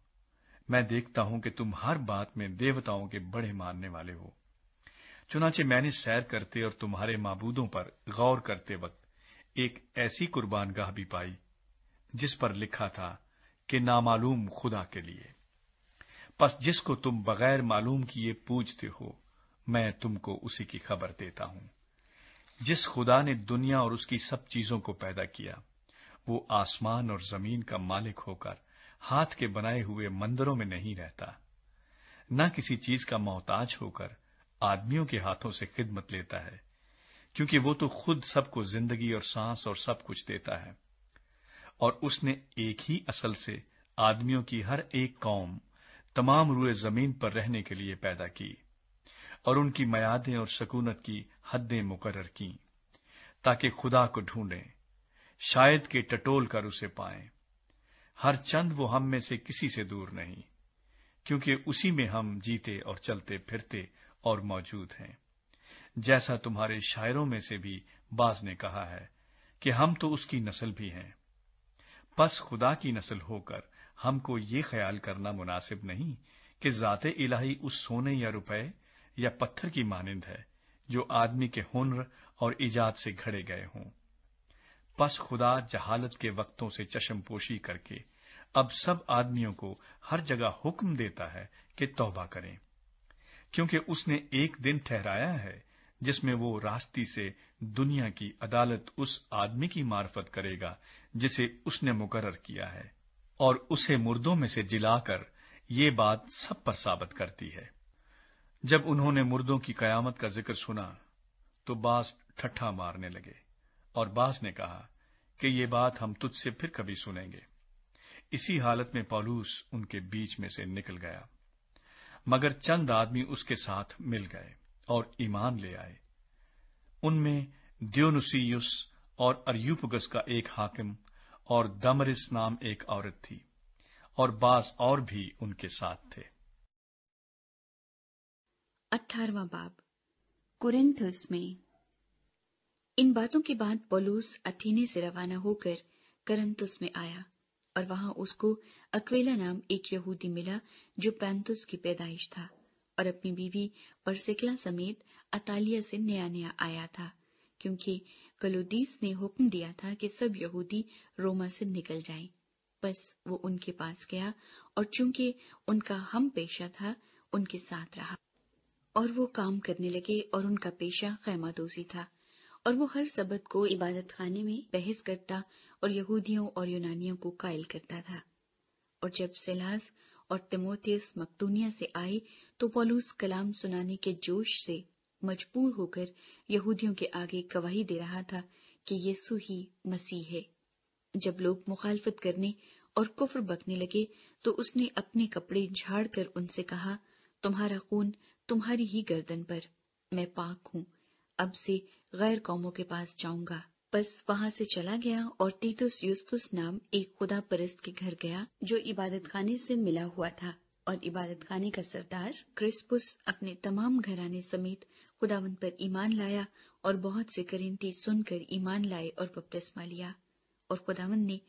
मैं देखता हूं कि तुम हर बात में देवताओं के बड़े मानने वाले हो चुनाचे मैंने सैर करते और तुम्हारे माबूदों पर गौर करते वक्त एक ऐसी कुर्बानगाह भी पाई जिस पर लिखा था कि नामालूम खुदा के लिए बस जिसको तुम बगैर मालूम किए पूजते हो मैं तुमको उसी की खबर देता हूं जिस खुदा ने दुनिया और उसकी सब चीजों को पैदा किया वो आसमान और जमीन का मालिक होकर हाथ के बनाए हुए मंदिरों में नहीं रहता न किसी चीज का मोहताज होकर आदमियों के हाथों से खिदमत लेता है क्योंकि वो तो खुद सबको जिंदगी और सांस और सब कुछ देता है और उसने एक ही असल से आदमियों की हर एक कौम तमाम रूए जमीन पर रहने के लिए पैदा की और उनकी मयादें और सकूनत की हदें मुकर की ताकि खुदा को ढूंढें शायद के टटोल कर उसे पाएं हर चंद वो हम में से किसी से दूर नहीं क्योंकि उसी में हम जीते और चलते फिरते और मौजूद हैं जैसा तुम्हारे शायरों में से भी बाज ने कहा है कि हम तो उसकी नस्ल भी हैं बस खुदा की नस्ल होकर हमको ये ख्याल करना मुनासिब नहीं कि जाते इलाही उस सोने या रुपए या पत्थर की मानिंद है जो आदमी के हुनर और इजाद से घड़े गए हों बस खुदा जहालत के वक्तों से चश्मपोशी करके अब सब आदमियों को हर जगह हुक्म देता है कि तौबा करें क्योंकि उसने एक दिन ठहराया है जिसमें वो रास्ती से दुनिया की अदालत उस आदमी की मार्फत करेगा जिसे उसने मुकर किया है और उसे मुर्दों में से जिलाकर ये बात सब पर साबित करती है जब उन्होंने मुर्दों की कयामत का जिक्र सुना तो बास ठट्ठा मारने लगे और बास ने कहा कि ये बात हम तुझसे फिर कभी सुनेंगे इसी हालत में पौलूस उनके बीच में से निकल गया मगर चंद आदमी उसके साथ मिल गए और ईमान ले आए उनमें दियोनुसीयुस और अरयूपगस का एक हाकिम और दमरिस नाम एक औरत थी और बास और भी उनके साथ थे अठारवा बाब कुरिंथस में इन बातों के बाद पौलूस अथीने से रवाना होकर करंतुस में आया और वहां उसको अक्वेला नाम एक यहूदी मिला जो पैंतुस की पैदाइश था और अपनी बीवी परसिकला समेत अतालिया से नया नया आया था क्योंकि कलोदीस ने हुक्म दिया था कि सब यहूदी रोमा से निकल जाएं। बस वो उनके पास गया और चूंकि उनका हम पेशा था उनके साथ रहा और वो काम करने लगे और उनका पेशा खैमा था और वो हर सबक को इबादत खाने में बहस करता और यहूदियों और यूनानियों को कायल करता था और जब सिलास और तिमोथियस मकदूनिया से आए तो पौलूस कलाम सुनाने के जोश से मजबूर होकर यहूदियों के आगे गवाही दे रहा था कि यीशु ही मसीह है जब लोग मुखालफत करने और कुफर बकने लगे तो उसने अपने कपड़े झाड़कर उनसे कहा तुम्हारा खून तुम्हारी ही गर्दन पर मैं पाक हूं अब से गैर कौमों के पास जाऊंगा बस वहां से चला गया और तीतुस युस्तुस नाम एक खुदा परस्त के घर गया जो इबादत खाने से मिला हुआ था और इबादत खाने का सरदार क्रिस्पुस अपने तमाम घराने समेत खुदावंत पर ईमान लाया और बहुत से करिंती सुनकर ईमान लाए और बपतिस्मा लिया और खुदावंत ने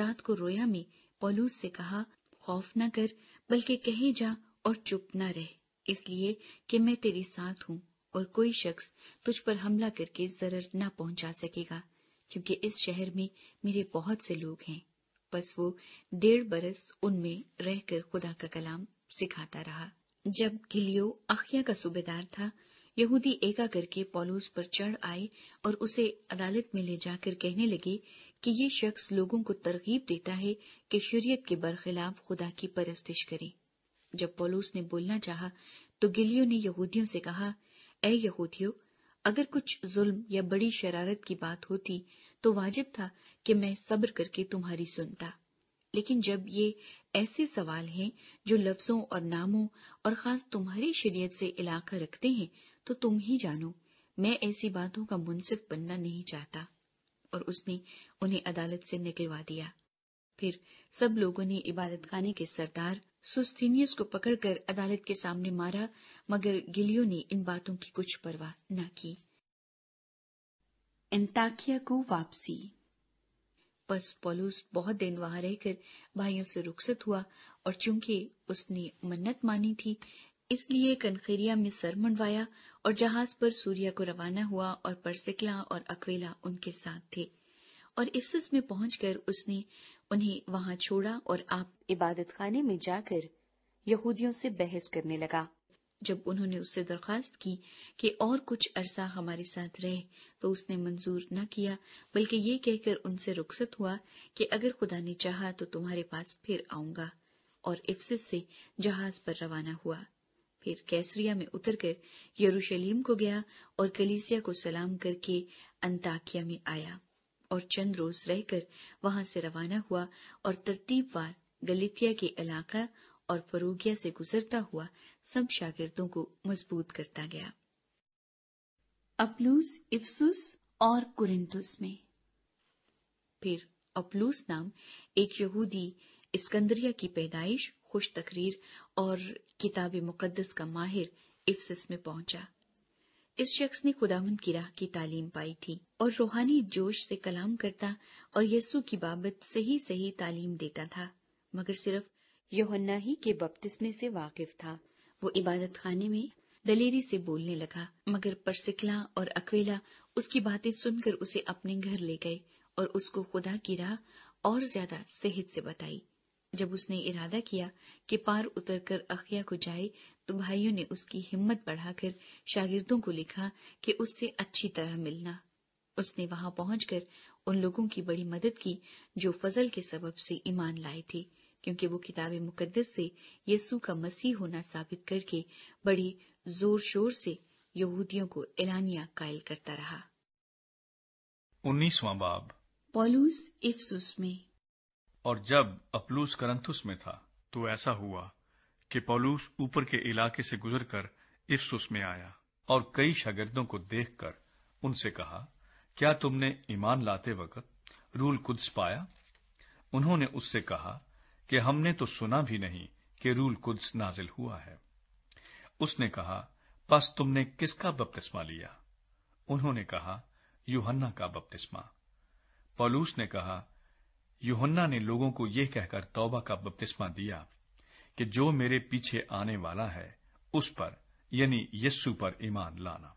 रात को रोया में पौलूस से कहा खौफ न कर बल्कि कहे जा और चुप न रह इसलिए कि मैं तेरे साथ हूँ और कोई शख्स तुझ पर हमला करके जरर न पहुंचा सकेगा क्योंकि इस शहर में मेरे बहुत से लोग हैं बस वो डेढ़ बरस उनमें रहकर खुदा का कलाम सिखाता रहा जब गिलियो अखिया का सूबेदार था यहूदी एका करके पॉलूस पर चढ़ आए और उसे अदालत में ले जाकर कहने लगे कि ये शख्स लोगों को तरकीब देता है कि शरीयत के बरखिलाफ खुदा की परस्तिश करें जब पॉलूस ने बोलना चाहा तो गिलियो ने यहूदियों से कहा ए यहूदियों अगर कुछ जुल्म या बड़ी शरारत की बात होती तो वाजिब था कि मैं सब्र करके तुम्हारी सुनता लेकिन जब ये ऐसे सवाल हैं जो लफ्जों और नामों और खास तुम्हारी शरीयत से इलाका रखते हैं तो तुम ही जानो मैं ऐसी बातों का मुनसिफ बनना नहीं चाहता और उसने उन्हें अदालत से निकलवा दिया फिर सब लोगों ने इबादत खाने के सरदार सुस्थीनियस को पकड़कर अदालत के सामने मारा मगर गिलियो ने इन बातों की कुछ परवाह न की एंताकिया को वापसी बस पोलूस बहुत दिन वहां रहकर भाइयों से रुखसत हुआ और चूंकि उसने मन्नत मानी थी इसलिए कनखेरिया में सर मंडवाया और जहाज पर सूर्या को रवाना हुआ और परसिकला और अक्वेला उनके साथ थे और इफ्सस में पहुंचकर उसने उन्हें वहां छोड़ा और आप इबादत खाने में जाकर यहूदियों से बहस करने लगा जब उन्होंने उससे दरख्वास्त की कि और कुछ अरसा हमारे साथ रहे तो उसने मंजूर न किया बल्कि ये कहकर उनसे रुखसत हुआ कि अगर खुदा ने चाहा तो तुम्हारे पास फिर आऊंगा और इफ्सिस से जहाज पर रवाना हुआ फिर कैसरिया में उतरकर यरूशलेम को गया और कलीसिया को सलाम करके अंताकिया में आया और चंद रोज रहकर वहां से रवाना हुआ और तरतीबवार गलितिया के इलाका और फरूगिया से गुजरता हुआ सब शागिर्दों को मजबूत करता गया अपलूस इफसुस और कुरिंतुस में फिर अपलूस नाम एक यहूदी इस्कंदरिया की पैदाइश खुश तकरीर और किताब मुकद्दस का माहिर इफसिस में पहुंचा इस शख्स ने खुदावन की राह की तालीम पाई थी और रूहानी जोश से कलाम करता और यस्सु की बाबत सही सही तालीम देता था मगर सिर्फ योहन्ना ही के बपतिस्मे से वाकिफ था वो इबादत खाने में दलेरी से बोलने लगा मगर परसिकला और अकवेला उसकी बातें सुनकर उसे अपने घर ले गए और उसको खुदा की राह और ज्यादा सेहत से बताई जब उसने इरादा किया कि पार उतरकर अखिया को जाए तो भाइयों ने उसकी हिम्मत बढ़ाकर शागिर्दों को लिखा कि उससे अच्छी तरह मिलना उसने वहां पहुंचकर उन लोगों की बड़ी मदद की जो फजल के सबब से ईमान लाए थे क्योंकि वो किताब मुकद्दस से यीशु का मसीह होना साबित करके बड़ी जोर शोर से यहूदियों को एलानिया कायल करता रहा उन्नीसवा बाब पॉलूस इफसुस में और जब अपलूस करंथुस में था तो ऐसा हुआ कि पौलूस ऊपर के इलाके से गुजरकर इफ्सुस में आया और कई शागिर्दों को देखकर उनसे कहा क्या तुमने ईमान लाते वक्त रूल कुद्स पाया उन्होंने उससे कहा कि हमने तो सुना भी नहीं कि रूल कुद्स नाजिल हुआ है उसने कहा बस तुमने किसका बपतिस्मा लिया उन्होंने कहा यूहन्ना का बपतिस्मा पौलूस ने कहा यूहन्ना ने लोगों को यह कहकर तौबा का बपतिस्मा दिया कि जो मेरे पीछे आने वाला है उस पर यानी यस्सु पर ईमान लाना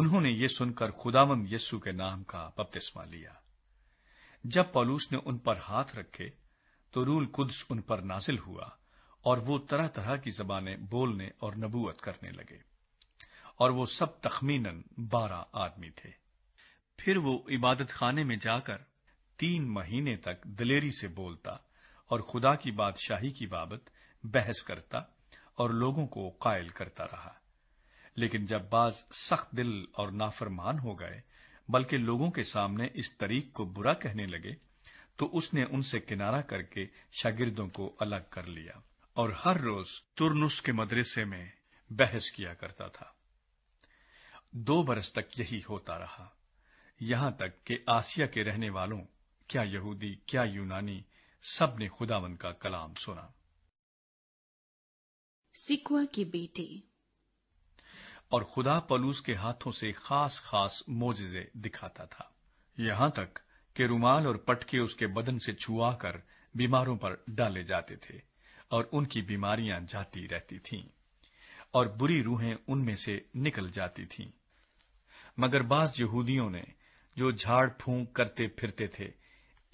उन्होंने ये सुनकर खुदावम यस्सु के नाम का बपतिस्मा लिया जब पलूस ने उन पर हाथ रखे तो रूल कुद्स उन पर नाजिल हुआ और वो तरह तरह की जबाने बोलने और नबूवत करने लगे और वो सब तखमीनन बारह आदमी थे फिर वो इबादत खाने में जाकर तीन महीने तक दलेरी से बोलता और खुदा की बादशाही की बाबत बहस करता और लोगों को कायल करता रहा लेकिन जब बाज सख्त दिल और नाफरमान हो गए बल्कि लोगों के सामने इस तरीक को बुरा कहने लगे तो उसने उनसे किनारा करके शागिर्दों को अलग कर लिया और हर रोज तुरनुस के मदरसे में बहस किया करता था दो बरस तक यही होता रहा यहां तक कि आसिया के रहने वालों क्या यहूदी क्या यूनानी सब ने खुदावन का कलाम सुना सिकुआ के बेटे और खुदा पलूस के हाथों से खास खास मोजे दिखाता था यहां तक कि रुमाल और पटके उसके बदन से छुआ कर बीमारों पर डाले जाते थे और उनकी बीमारियां जाती रहती थीं और बुरी रूहें उनमें से निकल जाती थीं मगर बाज यहूदियों ने जो झाड़ फूंक करते फिरते थे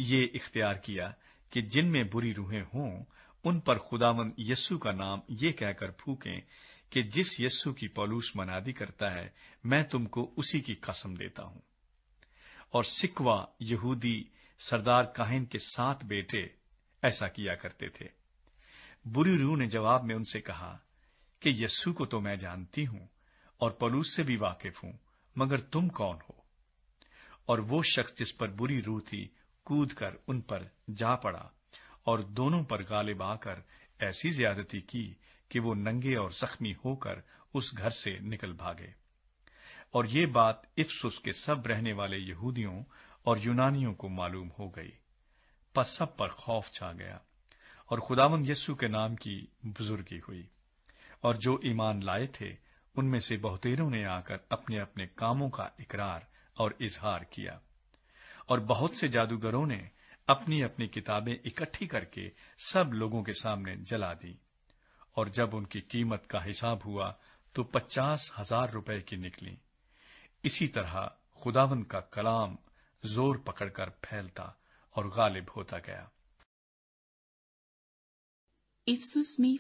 ये इख्तियार किया कि जिनमें बुरी रूहें हों उन पर खुदावन यस्सु का नाम ये कहकर फूकें कि जिस यस्सु की पौलूस मनादी करता है मैं तुमको उसी की कसम देता हूं और सिकवा यहूदी सरदार काहिन के सात बेटे ऐसा किया करते थे बुरी रूह ने जवाब में उनसे कहा कि यस्सु को तो मैं जानती हूं और पलूस से भी वाकिफ हूं मगर तुम कौन हो और वो शख्स जिस पर बुरी रूह थी कूदकर उन पर जा पड़ा और दोनों पर गालिब आकर ऐसी ज्यादती की कि वो नंगे और जख्मी होकर उस घर से निकल भागे और ये बात इफ्सुस के सब रहने वाले यहूदियों और यूनानियों को मालूम हो गई पस सब पर खौफ छा गया और खुदावन यस्सु के नाम की बुजुर्गी हुई और जो ईमान लाए थे उनमें से बहुतेरों ने आकर अपने अपने कामों का इकरार और इजहार किया और बहुत से जादूगरों ने अपनी अपनी किताबें इकट्ठी करके सब लोगों के सामने जला दी और जब उनकी कीमत का हिसाब हुआ तो पचास हजार रुपए की निकली इसी तरह खुदावन का कलाम जोर पकड़कर फैलता और गालिब होता गया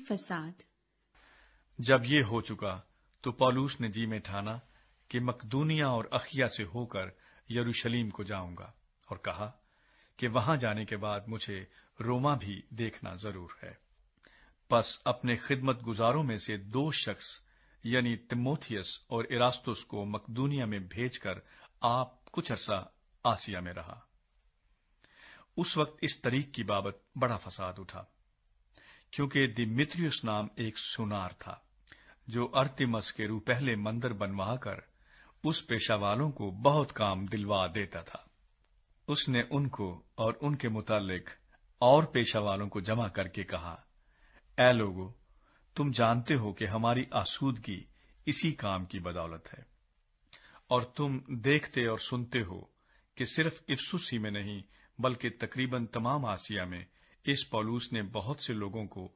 फसाद जब ये हो चुका तो पॉलूस ने जी में ठाना कि मकदूनिया और अखिया से होकर यरूशलेम को जाऊंगा और कहा कि वहां जाने के बाद मुझे रोमा भी देखना जरूर है बस अपने खिदमत गुजारों में से दो शख्स यानी तिमोथियस और इरास्तुस को मकदूनिया में भेजकर आप कुछ अरसा आसिया में रहा उस वक्त इस तरीक की बाबत बड़ा फसाद उठा क्योंकि दिमित्रियस नाम एक सुनार था जो अर्तिमस के रू पहले मंदिर बनवाकर उस पेशा वालों को बहुत काम दिलवा देता था उसने उनको और उनके मुतालिक और पेशा वालों को जमा करके कहा ए लोगो तुम जानते हो कि हमारी आसूदगी इसी काम की बदौलत है और तुम देखते और सुनते हो कि सिर्फ इफ्सुस ही में नहीं बल्कि तकरीबन तमाम आसिया में इस पॉलूस ने बहुत से लोगों को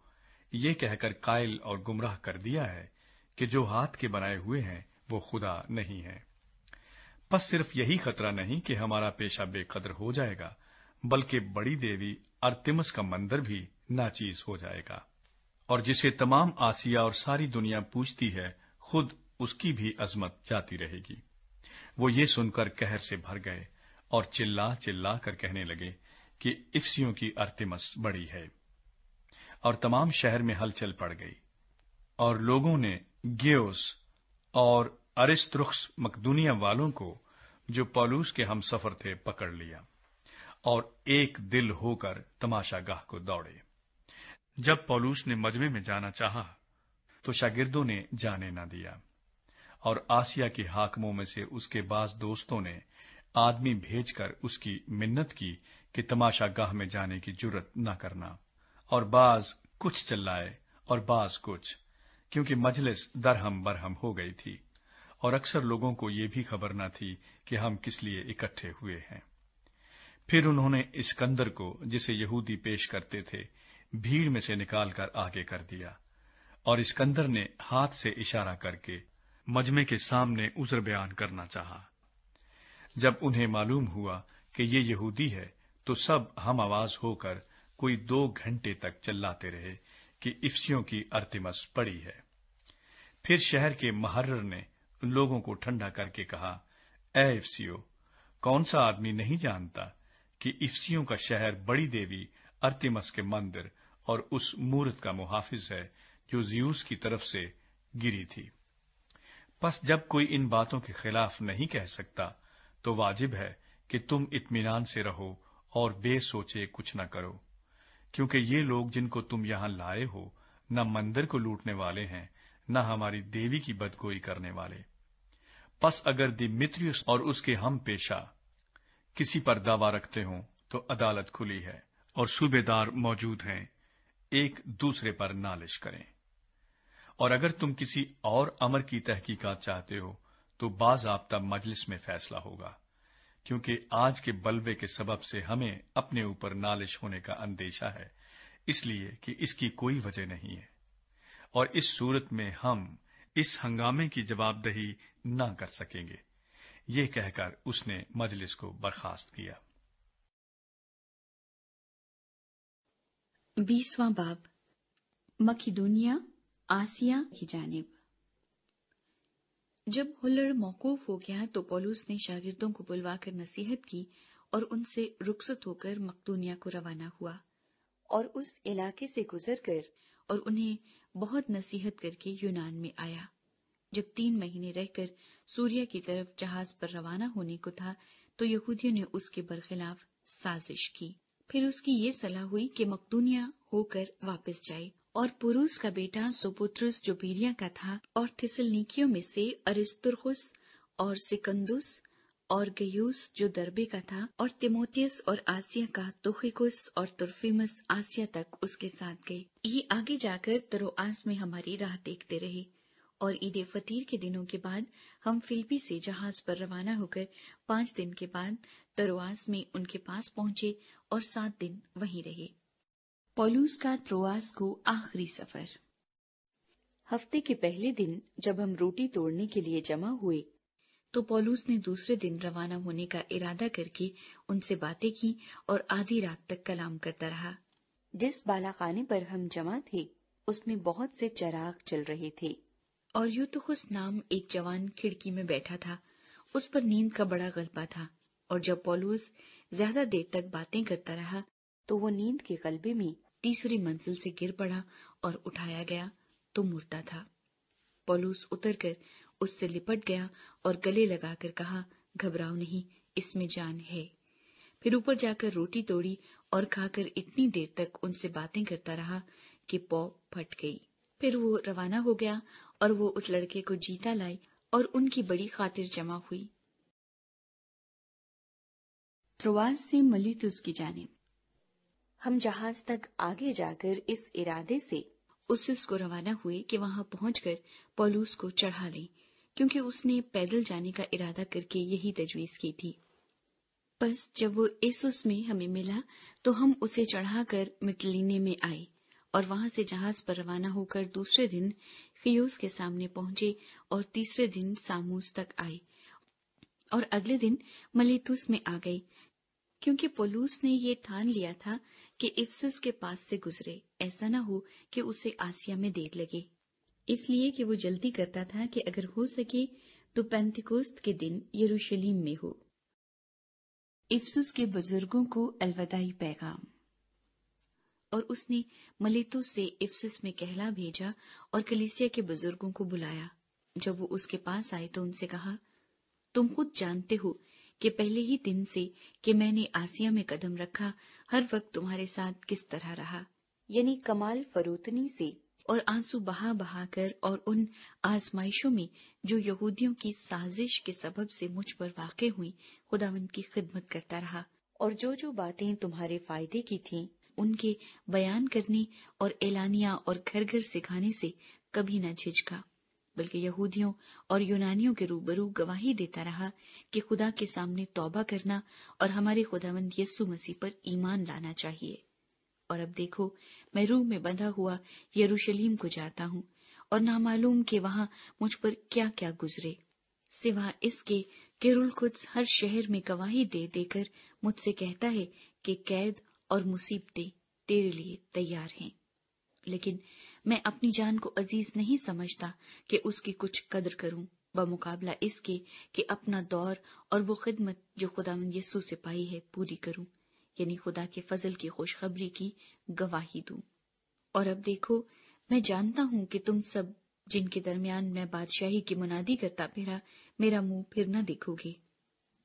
ये कहकर कायल और गुमराह कर दिया है कि जो हाथ के बनाए हुए हैं वो खुदा नहीं है बस सिर्फ यही खतरा नहीं कि हमारा पेशा बेकदर हो जाएगा बल्कि बड़ी देवी अर्तिमस का मंदिर भी नाचीज हो जाएगा और जिसे तमाम आसिया और सारी दुनिया पूछती है खुद उसकी भी अजमत जाती रहेगी वो ये सुनकर कहर से भर गए और चिल्ला चिल्ला कर कहने लगे कि इफ्सियों की अर्तिमस बड़ी है और तमाम शहर में हलचल पड़ गई और लोगों ने गेस और अरिस्त्रुक्स मकदूनिया वालों को जो पौलूस के हम सफर थे पकड़ लिया और एक दिल होकर तमाशागाह को दौड़े जब पौलूस ने मजमे में जाना चाहा तो शागिर्दों ने जाने न दिया और आसिया के हाकमों में से उसके बाद दोस्तों ने आदमी भेजकर उसकी मिन्नत की कि तमाशागाह में जाने की जरूरत न करना और बाज कुछ चिल्लाए और बाज कुछ क्योंकि मजलिस दरहम बरहम हो गई थी और अक्सर लोगों को यह भी खबर न थी कि हम किस लिए इकट्ठे हुए हैं फिर उन्होंने इस्कंदर को जिसे यहूदी पेश करते थे भीड़ में से निकालकर आगे कर दिया और इस्कंदर ने हाथ से इशारा करके मजमे के सामने उजर बयान करना चाहा। जब उन्हें मालूम हुआ कि ये यहूदी है तो सब हम आवाज होकर कोई दो घंटे तक चिल्लाते रहे कि इफ्सियों की अर्तिमस पड़ी है फिर शहर के महर्र ने लोगों को ठंडा करके कहा ए इफ्सियो कौन सा आदमी नहीं जानता कि इफ्सियों का शहर बड़ी देवी अर्तिमस के मंदिर और उस मूर्त का मुहाफिज है जो जियूस की तरफ से गिरी थी बस जब कोई इन बातों के खिलाफ नहीं कह सकता तो वाजिब है कि तुम इत्मीनान से रहो और बेसोचे कुछ न करो क्योंकि ये लोग जिनको तुम यहां लाए हो न मंदिर को लूटने वाले हैं न हमारी देवी की बदगोई करने वाले पस अगर दिमित्रियस और उसके हम पेशा किसी पर दावा रखते हों तो अदालत खुली है और सूबेदार मौजूद हैं एक दूसरे पर नालिश करें और अगर तुम किसी और अमर की तहकीकात चाहते हो तो बाजाबता मजलिस में फैसला होगा क्योंकि आज के बलबे के सबब से हमें अपने ऊपर नालिश होने का अंदेशा है इसलिए कि इसकी कोई वजह नहीं है और इस सूरत में हम इस हंगामे की जवाबदही ना कर सकेंगे ये कहकर उसने मजलिस को बर्खास्त किया बीसवां बाब मकीदोनिया आसिया की जानब जब हुलर मौकूफ हो गया तो पोलूस ने शागिर्दों को बुलवाकर नसीहत की और उनसे रुखसत होकर मकदूनिया को रवाना हुआ और उस इलाके से गुजर कर और उन्हें बहुत नसीहत करके यूनान में आया जब तीन महीने रहकर सूर्य की तरफ जहाज पर रवाना होने को था तो यहूदियों ने उसके बरखिलाफ साजिश की फिर उसकी ये सलाह हुई कि मकदूनिया होकर वापस जाए और पुरुष का बेटा सोपुत्रुस जो बीरिया का था और थिसलनीकियों में से अरिस्तुर्खुस और सिकंदुस और गयूस जो दरबे का था और तिमोतियस और आसिया का तुखिकुस और तुर्फिमस आसिया तक उसके साथ गए ये आगे जाकर तरोआस में हमारी राह देखते रहे और ईद फतीर के दिनों के बाद हम फिल्पी से जहाज पर रवाना होकर पांच दिन के बाद तरोआस में उनके पास पहुंचे और सात दिन वहीं रहे पोलूस का त्रोआस को आखिरी सफर हफ्ते के पहले दिन जब हम रोटी तोड़ने के लिए जमा हुए तो पोलूस ने दूसरे दिन रवाना होने का इरादा करके उनसे बातें की और आधी रात तक कलाम करता रहा जिस बालाखाने पर हम जमा थे उसमें बहुत से चराग चल रहे थे और यूं तो खुश नाम एक जवान खिड़की में बैठा था उस पर नींद का बड़ा गलबा था और जब पोलूस ज्यादा देर तक बातें करता रहा तो वो नींद के गलबे में तीसरी मंजिल से गिर पड़ा और उठाया गया तो मुर्दा था पोलूस उतरकर उससे लिपट गया और गले लगाकर कहा घबराओ नहीं इसमें जान है फिर ऊपर जाकर रोटी तोड़ी और खाकर इतनी देर तक उनसे बातें करता रहा कि पौ फट गई फिर वो रवाना हो गया और वो उस लड़के को जीता लाई और उनकी बड़ी खातिर जमा हुई त्रवास से मली तो उसकी जाने हम जहाज तक आगे जाकर इस इरादे से उस उसको रवाना हुए कि वहां पहुंचकर पॉलूस को चढ़ा ले क्योंकि उसने पैदल जाने का इरादा करके यही तजवीज की थी बस जब वो इस में हमें मिला तो हम उसे चढ़ाकर मिटलीने में आए और वहां से जहाज पर रवाना होकर दूसरे दिन खियोस के सामने पहुंचे और तीसरे दिन सामूस तक आए और अगले दिन मलितुस में आ गई क्योंकि पोलूस ने ये ठान लिया था कि इफ्सस के पास से गुजरे ऐसा न हो कि उसे आसिया में देर लगे इसलिए कि वो जल्दी करता था कि अगर हो सके तो पेंतिकोस्त के दिन यरूशलेम में हो इफ्सुस के बुजुर्गों को अलविदाई पैगाम और उसने मलितु से इफ्सिस में कहला भेजा और कलिसिया के बुजुर्गों को बुलाया जब वो उसके पास आए तो उनसे कहा तुम खुद जानते हो कि पहले ही दिन से कि मैंने आसिया में कदम रखा हर वक्त तुम्हारे साथ किस तरह रहा यानी कमाल फरोतनी से और आंसू बहा बहा कर और उन आजमाइशों में जो यहूदियों की साजिश के सबब से मुझ पर वाक़ हुई खुदावन की खिदमत करता रहा और जो जो बातें तुम्हारे फायदे की थीं उनके बयान करने और एलानिया और घर घर सिखाने से कभी न झिझका बल्कि यहूदियों और यूनानियों के रूबरू गवाही देता रहा कि खुदा के सामने तौबा करना और हमारे खुदावंद यीशु मसीह पर ईमान लाना चाहिए और अब देखो मैं रूह में बंधा हुआ यरूशलेम को जाता हूँ और नामालूम के वहां मुझ पर क्या क्या गुजरे सिवा इसके किरुल खुद हर शहर में गवाही दे देकर मुझसे कहता है कि कैद और मुसीबतें तेरे लिए तैयार हैं लेकिन मैं अपनी जान को अजीज नहीं समझता कि उसकी कुछ कदर करूं बमुकाबला इसके कि अपना दौर और वो खिदमत जो खुदावंद यस्सू से पाई है पूरी करूं यानी खुदा के फजल की खुशखबरी की गवाही दूं और अब देखो मैं जानता हूं कि तुम सब जिनके दरमियान मैं बादशाही की मुनादी करता फिरा मेरा मुंह फिर न देखोगे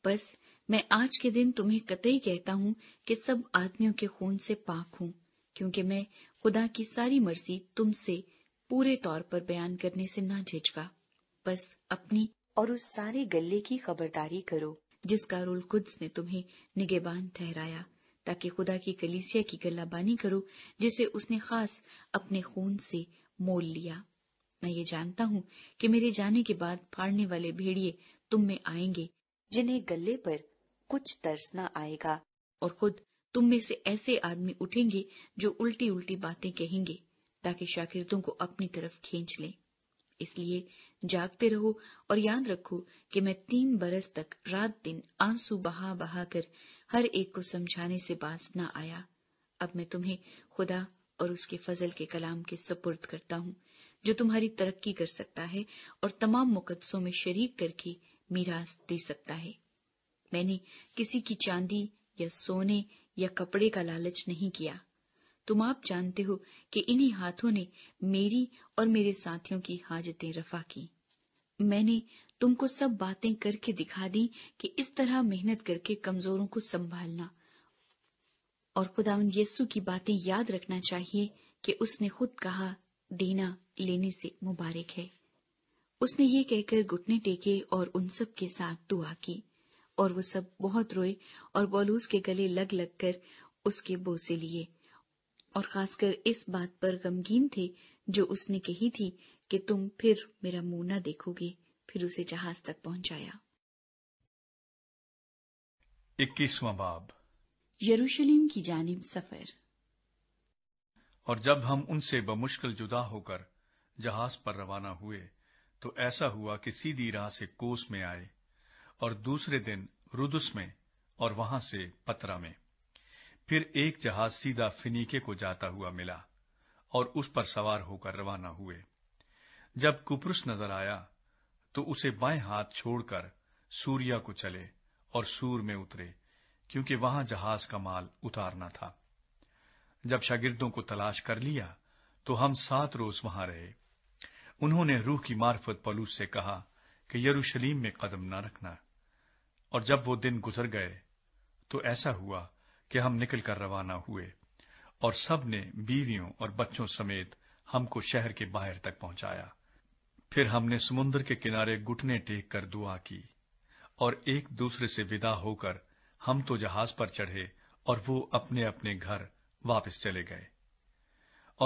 बस मैं आज के दिन तुम्हें कतई कहता हूं कि सब आदमियों के खून से पाक हूं क्योंकि मैं खुदा की सारी मर्जी तुमसे पूरे तौर पर बयान करने से ना झिझका बस अपनी और उस सारे गले की खबरदारी करो जिसका रोल कुद्स ने तुम्हें निगेबान ठहराया ताकि खुदा की कलीसिया की बानी करो जिसे उसने खास अपने खून से मोल लिया मैं ये जानता हूँ कि मेरे जाने के बाद फाड़ने वाले भेड़िए तुम में आएंगे जिन्हें गले पर कुछ न आएगा और खुद तुम में से ऐसे आदमी उठेंगे जो उल्टी उल्टी बातें कहेंगे ताकि शागिर्दों को अपनी तरफ खींच लें इसलिए जागते रहो और याद रखो कि मैं तीन बरस तक रात दिन आंसू बहा बहा कर हर एक को समझाने से बाज न आया अब मैं तुम्हें खुदा और उसके फजल के कलाम के सपुर्द करता हूँ जो तुम्हारी तरक्की कर सकता है और तमाम मुकदसों में शरीक करके मीरास दे सकता है मैंने किसी की चांदी या सोने या कपड़े का लालच नहीं किया तुम आप जानते हो कि इन्हीं हाथों ने मेरी और मेरे साथियों की हाजतें रफा की मैंने तुमको सब बातें करके दिखा दी कि इस तरह मेहनत करके कमजोरों को संभालना और खुदावन यस्सु की बातें याद रखना चाहिए कि उसने खुद कहा देना लेने से मुबारक है उसने ये कहकर घुटने टेके और उन सब के साथ दुआ की और वो सब बहुत रोए और बॉलूस के गले लग लग कर उसके बोसे लिए और खासकर इस बात पर गमगीन थे जो उसने कही थी कि तुम फिर मेरा मुंह न देखोगे फिर उसे जहाज तक पहुंचाया इक्कीसवा बाब यरूशलेम की जानिब सफर और जब हम उनसे बमुश्किल जुदा होकर जहाज पर रवाना हुए तो ऐसा हुआ कि सीधी राह से कोस में आए और दूसरे दिन रुदुस में और वहां से पतरा में फिर एक जहाज सीधा फिनीके को जाता हुआ मिला और उस पर सवार होकर रवाना हुए जब कुपरुस नजर आया तो उसे बाएं हाथ छोड़कर सूर्या को चले और सूर में उतरे क्योंकि वहां जहाज का माल उतारना था जब शागिर्दों को तलाश कर लिया तो हम सात रोज वहां रहे उन्होंने रूह की मार्फत पलूस से कहा कि यरूशलीम में कदम न रखना और जब वो दिन गुजर गए तो ऐसा हुआ कि हम निकलकर रवाना हुए और सब ने बीवियों और बच्चों समेत हमको शहर के बाहर तक पहुंचाया फिर हमने समुन्द्र के किनारे घुटने टेक कर दुआ की और एक दूसरे से विदा होकर हम तो जहाज पर चढ़े और वो अपने अपने घर वापस चले गए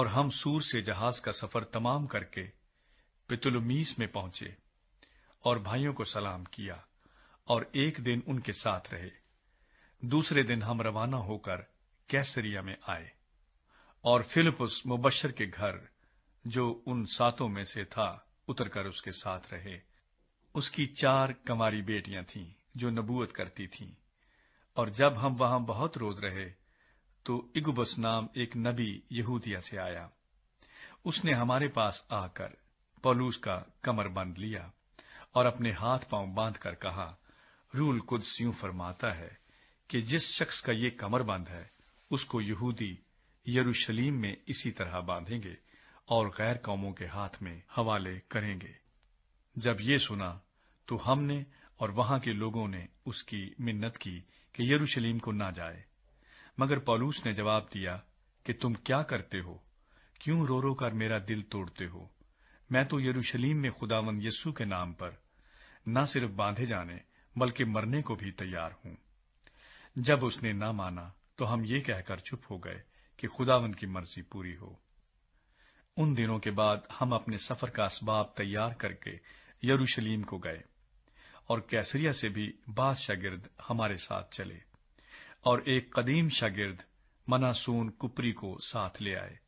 और हम सूर से जहाज का सफर तमाम करके पितुलमीस में पहुंचे और भाइयों को सलाम किया और एक दिन उनके साथ रहे दूसरे दिन हम रवाना होकर कैसरिया में आए और फिलिपस मुबशर के घर जो उन सातों में से था उतरकर उसके साथ रहे उसकी चार कमारी बेटियां थीं जो नबूत करती थीं और जब हम वहां बहुत रोज रहे तो इगुबस नाम एक नबी यहूदिया से आया उसने हमारे पास आकर पलूस का कमर बंद लिया और अपने हाथ पांव बांधकर कहा रूल कुद्स यूं फरमाता है कि जिस शख्स का ये कमर बंद है उसको यहूदी यरूशलीम में इसी तरह बांधेंगे और गैर कौमों के हाथ में हवाले करेंगे जब ये सुना तो हमने और वहां के लोगों ने उसकी मिन्नत की कि यरूशलीम को ना जाए मगर पॉलूस ने जवाब दिया कि तुम क्या करते हो क्यों रो रो कर मेरा दिल तोड़ते हो मैं तो यरूशलीम में खुदावंद यस्सू के नाम पर न सिर्फ बांधे जाने बल्कि मरने को भी तैयार हूं जब उसने न माना तो हम ये कहकर चुप हो गए कि खुदावन की मर्जी पूरी हो उन दिनों के बाद हम अपने सफर का असबाब तैयार करके यरूशलेम को गए और कैसरिया से भी बाद शागिर्द हमारे साथ चले और एक कदीम शागिर्द मनासून कुपरी को साथ ले आए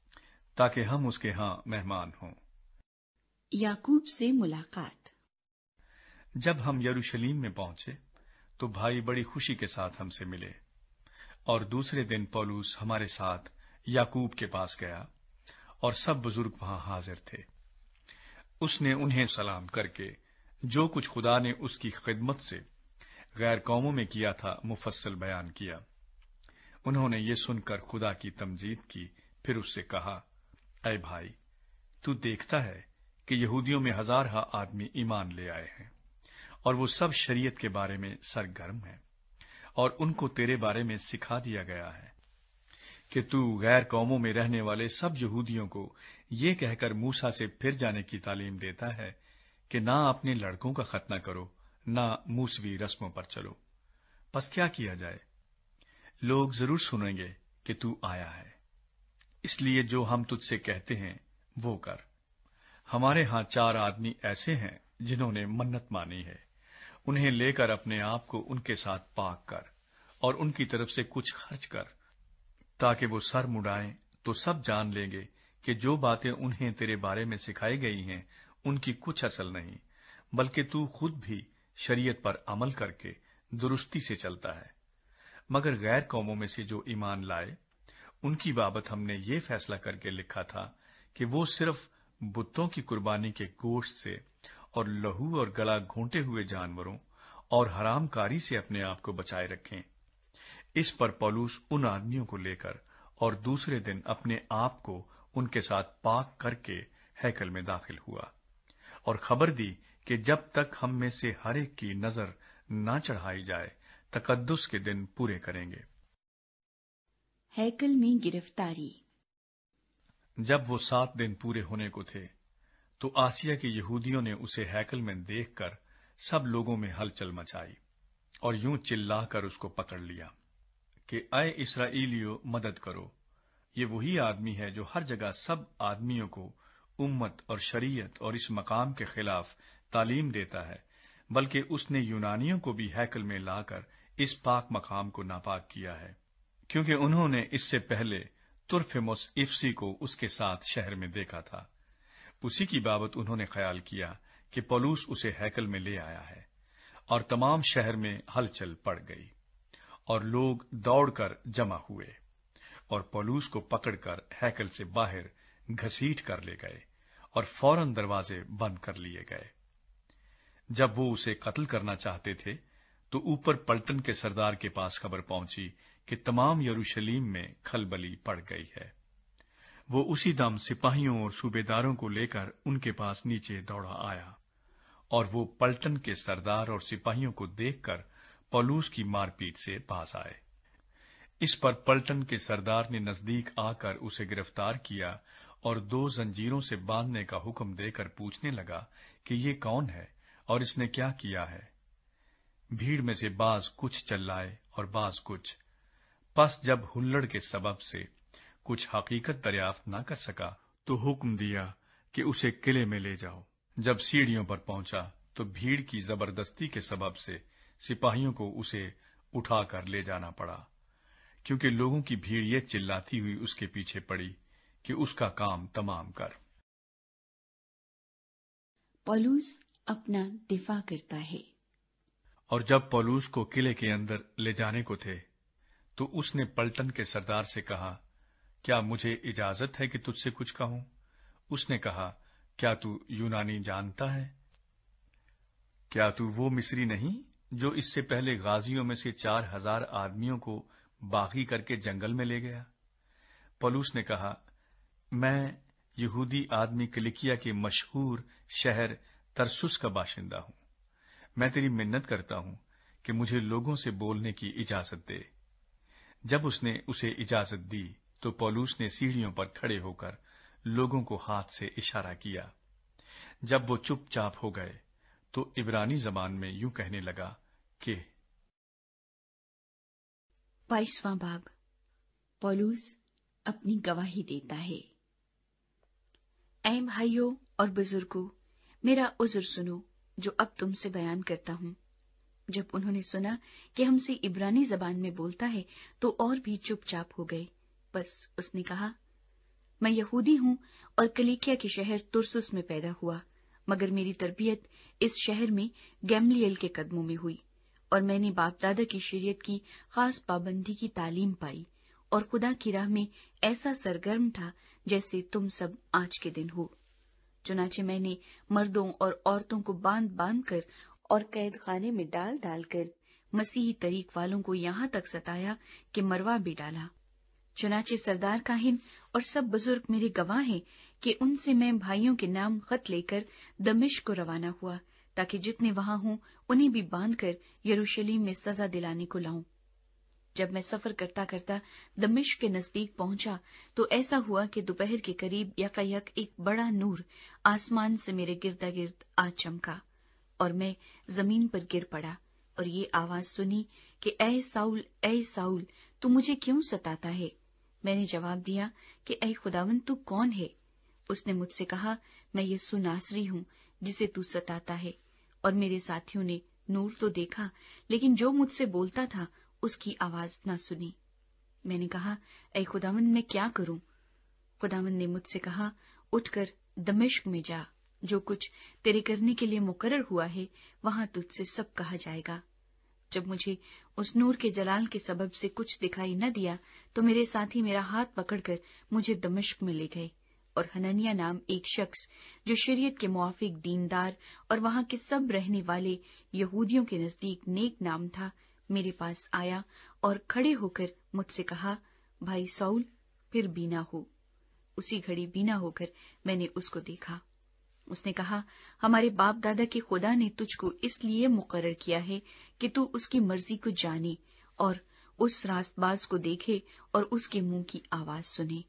ताकि हम उसके यहां मेहमान हों याकूब से मुलाकात जब हम यरूशलेम में पहुंचे तो भाई बड़ी खुशी के साथ हमसे मिले और दूसरे दिन पौलूस हमारे साथ याकूब के पास गया और सब बुजुर्ग वहां हाजिर थे उसने उन्हें सलाम करके जो कुछ खुदा ने उसकी खिदमत से गैर कौमों में किया था मुफस्सल बयान किया उन्होंने ये सुनकर खुदा की तमजीद की फिर उससे कहा अय भाई तू देखता है कि यहूदियों में हजारहा आदमी ईमान ले आए हैं और वो सब शरीयत के बारे में सरगर्म है और उनको तेरे बारे में सिखा दिया गया है कि तू गैर कौमों में रहने वाले सब यहूदियों को ये कहकर मूसा से फिर जाने की तालीम देता है कि ना अपने लड़कों का खतना करो ना मूसवी रस्मों पर चलो बस क्या किया जाए लोग जरूर सुनेंगे कि तू आया है इसलिए जो हम तुझसे कहते हैं वो कर हमारे यहां चार आदमी ऐसे हैं जिन्होंने मन्नत मानी है उन्हें लेकर अपने आप को उनके साथ पाक कर और उनकी तरफ से कुछ खर्च कर ताकि वो सर मुडाए तो सब जान लेंगे कि जो बातें उन्हें तेरे बारे में सिखाई गई हैं उनकी कुछ असल नहीं बल्कि तू खुद भी शरीयत पर अमल करके दुरुस्ती से चलता है मगर गैर कौमों में से जो ईमान लाए उनकी बाबत हमने ये फैसला करके लिखा था कि वो सिर्फ बुतों की कुर्बानी के गोश्त से और लहू और गला घोंटे हुए जानवरों और हरामकारी से अपने आप को बचाए रखें इस पर पौलूस उन आदमियों को लेकर और दूसरे दिन अपने आप को उनके साथ पाक करके हैकल में दाखिल हुआ और खबर दी कि जब तक हम में से हर एक की नजर ना चढ़ाई जाए तकदस के दिन पूरे करेंगे हैकल में गिरफ्तारी जब वो सात दिन पूरे होने को थे तो आसिया के यहूदियों ने उसे हैकल में देखकर सब लोगों में हलचल मचाई और यूं चिल्लाकर उसको पकड़ लिया कि अय इसराइलियो मदद करो ये वही आदमी है जो हर जगह सब आदमियों को उम्मत और शरीयत और इस मकाम के खिलाफ तालीम देता है बल्कि उसने यूनानियों को भी हैकल में लाकर इस पाक मकाम को नापाक किया है क्योंकि उन्होंने इससे पहले तुर्फेमोस इफ्सी को उसके साथ शहर में देखा था उसी की बाबत उन्होंने ख्याल किया कि पलूस उसे हैकल में ले आया है और तमाम शहर में हलचल पड़ गई और लोग दौड़कर जमा हुए और पलूस को पकड़कर हैकल से बाहर घसीट कर ले गए और फौरन दरवाजे बंद कर लिए गए जब वो उसे कत्ल करना चाहते थे तो ऊपर पलटन के सरदार के पास खबर पहुंची कि तमाम यरूशलेम में खलबली पड़ गई है वो उसी दम सिपाहियों और सूबेदारों को लेकर उनके पास नीचे दौड़ा आया और वो पलटन के सरदार और सिपाहियों को देखकर पलूस की मारपीट से पास आए इस पर पलटन के सरदार ने नजदीक आकर उसे गिरफ्तार किया और दो जंजीरों से बांधने का हुक्म देकर पूछने लगा कि ये कौन है और इसने क्या किया है भीड़ में से बाज कुछ चल और बाज कुछ पस जब हुल्लड़ के सबब से कुछ हकीकत दरियाफ्त न कर सका तो हुक्म दिया कि उसे किले में ले जाओ जब सीढ़ियों पर पहुंचा तो भीड़ की जबरदस्ती के सबब से सिपाहियों को उसे उठाकर ले जाना पड़ा क्योंकि लोगों की भीड़ ये चिल्लाती हुई उसके पीछे पड़ी कि उसका काम तमाम कर पॉलूस अपना दिफा करता है और जब पॉलूस को किले के अंदर ले जाने को थे तो उसने पलटन के सरदार से कहा क्या मुझे इजाजत है कि तुझसे कुछ कहूं उसने कहा क्या तू यूनानी जानता है क्या तू वो मिस्री नहीं जो इससे पहले गाजियों में से चार हजार आदमियों को बागी करके जंगल में ले गया पलूस ने कहा मैं यहूदी आदमी कलिकिया के मशहूर शहर तरसुस का बाशिंदा हूं मैं तेरी मिन्नत करता हूं कि मुझे लोगों से बोलने की इजाजत दे जब उसने उसे इजाजत दी तो पौलूस ने सीढ़ियों पर खड़े होकर लोगों को हाथ से इशारा किया जब वो चुपचाप हो गए तो इब्रानी जबान में यूं कहने लगा कि बाईसवां बाब पौलूस अपनी गवाही देता है एम भाइयों और बुजुर्गो मेरा उजर सुनो जो अब तुमसे बयान करता हूं जब उन्होंने सुना कि हमसे इब्रानी जबान में बोलता है तो और भी चुपचाप हो गए बस उसने कहा मैं यहूदी हूं और कलिकिया के शहर तुरसुस में पैदा हुआ मगर मेरी तरबियत इस शहर में गैमलियल के कदमों में हुई और मैंने बाप दादा की शरीयत की खास पाबंदी की तालीम पाई और खुदा की राह में ऐसा सरगर्म था जैसे तुम सब आज के दिन हो चुनाचे मैंने मर्दों और औरतों को बांध बांध कर और कैद खाने में डाल डालकर मसीही तरीक वालों को यहां तक सताया कि मरवा भी डाला चुनाचे सरदार काहिन और सब बुजुर्ग मेरे गवाह हैं कि उनसे मैं भाइयों के नाम खत लेकर दमिश को रवाना हुआ ताकि जितने वहां हों उन्हें भी बांधकर यरूशलेम में सजा दिलाने को लाऊं जब मैं सफर करता करता दमिश के नजदीक पहुंचा तो ऐसा हुआ कि दोपहर के करीब यकायक एक बड़ा नूर आसमान से मेरे गिरदा गिर्द आ चमका और मैं जमीन पर गिर पड़ा और ये आवाज सुनी कि ए साउल ए साउल तू मुझे क्यों सताता है मैंने जवाब दिया कि अ खुदावन तू कौन है उसने मुझसे कहा मैं ये सुनासरी हूँ जिसे तू सताता है और मेरे साथियों ने नूर तो देखा लेकिन जो मुझसे बोलता था उसकी आवाज ना सुनी मैंने कहा अ खुदावन मैं क्या करूं खुदावन ने मुझसे कहा उठकर दमिश्क में जा जो कुछ तेरे करने के लिए मुकर हुआ है वहां तुझसे सब कहा जाएगा जब मुझे उस नूर के जलाल के सबब से कुछ दिखाई न दिया तो मेरे साथी मेरा हाथ पकड़कर मुझे दमिश्क में ले गए और हननिया नाम एक शख्स जो शरीयत के मुआफिक दीनदार और वहां के सब रहने वाले यहूदियों के नजदीक नेक नाम था मेरे पास आया और खड़े होकर मुझसे कहा भाई सौल फिर बीना हो उसी घड़ी बीना होकर मैंने उसको देखा उसने कहा हमारे बाप दादा के खुदा ने तुझको इसलिए मुकर्र किया है कि तू उसकी मर्जी को जाने और उस रास्तबाज को देखे और उसके मुंह की आवाज सुने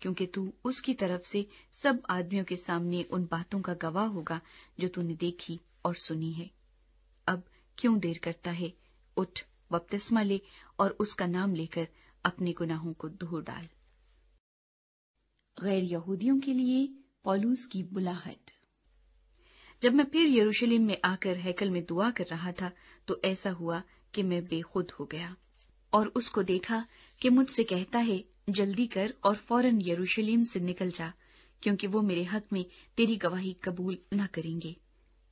क्योंकि तू उसकी तरफ से सब आदमियों के सामने उन बातों का गवाह होगा जो तूने देखी और सुनी है अब क्यों देर करता है उठ बपतिस्मा ले और उसका नाम लेकर अपने गुनाहों को धो डाल गैर यहूदियों के लिए पॉलूस की बुलाहट जब मैं फिर यरूशलेम में आकर हैकल में दुआ कर रहा था तो ऐसा हुआ कि मैं बेखुद हो गया और उसको देखा कि मुझसे कहता है जल्दी कर और फौरन यरूशलेम से निकल जा क्योंकि वो मेरे हक में तेरी गवाही कबूल न करेंगे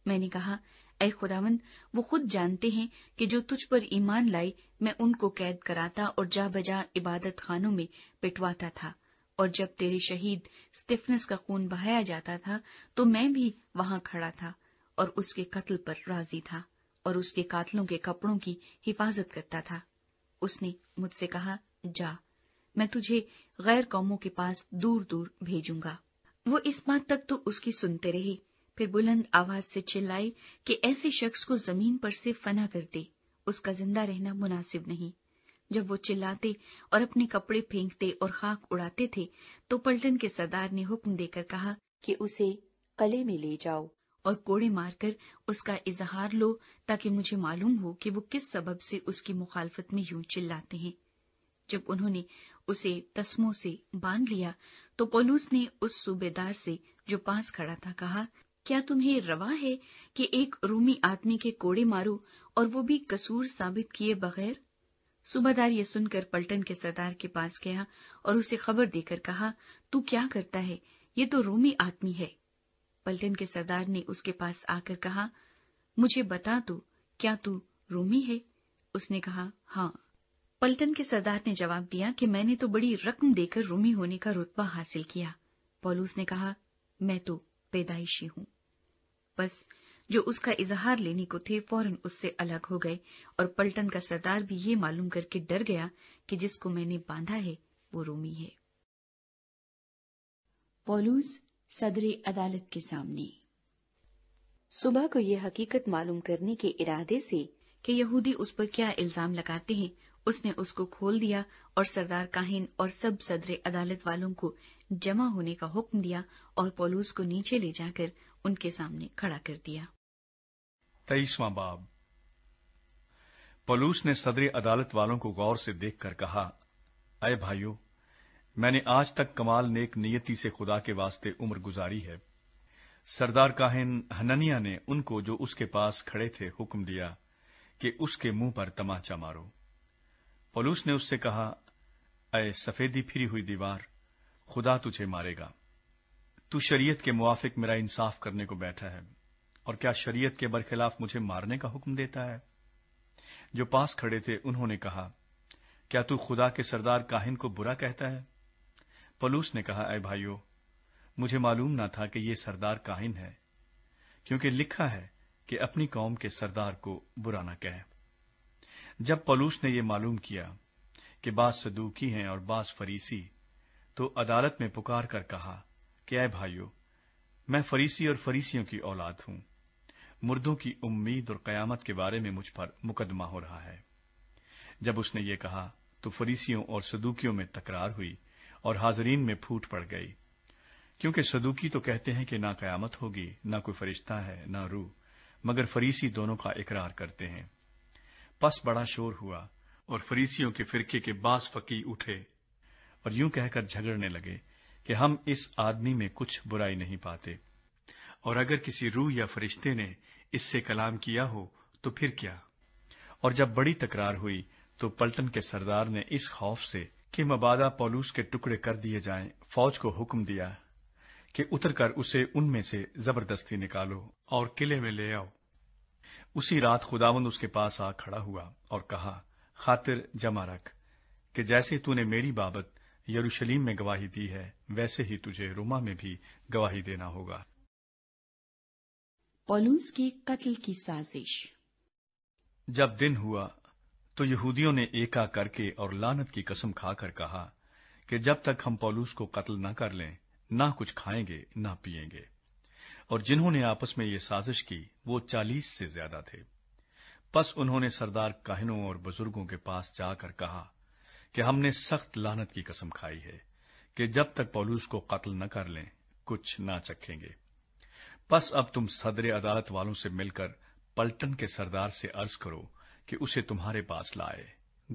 मैंने कहा ऐ खुदावन वो खुद जानते हैं कि जो तुझ पर ईमान लाए मैं उनको कैद कराता और जा बजा इबादत खानों में पिटवाता था और जब तेरे शहीद स्टिफनेस का खून बहाया जाता था तो मैं भी वहां खड़ा था और उसके कत्ल पर राजी था और उसके कातलों के कपड़ों की हिफाजत करता था उसने मुझसे कहा जा मैं तुझे गैर कौमों के पास दूर दूर भेजूंगा वो इस बात तक तो उसकी सुनते रही फिर बुलंद आवाज से चिल्लाई कि ऐसे शख्स को जमीन पर से फना कर दे उसका जिंदा रहना मुनासिब नहीं जब वो चिल्लाते और अपने कपड़े फेंकते और खाक उड़ाते थे तो पलटन के सरदार ने हुक्म देकर कहा कि उसे कले में ले जाओ और कोड़े मारकर उसका इजहार लो ताकि मुझे मालूम हो कि वो किस सबब से उसकी मुखालफत में यूं चिल्लाते हैं जब उन्होंने उसे तस्मों से बांध लिया तो पोलूस ने उस सूबेदार से जो पास खड़ा था कहा क्या तुम्हें रवा है कि एक रूमी आदमी के कोड़े मारो और वो भी कसूर साबित किए बगैर सुबहदार ये सुनकर पलटन के सरदार के पास गया और उसे खबर देकर कहा तू क्या करता है ये तो रोमी आदमी है पलटन के सरदार ने उसके पास आकर कहा मुझे बता दो क्या तू रोमी है उसने कहा हाँ पलटन के सरदार ने जवाब दिया कि मैंने तो बड़ी रकम देकर रोमी होने का रुतबा हासिल किया पॉलूस ने कहा मैं तो पैदाइशी हूं बस जो उसका इजहार लेने को थे फौरन उससे अलग हो गए और पलटन का सरदार भी ये मालूम करके डर गया कि जिसको मैंने बांधा है वो रोमी है पोलूस सदर अदालत के सामने सुबह को यह हकीकत मालूम करने के इरादे से कि यहूदी उस पर क्या इल्जाम लगाते हैं उसने उसको खोल दिया और सरदार काहिन और सब सदर अदालत वालों को जमा होने का हुक्म दिया और पोलूस को नीचे ले जाकर उनके सामने खड़ा कर दिया तेईसवां बाब पलूस ने सदरी अदालत वालों को गौर से देखकर कहा अय भाइयों मैंने आज तक कमाल नेक नियति से खुदा के वास्ते उम्र गुजारी है सरदार काहिन हननिया ने उनको जो उसके पास खड़े थे हुक्म दिया कि उसके मुंह पर तमाचा मारो पलूस ने उससे कहा अय सफेदी फिरी हुई दीवार खुदा तुझे मारेगा तू शरीयत के मुआफिक मेरा इंसाफ करने को बैठा है और क्या शरीयत के बरखिलाफ मुझे मारने का हुक्म देता है जो पास खड़े थे उन्होंने कहा क्या तू खुदा के सरदार काहिन को बुरा कहता है पलूस ने कहा अय भाइयों मुझे मालूम ना था कि ये सरदार काहिन है क्योंकि लिखा है कि अपनी कौम के सरदार को बुरा ना कहे जब पलूस ने यह मालूम किया कि बास सदूकी हैं और बास फरीसी तो अदालत में पुकार कर कहा कि अय भाइयों मैं फरीसी और फरीसियों की औलाद हूं मुर्दों की उम्मीद और कयामत के बारे में मुझ पर मुकदमा हो रहा है जब उसने ये कहा तो फरीसियों और सदूकियों में तकरार हुई और हाजरीन में फूट पड़ गई क्योंकि सदूकी तो कहते हैं कि ना कयामत होगी ना कोई फरिश्ता है ना रू मगर फरीसी दोनों का इकरार करते हैं पस बड़ा शोर हुआ और फरीसियों के फिरके के बास फकी उठे और यूं कहकर झगड़ने लगे कि हम इस आदमी में कुछ बुराई नहीं पाते और अगर किसी रूह या फरिश्ते ने इससे कलाम किया हो तो फिर क्या और जब बड़ी तकरार हुई तो पलटन के सरदार ने इस खौफ से कि मबादा पौलूस के टुकड़े कर दिए जाएं, फौज को हुक्म दिया कि उतरकर उसे उनमें से जबरदस्ती निकालो और किले में ले आओ उसी रात खुदावंद उसके पास आ खड़ा हुआ और कहा खातिर जमा रख कि जैसे तूने मेरी बाबत यरूशलेम में गवाही दी है वैसे ही तुझे रोमा में भी गवाही देना होगा पौलूस के कत्ल की साजिश जब दिन हुआ तो यहूदियों ने एका करके और लानत की कसम खाकर कहा कि जब तक हम पौलूस को कत्ल न कर लें ना कुछ खाएंगे ना पिएंगे और जिन्होंने आपस में ये साजिश की वो चालीस से ज्यादा थे बस उन्होंने सरदार कहनों और बुजुर्गों के पास जाकर कहा कि हमने सख्त लानत की कसम खाई है कि जब तक पौलूस को कत्ल न कर लें कुछ ना चखेंगे बस अब तुम सदर अदालत वालों से मिलकर पलटन के सरदार से अर्ज करो कि उसे तुम्हारे पास लाए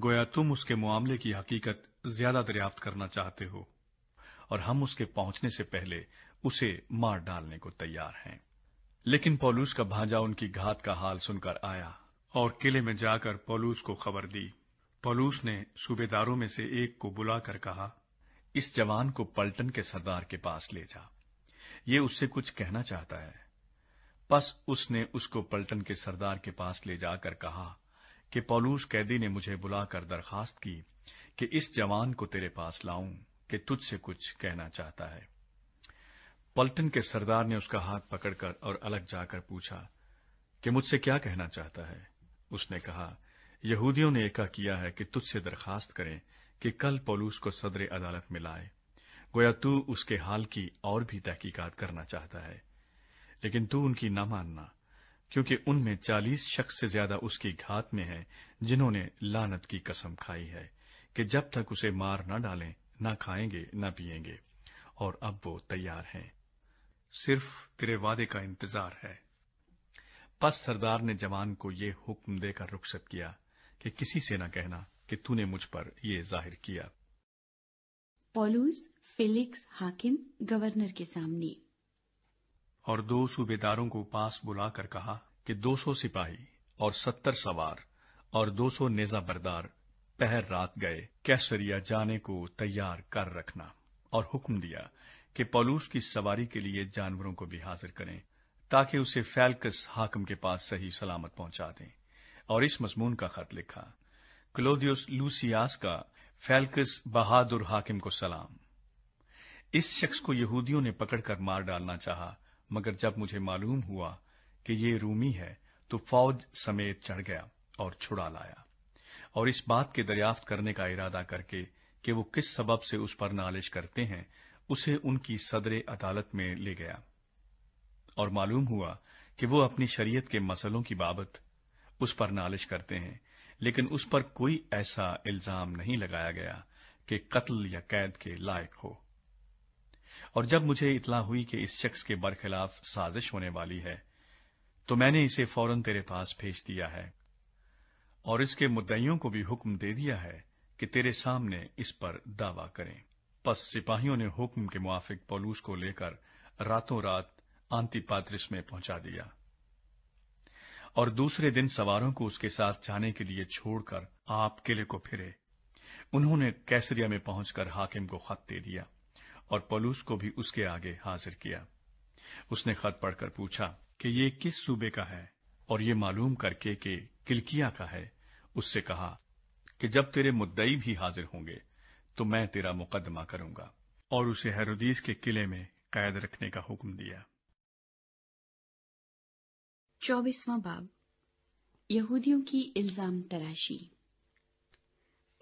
गोया तुम उसके मामले की हकीकत ज्यादा दरियाफ्त करना चाहते हो और हम उसके पहुंचने से पहले उसे मार डालने को तैयार हैं लेकिन पौलूस का भांजा उनकी घात का हाल सुनकर आया और किले में जाकर पौलूस को खबर दी पौलूस ने सूबेदारों में से एक को बुलाकर कहा इस जवान को पलटन के सरदार के पास ले जा ये उससे कुछ कहना चाहता है बस उसने उसको पलटन के सरदार के पास ले जाकर कहा कि पौलूस कैदी ने मुझे बुलाकर दरखास्त की कि इस जवान को तेरे पास लाऊं कि तुझसे कुछ कहना चाहता है पलटन के सरदार ने उसका हाथ पकड़कर और अलग जाकर पूछा कि मुझसे क्या कहना चाहता है उसने कहा यहूदियों ने एका किया है कि तुझसे दरखास्त करें कि कल पौलूस को सदर अदालत में लाए गोया तू उसके हाल की और भी तहकीकात करना चाहता है लेकिन तू उनकी न मानना क्योंकि उनमें चालीस शख्स से ज्यादा उसकी घात में है जिन्होंने लानत की कसम खाई है कि जब तक उसे मार न डालें न खाएंगे न पिएंगे और अब वो तैयार हैं सिर्फ तेरे वादे का इंतजार है पस सरदार ने जवान को ये हुक्म देकर रुख्सत किया कि किसी से न कहना कि तूने मुझ पर यह जाहिर किया पॉलूस फिलिक्स हाकिम गवर्नर के सामने और दो सूबेदारों को पास बुलाकर कहा कि 200 सिपाही और 70 सवार और 200 नेजा बरदार पहर रात गए कैसरिया जाने को तैयार कर रखना और हुक्म दिया कि पौलूस की सवारी के लिए जानवरों को भी हाजिर करें ताकि उसे फैलकस हाकम के पास सही सलामत पहुंचा दें और इस मजमून का खत लिखा क्लोदियस लूसियास का फैलकस बहादुर हाकिम को सलाम इस शख्स को यहूदियों ने पकड़कर मार डालना चाहा, मगर जब मुझे मालूम हुआ कि ये रूमी है तो फौज समेत चढ़ गया और छुड़ा लाया और इस बात के दरियाफ्त करने का इरादा करके कि वो किस सबब से उस पर नालिश करते हैं उसे उनकी सदर अदालत में ले गया और मालूम हुआ कि वो अपनी शरीयत के मसलों की बाबत उस पर नालिश करते हैं लेकिन उस पर कोई ऐसा इल्जाम नहीं लगाया गया कि कत्ल या कैद के लायक हो और जब मुझे इतला हुई कि इस शख्स के बरखिलाफ साजिश होने वाली है तो मैंने इसे फौरन तेरे पास भेज दिया है और इसके मुद्दइयों को भी हुक्म दे दिया है कि तेरे सामने इस पर दावा करें बस सिपाहियों ने हुक्म के मुआफिक पोलूस को लेकर रातों रात आंती पात्रिस में पहुंचा दिया और दूसरे दिन सवारों को उसके साथ जाने के लिए छोड़कर आप किले को फिरे उन्होंने कैसरिया में पहुंचकर हाकिम को खत दे दिया और पलूस को भी उसके आगे हाजिर किया उसने खत पढ़कर पूछा कि ये किस सूबे का है और ये मालूम करके कि किलकिया का है उससे कहा कि जब तेरे मुद्दई भी हाजिर होंगे तो मैं तेरा मुकदमा करूंगा और उसे हैरुदीस के किले में कैद रखने का हुक्म दिया चौबीसवां बाब यहूदियों की इल्जाम तराशी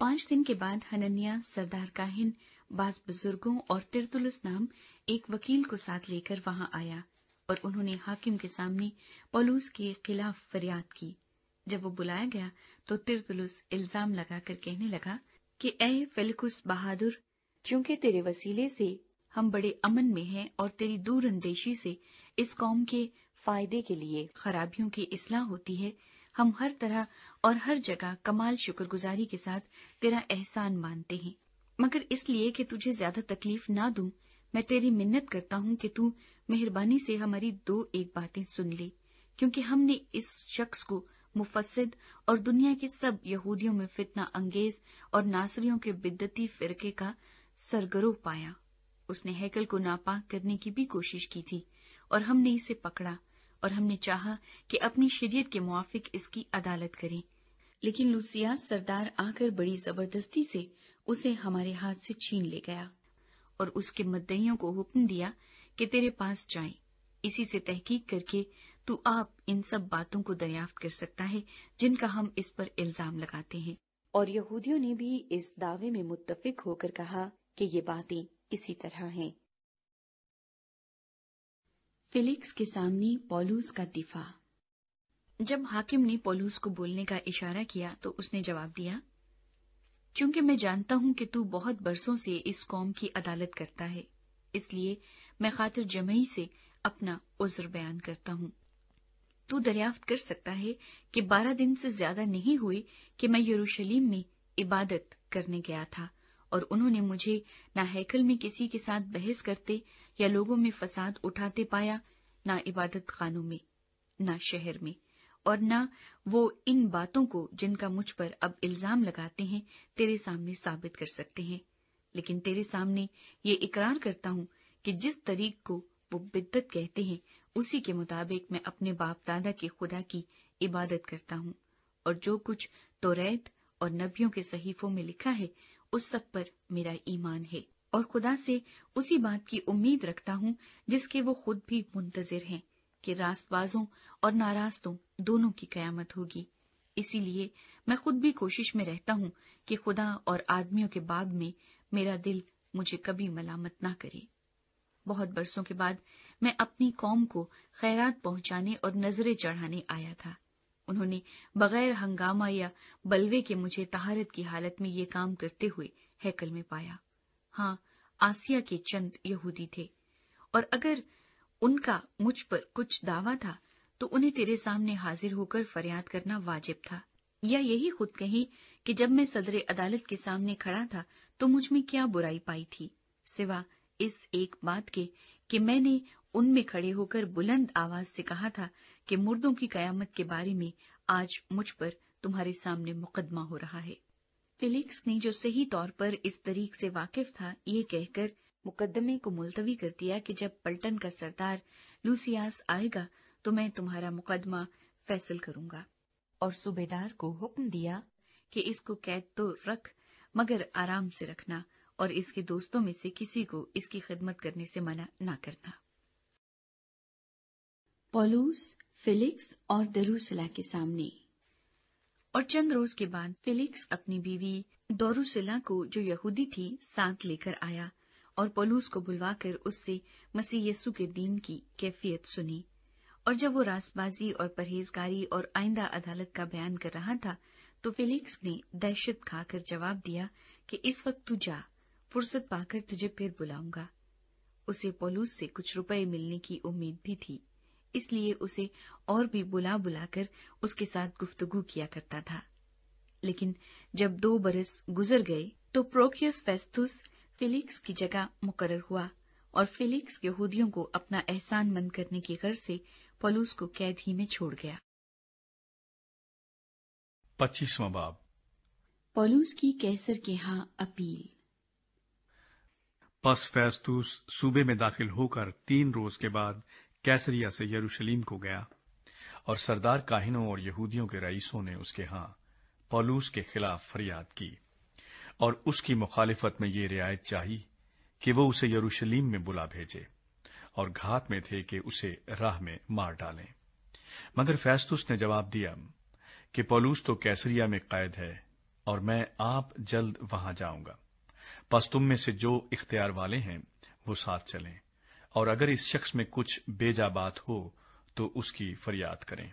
पांच दिन के बाद हननिया सरदार काहिन बास बुजुर्गों और तिरतुलस नाम एक वकील को साथ लेकर वहां आया और उन्होंने हाकिम के सामने पलूस के खिलाफ फरियाद की जब वो बुलाया गया तो तिरतुलस इल्जाम लगाकर कहने लगा कि ए फेलिकुस बहादुर चूंकि तेरे वसीले से हम बड़े अमन में हैं और तेरी दूरअंदेशी से इस कौम के फायदे के लिए खराबियों की इसलाह होती है हम हर तरह और हर जगह कमाल शुक्रगुजारी के साथ तेरा एहसान मानते हैं मगर इसलिए कि तुझे ज्यादा तकलीफ ना दूं मैं तेरी मिन्नत करता हूं कि तू मेहरबानी से हमारी दो एक बातें सुन ले क्योंकि हमने इस शख्स को मुफसद और दुनिया के सब यहूदियों में फितना अंगेज और नासरियों के बिद्दती फिरके का सरगरो पाया उसने हैकल को नापाक करने की भी कोशिश की थी और हमने इसे पकड़ा और हमने चाहा कि अपनी शरीयत के मुआफिक इसकी अदालत करें लेकिन लूसिया सरदार आकर बड़ी जबरदस्ती से उसे हमारे हाथ से छीन ले गया और उसके मद्दइयों को हुक्म दिया कि तेरे पास जाए इसी से तहकीक करके तू आप इन सब बातों को दरियाफ्त कर सकता है जिनका हम इस पर इल्जाम लगाते हैं और यहूदियों ने भी इस दावे में मुत्तफिक होकर कहा कि ये बातें इसी तरह हैं फिलिक्स के सामने पोलूस का दिफा जब हाकिम ने पोलूस को बोलने का इशारा किया तो उसने जवाब दिया चूंकि मैं जानता हूं कि तू बहुत बरसों से इस कौम की अदालत करता है इसलिए मैं खातिर जमई से अपना उज्र बयान करता हूं तू दरियाफ्त कर सकता है कि बारह दिन से ज्यादा नहीं हुए कि मैं यरूशलेम में इबादत करने गया था और उन्होंने मुझे ना हैकल में किसी के साथ बहस करते या लोगों में फसाद उठाते पाया न इबादत खानों में न शहर में और न वो इन बातों को जिनका मुझ पर अब इल्जाम लगाते हैं तेरे सामने साबित कर सकते हैं लेकिन तेरे सामने ये इकरार करता हूं कि जिस तरीक को वो बिद्दत कहते हैं उसी के मुताबिक मैं अपने बाप दादा के खुदा की इबादत करता हूं और जो कुछ तो रैत और नबियों के सहीफों में लिखा है उस सब पर मेरा ईमान है और खुदा से उसी बात की उम्मीद रखता हूँ जिसके वो खुद भी मुंतजर हैं कि रास्तबाजों और नाराजों दोनों की कयामत होगी इसीलिए मैं खुद भी कोशिश में रहता हूँ कि खुदा और आदमियों के बाब में मेरा दिल मुझे कभी मलामत ना करे बहुत बरसों के बाद मैं अपनी कौम को खैरात पहुंचाने और नजरें चढ़ाने आया था उन्होंने बगैर हंगामा या बलवे के मुझे तहारत की हालत में ये काम करते हुए हैकल में पाया हाँ आसिया के चंद यहूदी थे और अगर उनका मुझ पर कुछ दावा था तो उन्हें तेरे सामने हाजिर होकर फरियाद करना वाजिब था या यही खुद कही कि जब मैं सदर अदालत के सामने खड़ा था तो मुझ में क्या बुराई पाई थी सिवा इस एक बात के कि मैंने उनमें खड़े होकर बुलंद आवाज से कहा था कि मुर्दों की कयामत के बारे में आज मुझ पर तुम्हारे सामने मुकदमा हो रहा है फिलिक्स ने जो सही तौर पर इस तरीक से वाकिफ था ये कहकर मुकदमे को मुलतवी कर दिया कि जब पलटन का सरदार लूसियास आएगा तो मैं तुम्हारा मुकदमा फैसल करूंगा और सूबेदार को हुक्म दिया कि इसको कैद तो रख मगर आराम से रखना और इसके दोस्तों में से किसी को इसकी खिदमत करने से मना न करना पोलूस फिलिक्स और दरूसला के सामने और चंद रोज के बाद फिलिक्स अपनी बीवी दौरुसिला को जो यहूदी थी साथ लेकर आया और पलूस को बुलवाकर उससे मसीह यसु के दीन की कैफियत सुनी और जब वो रासबाजी और परहेजगारी और आइंदा अदालत का बयान कर रहा था तो फिलिक्स ने दहशत खाकर जवाब दिया कि इस वक्त तू जा फुर्सत पाकर तुझे फिर बुलाऊंगा उसे पोलूस से कुछ रुपए मिलने की उम्मीद भी थी इसलिए उसे और भी बुला बुलाकर उसके साथ गुफ्तगु किया करता था लेकिन जब दो बरस गुजर गए तो प्रोकियस फेस्तुस फिलिक्स की जगह मुकरर हुआ और फिलिक्स यहूदियों को अपना एहसान मंद करने की गर्ज से पलूस को कैद ही में छोड़ गया पच्चीसवा बाब पलूस की कैसर के यहाँ अपील पस फैस्तूस सूबे में दाखिल होकर तीन रोज के बाद कैसरिया से यरूशलेम को गया और सरदार काहिनों और यहूदियों के रईसों ने उसके हां पौलूस के खिलाफ फरियाद की और उसकी मुखालिफत में ये रियायत चाही कि वो उसे यरूशलेम में बुला भेजे और घात में थे कि उसे राह में मार डालें मगर फैस्तुस ने जवाब दिया कि पौलूस तो कैसरिया में कैद है और मैं आप जल्द वहां जाऊंगा बस तुम में से जो इख्तियार वाले हैं वो साथ चलें और अगर इस शख्स में कुछ बेजा बात हो तो उसकी फरियाद करें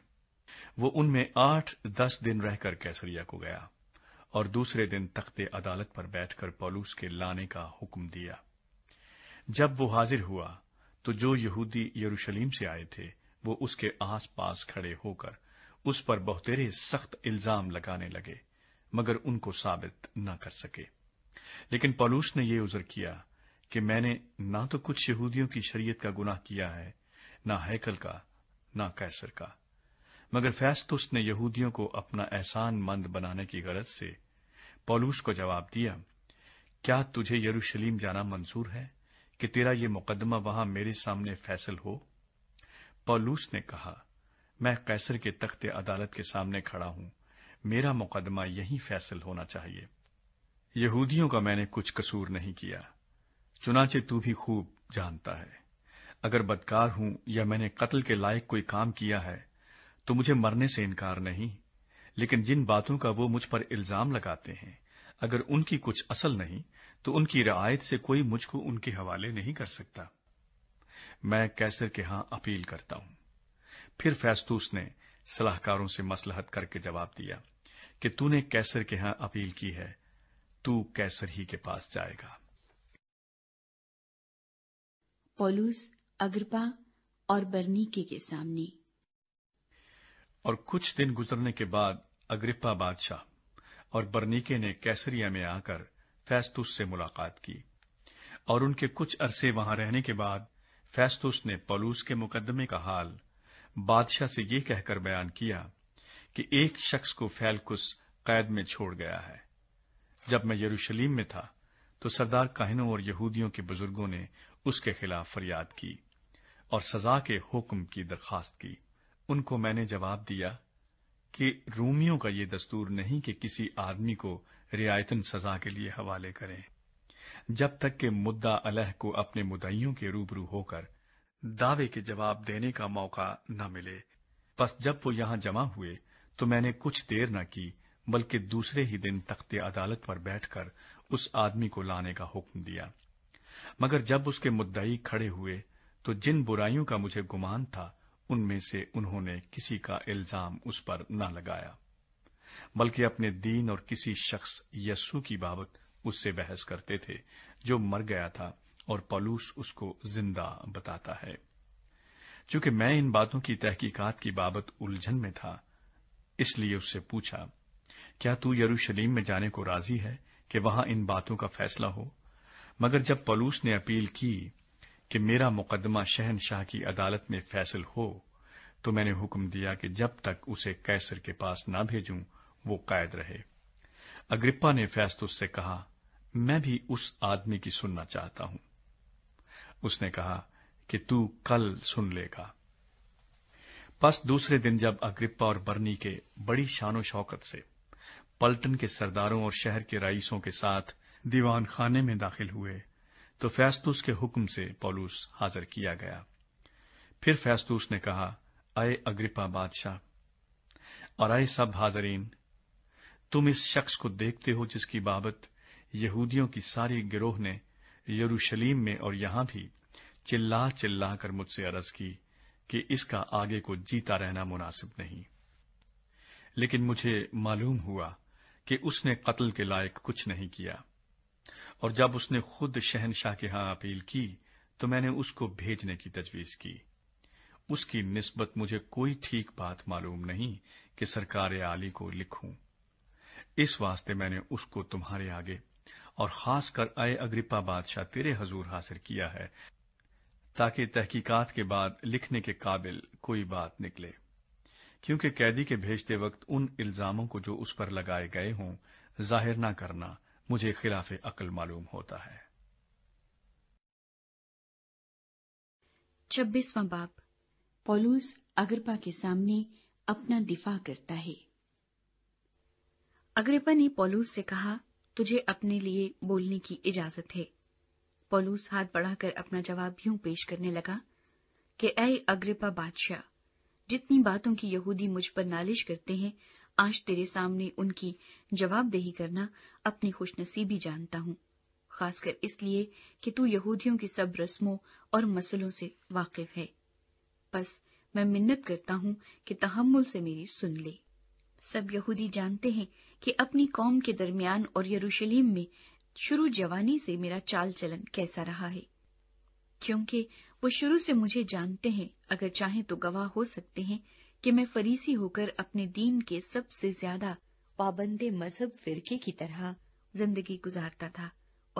वो उनमें आठ दस दिन रहकर कैसरिया को गया और दूसरे दिन तख्ते अदालत पर बैठकर पौलूस के लाने का हुक्म दिया जब वो हाजिर हुआ तो जो यहूदी यरूशलेम से आए थे वो उसके आसपास खड़े होकर उस पर बहुतेरे सख्त इल्जाम लगाने लगे मगर उनको साबित न कर सके लेकिन पौलूस ने ये उजर किया कि मैंने ना तो कुछ यहूदियों की शरीयत का गुनाह किया है ना हैकल का ना कैसर का मगर फैसतुस ने यहूदियों को अपना एहसान मंद बनाने की गरज से पौलूस को जवाब दिया क्या तुझे यरूशलेम जाना मंजूर है कि तेरा ये मुकदमा वहां मेरे सामने फैसल हो पौलूस ने कहा मैं कैसर के तख्ते अदालत के सामने खड़ा हूं मेरा मुकदमा यहीं फैसल होना चाहिए यहूदियों का मैंने कुछ कसूर नहीं किया चुनाचे तू भी खूब जानता है अगर बदकार हूं या मैंने कत्ल के लायक कोई काम किया है तो मुझे मरने से इनकार नहीं लेकिन जिन बातों का वो मुझ पर इल्जाम लगाते हैं अगर उनकी कुछ असल नहीं तो उनकी रियायत से कोई मुझको उनके हवाले नहीं कर सकता मैं कैसर के हां अपील करता हूं फिर फैसतूस ने सलाहकारों से मसलहत करके जवाब दिया कि तूने कैसर के यहां अपील की है तू कैसर ही के पास जाएगा पोलूस अग्रपा और बर्नीके के सामने और कुछ दिन गुजरने के बाद अग्रिप्पा बादशाह और बर्नीके ने कैसरिया में आकर फैस्तुस से मुलाकात की और उनके कुछ अरसे वहां रहने के बाद फैस्तुस ने पौलूस के मुकदमे का हाल बादशाह से ये कहकर बयान किया कि एक शख्स को फैलकुस कैद में छोड़ गया है जब मैं यरूशलेम में था तो सरदार कहनों और यहूदियों के बुजुर्गों ने उसके खिलाफ फरियाद की और सजा के हुक्म की दरखास्त की उनको मैंने जवाब दिया कि रूमियों का यह दस्तूर नहीं कि किसी आदमी को रियायतन सजा के लिए हवाले करें जब तक कि मुद्दा अलह को अपने मुदइयों के रूबरू होकर दावे के जवाब देने का मौका न मिले बस जब वो यहां जमा हुए तो मैंने कुछ देर न की बल्कि दूसरे ही दिन तख्ते अदालत पर बैठकर उस आदमी को लाने का हुक्म दिया मगर जब उसके मुद्दई खड़े हुए तो जिन बुराइयों का मुझे गुमान था उनमें से उन्होंने किसी का इल्जाम उस पर न लगाया बल्कि अपने दीन और किसी शख्स यस्सु की बाबत उससे बहस करते थे जो मर गया था और पलूस उसको जिंदा बताता है चूंकि मैं इन बातों की तहकीकात की बाबत उलझन में था इसलिए उससे पूछा क्या तू यरूशलेम में जाने को राजी है कि वहां इन बातों का फैसला हो मगर जब पलूस ने अपील की कि मेरा मुकदमा शहनशाह की अदालत में फैसल हो तो मैंने हुक्म दिया कि जब तक उसे कैसर के पास ना भेजूं वो कायद रहे अग्रिप्पा ने फैस्तुस से कहा मैं भी उस आदमी की सुनना चाहता हूं उसने कहा कि तू कल सुन लेगा बस दूसरे दिन जब अग्रिप्पा और बर्नी के बड़ी शानो शौकत से पलटन के सरदारों और शहर के रईसों के साथ दीवान खाने में दाखिल हुए तो फैस्तूस के हुक्म से पौलूस हाजिर किया गया फिर फैस्तूस ने कहा अय अग्रिपा बादशाह और अय सब हाजरीन तुम इस शख्स को देखते हो जिसकी बाबत यहूदियों की सारी गिरोह ने यरूशलेम में और यहां भी चिल्ला चिल्ला कर मुझसे अरज की कि इसका आगे को जीता रहना मुनासिब नहीं लेकिन मुझे मालूम हुआ कि उसने कत्ल के लायक कुछ नहीं किया और जब उसने खुद शहनशाह के यहां अपील की तो मैंने उसको भेजने की तजवीज की उसकी निस्बत मुझे कोई ठीक बात मालूम नहीं कि सरकार आली को लिखूं इस वास्ते मैंने उसको तुम्हारे आगे और खासकर अय अग्रिपा बादशाह तेरे हजूर हासिल किया है ताकि तहकीकात के बाद लिखने के काबिल कोई बात निकले क्योंकि कैदी के भेजते वक्त उन इल्जामों को जो उस पर लगाए गए हों जाहिर न करना मुझे खिलाफ अकल मालूम होता है छब्बीसवां बाप पोलूस अग्रपा के सामने अपना दिफा करता है अग्रपा ने पोलूस से कहा तुझे अपने लिए बोलने की इजाजत है पोलूस हाथ बढ़ाकर अपना जवाब यूं पेश करने लगा कि अग्रपा बादशाह जितनी बातों की यहूदी मुझ पर नालिश करते हैं आज तेरे सामने उनकी जवाबदेही करना अपनी खुशनसीबी जानता हूं खासकर इसलिए कि तू यहूदियों की सब रस्मों और मसलों से वाकिफ है बस मैं मिन्नत करता हूं कि तहमुल से मेरी सुन ले सब यहूदी जानते हैं कि अपनी कौम के दरमियान और यरूशलेम में शुरू जवानी से मेरा चाल चलन कैसा रहा है क्योंकि वो शुरू से मुझे जानते हैं अगर चाहें तो गवाह हो सकते हैं कि मैं फरीसी होकर अपने दीन के सबसे ज्यादा पाबंद मजहब फिरके की तरह जिंदगी गुजारता था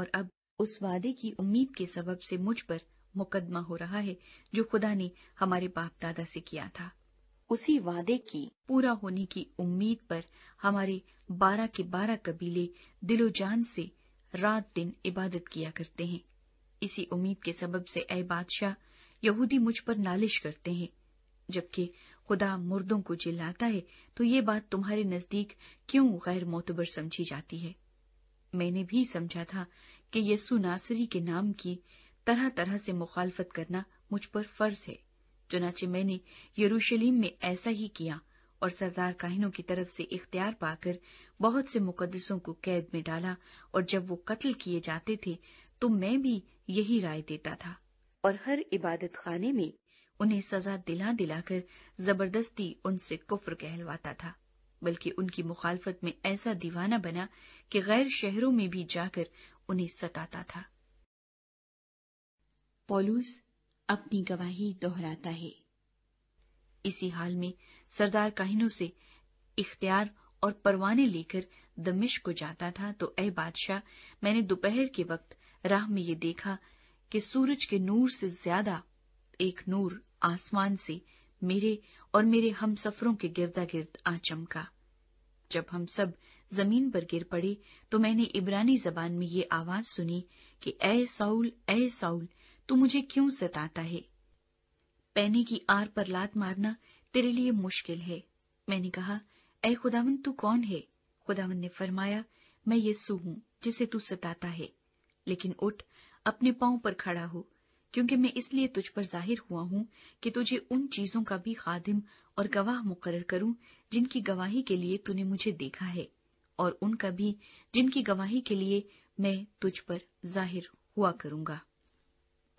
और अब उस वादे की उम्मीद के सबब से मुझ पर मुकदमा हो रहा है जो खुदा ने हमारे बाप दादा से किया था उसी वादे की पूरा होने की उम्मीद पर हमारे बारह के बारह कबीले दिलो जान से रात दिन इबादत किया करते हैं इसी उम्मीद के सबब से ए बादशाह यहूदी मुझ पर नालिश करते हैं जबकि खुदा मुर्दों को चिल्लाता है तो ये बात तुम्हारे नजदीक क्यों गैर मोतबर समझी जाती है मैंने भी समझा था कि यस्सु नासरी के नाम की तरह तरह से मुखालफत करना मुझ पर फर्ज है चुनाचे मैंने यरूशलेम में ऐसा ही किया और सरदार काहिनों की तरफ से इख्तियार पाकर बहुत से मुकदसों को कैद में डाला और जब वो कत्ल किए जाते थे तो मैं भी यही राय देता था और हर इबादत खाने में उन्हें सजा दिला दिलाकर जबरदस्ती उनसे कुफ्र कहलवाता था बल्कि उनकी मुखालफत में ऐसा दीवाना बना कि गैर शहरों में भी जाकर उन्हें सताता था पोलूस अपनी गवाही दोहराता है इसी हाल में सरदार काहिनों से इख्तियार और परवाने लेकर दमिश को जाता था तो ए बादशाह मैंने दोपहर के वक्त राह में ये देखा कि सूरज के नूर से ज्यादा एक नूर आसमान से मेरे और मेरे हम सफरों के गिरदा गिर्द आ चमका जब हम सब जमीन पर गिर पड़े तो मैंने इब्रानी जबान में ये आवाज सुनी कि ए साउल ए साउल तू मुझे क्यों सताता है पैने की आर पर लात मारना तेरे लिए मुश्किल है मैंने कहा ए खुदावन तू कौन है खुदावन ने फरमाया मैं यीसु हूं जिसे तू सताता है लेकिन उठ अपने पांव पर खड़ा हो क्योंकि मैं इसलिए तुझ पर जाहिर हुआ हूं कि तुझे उन चीजों का भी खादिम और गवाह मुकर करूं जिनकी गवाही के लिए तूने मुझे देखा है और उनका भी जिनकी गवाही के लिए मैं तुझ पर जाहिर हुआ करूंगा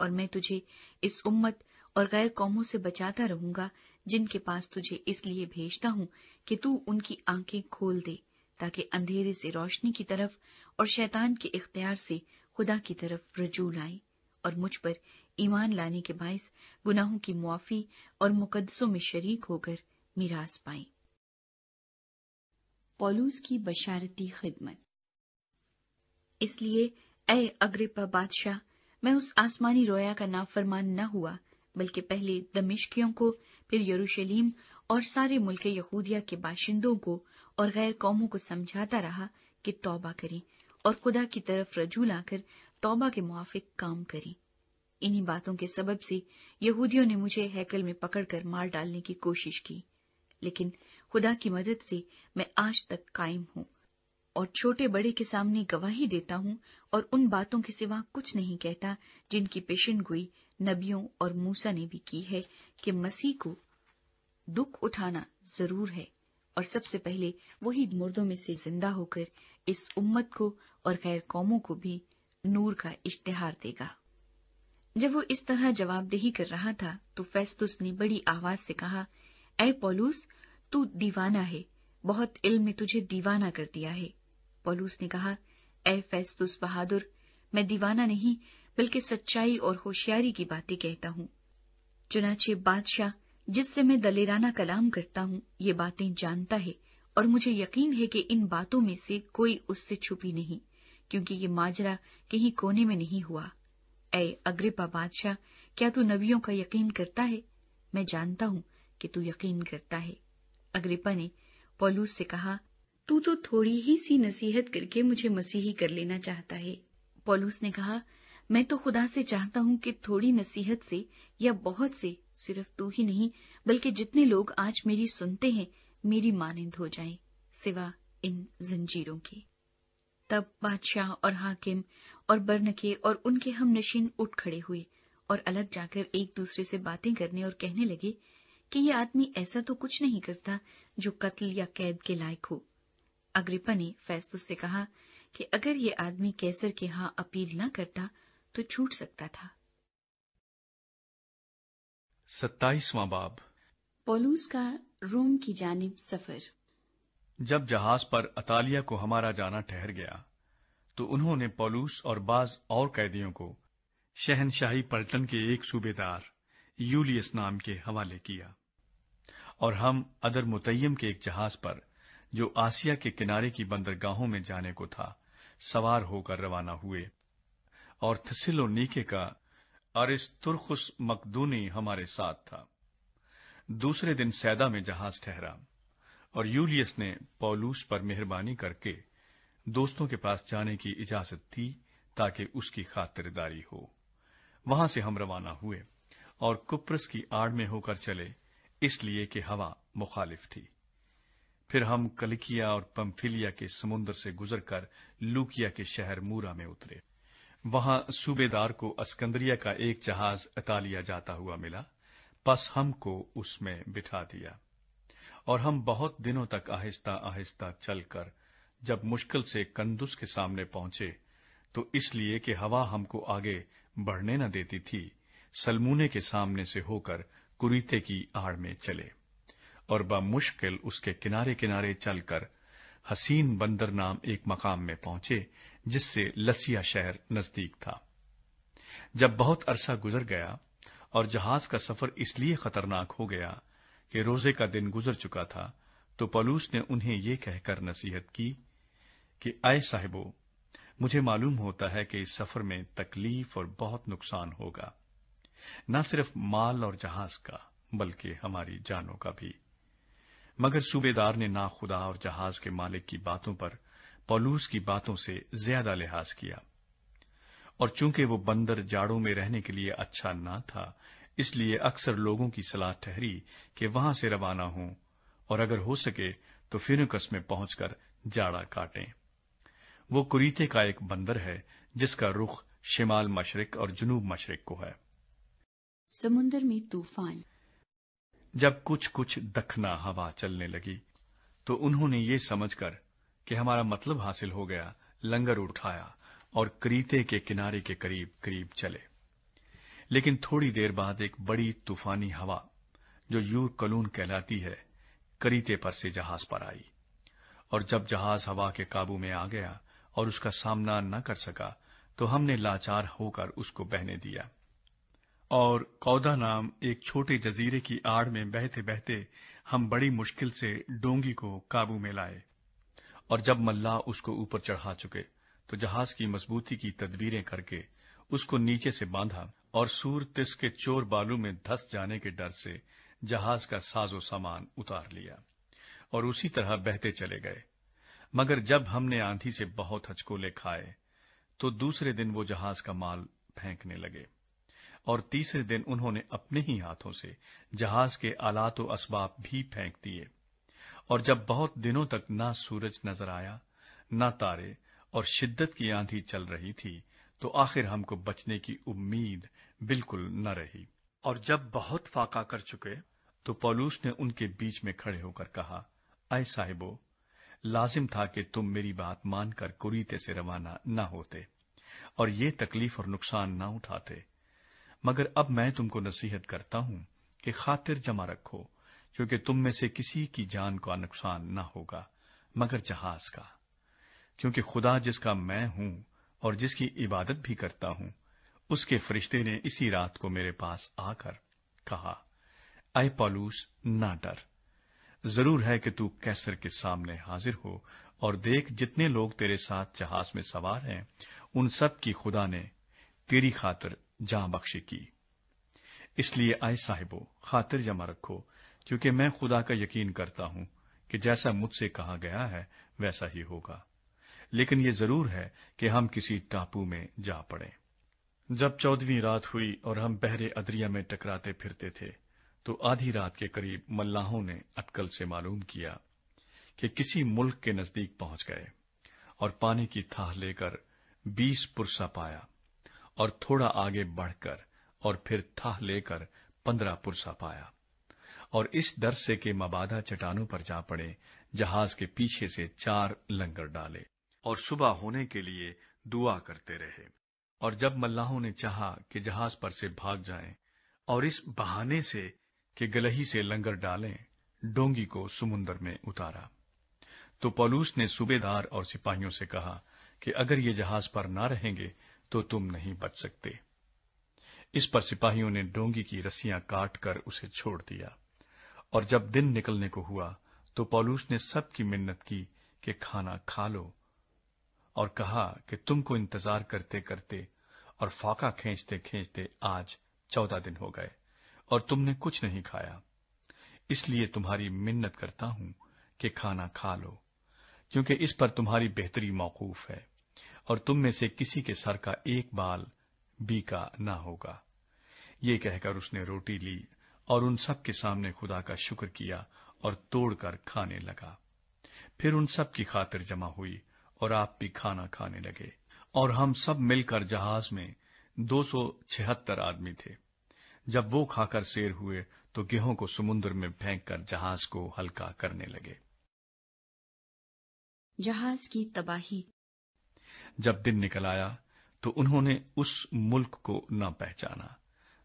और मैं तुझे इस उम्मत और गैर कौमों से बचाता रहूंगा जिनके पास तुझे इसलिए भेजता हूं कि तू उनकी आंखें खोल दे ताकि अंधेरे से रोशनी की तरफ और शैतान के इख्तियार से खुदा की तरफ रजू लाए और मुझ पर ईमान लाने के बायस गुनाहों की मुआफी और मुकदसों में शरीक होकर मीरास पाई पॉलूस की बशारती खिदमत इसलिए ए अग्रिपा बादशाह मैं उस आसमानी रोया का नाफरमान न हुआ बल्कि पहले दमिश्कियों को फिर यरूशलेम और सारे मुल्क यहूदिया के बाशिंदों को और गैर कौमों को समझाता रहा कि तौबा करें और खुदा की तरफ रजू लाकर तौबा के मुआफिक काम करें इन्हीं बातों के सबब से यहूदियों ने मुझे हैकल में पकड़कर मार डालने की कोशिश की लेकिन खुदा की मदद से मैं आज तक कायम हूं और छोटे बड़े के सामने गवाही देता हूं और उन बातों के सिवा कुछ नहीं कहता जिनकी पेशन गोई नबियों और मूसा ने भी की है कि मसीह को दुख उठाना जरूर है और सबसे पहले वही मुर्दों में से जिंदा होकर इस उम्मत को और गैर कौमों को भी नूर का इश्तेहार देगा जब वो इस तरह जवाबदेही कर रहा था तो फेस्तुस ने बड़ी आवाज से कहा ऐ पोलूस तू दीवाना है बहुत इल्म ने तुझे दीवाना कर दिया है पोलूस ने कहा ए फेस्तुस बहादुर मैं दीवाना नहीं बल्कि सच्चाई और होशियारी की बातें कहता हूँ चुनाचे बादशाह जिससे मैं दलेराना कलाम करता हूँ ये बातें जानता है और मुझे यकीन है कि इन बातों में से कोई उससे छुपी नहीं क्योंकि ये माजरा कहीं कोने में नहीं हुआ ऐ अग्रिपा बादशाह क्या तू नबियों का यकीन करता है मैं जानता हूं कि तू यकीन करता है अग्रिपा ने पोलूस से कहा तू तो थोड़ी ही सी नसीहत करके मुझे मसीही कर लेना चाहता है पोलूस ने कहा मैं तो खुदा से चाहता हूं कि थोड़ी नसीहत से या बहुत से सिर्फ तू ही नहीं बल्कि जितने लोग आज मेरी सुनते हैं मेरी मानिंद हो जाएं सिवा इन जंजीरों के तब बादशाह और हाकिम और बर्नके और उनके हम नशीन उठ खड़े हुए और अलग जाकर एक दूसरे से बातें करने और कहने लगे कि ये आदमी ऐसा तो कुछ नहीं करता जो कत्ल या कैद के लायक हो अग्रिपा ने फैसलुस से कहा कि अगर ये आदमी कैसर के यहाँ अपील न करता तो छूट सकता था सत्ताईसवां बाब पोलूस का रोम की जानब सफर जब जहाज पर अतालिया को हमारा जाना ठहर गया तो उन्होंने पौलूस और बाज और कैदियों को शहनशाही पलटन के एक सूबेदार यूलियस नाम के हवाले किया और हम अदर मुतयम के एक जहाज पर जो आसिया के किनारे की बंदरगाहों में जाने को था सवार होकर रवाना हुए और थसिलो नीके का अरिस्तुरखुस मकदूनी हमारे साथ था दूसरे दिन सैदा में जहाज ठहरा और यूलियस ने पौलूस पर मेहरबानी करके दोस्तों के पास जाने की इजाजत दी ताकि उसकी खातिरदारी हो वहां से हम रवाना हुए और कुप्रस की आड़ में होकर चले इसलिए कि हवा मुखालिफ थी फिर हम कलिकिया और पंफिलिया के समुन्द्र से गुजरकर लूकिया के शहर मूरा में उतरे वहां सूबेदार को अस्कंदरिया का एक जहाज अतालिया जाता हुआ मिला बस हमको उसमें बिठा दिया और हम बहुत दिनों तक आहिस्ता आहिस्ता चलकर जब मुश्किल से कंदुस के सामने पहुंचे तो इसलिए कि हवा हमको आगे बढ़ने न देती थी सलमूने के सामने से होकर कुरीते की आड़ में चले और बमुश्किल उसके किनारे किनारे चलकर हसीन बंदर नाम एक मकाम में पहुंचे जिससे लसिया शहर नजदीक था जब बहुत अरसा गुजर गया और जहाज का सफर इसलिए खतरनाक हो गया कि रोजे का दिन गुजर चुका था तो पलूस ने उन्हें ये कहकर नसीहत की कि आए साहिबो मुझे मालूम होता है कि इस सफर में तकलीफ और बहुत नुकसान होगा न सिर्फ माल और जहाज का बल्कि हमारी जानों का भी मगर सूबेदार ने ना खुदा और जहाज के मालिक की बातों पर पॉलूस की बातों से ज्यादा लिहाज किया और चूंकि वो बंदर जाड़ों में रहने के लिए अच्छा ना था इसलिए अक्सर लोगों की सलाह ठहरी कि वहां से रवाना हूं और अगर हो सके तो फिर में पहुंचकर जाड़ा काटें वो कुरीते का एक बंदर है जिसका रुख शिमाल मशरक और जुनूब मशरक को है समुन्दर में तूफान जब कुछ कुछ दखना हवा चलने लगी तो उन्होंने ये समझकर कि हमारा मतलब हासिल हो गया लंगर उठाया और करीते के किनारे के करीब करीब चले लेकिन थोड़ी देर बाद एक बड़ी तूफानी हवा जो यूर कलून कहलाती है करीते पर से जहाज पर आई और जब जहाज हवा के काबू में आ गया और उसका सामना न कर सका तो हमने लाचार होकर उसको बहने दिया और कौदा नाम एक छोटे जजीरे की आड़ में बहते बहते हम बड़ी मुश्किल से डोंगी को काबू में लाए और जब मल्लाह उसको ऊपर चढ़ा चुके तो जहाज की मजबूती की तदबीरें करके उसको नीचे से बांधा और सूर तिस के चोर बालू में धस जाने के डर से जहाज का साजो सामान उतार लिया और उसी तरह बहते चले गए मगर जब हमने आंधी से बहुत हचकोले खाए तो दूसरे दिन वो जहाज का माल फेंकने लगे और तीसरे दिन उन्होंने अपने ही हाथों से जहाज के आलात तो असबाब भी फेंक दिए और जब बहुत दिनों तक ना सूरज नजर आया ना तारे और शिद्दत की आंधी चल रही थी तो आखिर हमको बचने की उम्मीद बिल्कुल न रही और जब बहुत फाका कर चुके तो पौलूस ने उनके बीच में खड़े होकर कहा आय साहिबो लाजिम था कि तुम मेरी बात मानकर कुरीते से रवाना न होते और ये तकलीफ और नुकसान न उठाते मगर अब मैं तुमको नसीहत करता हूं कि खातिर जमा रखो क्योंकि तुम में से किसी की जान का नुकसान न होगा मगर जहाज का क्योंकि खुदा जिसका मैं हूं और जिसकी इबादत भी करता हूं उसके फरिश्ते ने इसी रात को मेरे पास आकर कहा अय पॉलूस ना डर जरूर है कि तू कैसर के सामने हाजिर हो और देख जितने लोग तेरे साथ जहाज में सवार हैं उन सब की खुदा ने तेरी खातर जहां बख्शी की इसलिए आए साहिबो खातिर जमा रखो क्योंकि मैं खुदा का यकीन करता हूं कि जैसा मुझसे कहा गया है वैसा ही होगा लेकिन ये जरूर है कि हम किसी टापू में जा पड़े जब चौदहवीं रात हुई और हम बहरे अदरिया में टकराते फिरते थे तो आधी रात के करीब मल्लाहों ने अटकल से मालूम किया कि किसी मुल्क के नजदीक पहुंच गए और पानी की थाह लेकर बीस पुरसा पाया और थोड़ा आगे बढ़कर और फिर थाह लेकर पंद्रह पुरसा पाया और इस डर से के मबादा चट्टानों पर जा पड़े जहाज के पीछे से चार लंगर डाले और सुबह होने के लिए दुआ करते रहे और जब मल्लाहों ने चाहा कि जहाज पर से भाग जाएं और इस बहाने से कि गलही से लंगर डालें डोंगी को समुन्दर में उतारा तो पौलूस ने सूबेदार और सिपाहियों से कहा कि अगर ये जहाज पर ना रहेंगे तो तुम नहीं बच सकते इस पर सिपाहियों ने डोंगी की रस्सियां काटकर उसे छोड़ दिया और जब दिन निकलने को हुआ तो पौलूस ने सबकी मिन्नत की कि खाना खा लो और कहा कि तुमको इंतजार करते करते और फाका खींचते खींचते आज चौदह दिन हो गए और तुमने कुछ नहीं खाया इसलिए तुम्हारी मिन्नत करता हूं कि खाना खा लो क्योंकि इस पर तुम्हारी बेहतरी मौकूफ है और तुम में से किसी के सर का एक बाल बीका ना होगा ये कहकर उसने रोटी ली और उन सब के सामने खुदा का शुक्र किया और तोड़कर खाने लगा फिर उन सब की खातिर जमा हुई और आप भी खाना खाने लगे और हम सब मिलकर जहाज में दो आदमी थे जब वो खाकर शेर हुए तो गेहूं को समुन्द्र में फेंक कर जहाज को हल्का करने लगे जहाज की तबाही जब दिन निकल आया तो उन्होंने उस मुल्क को न पहचाना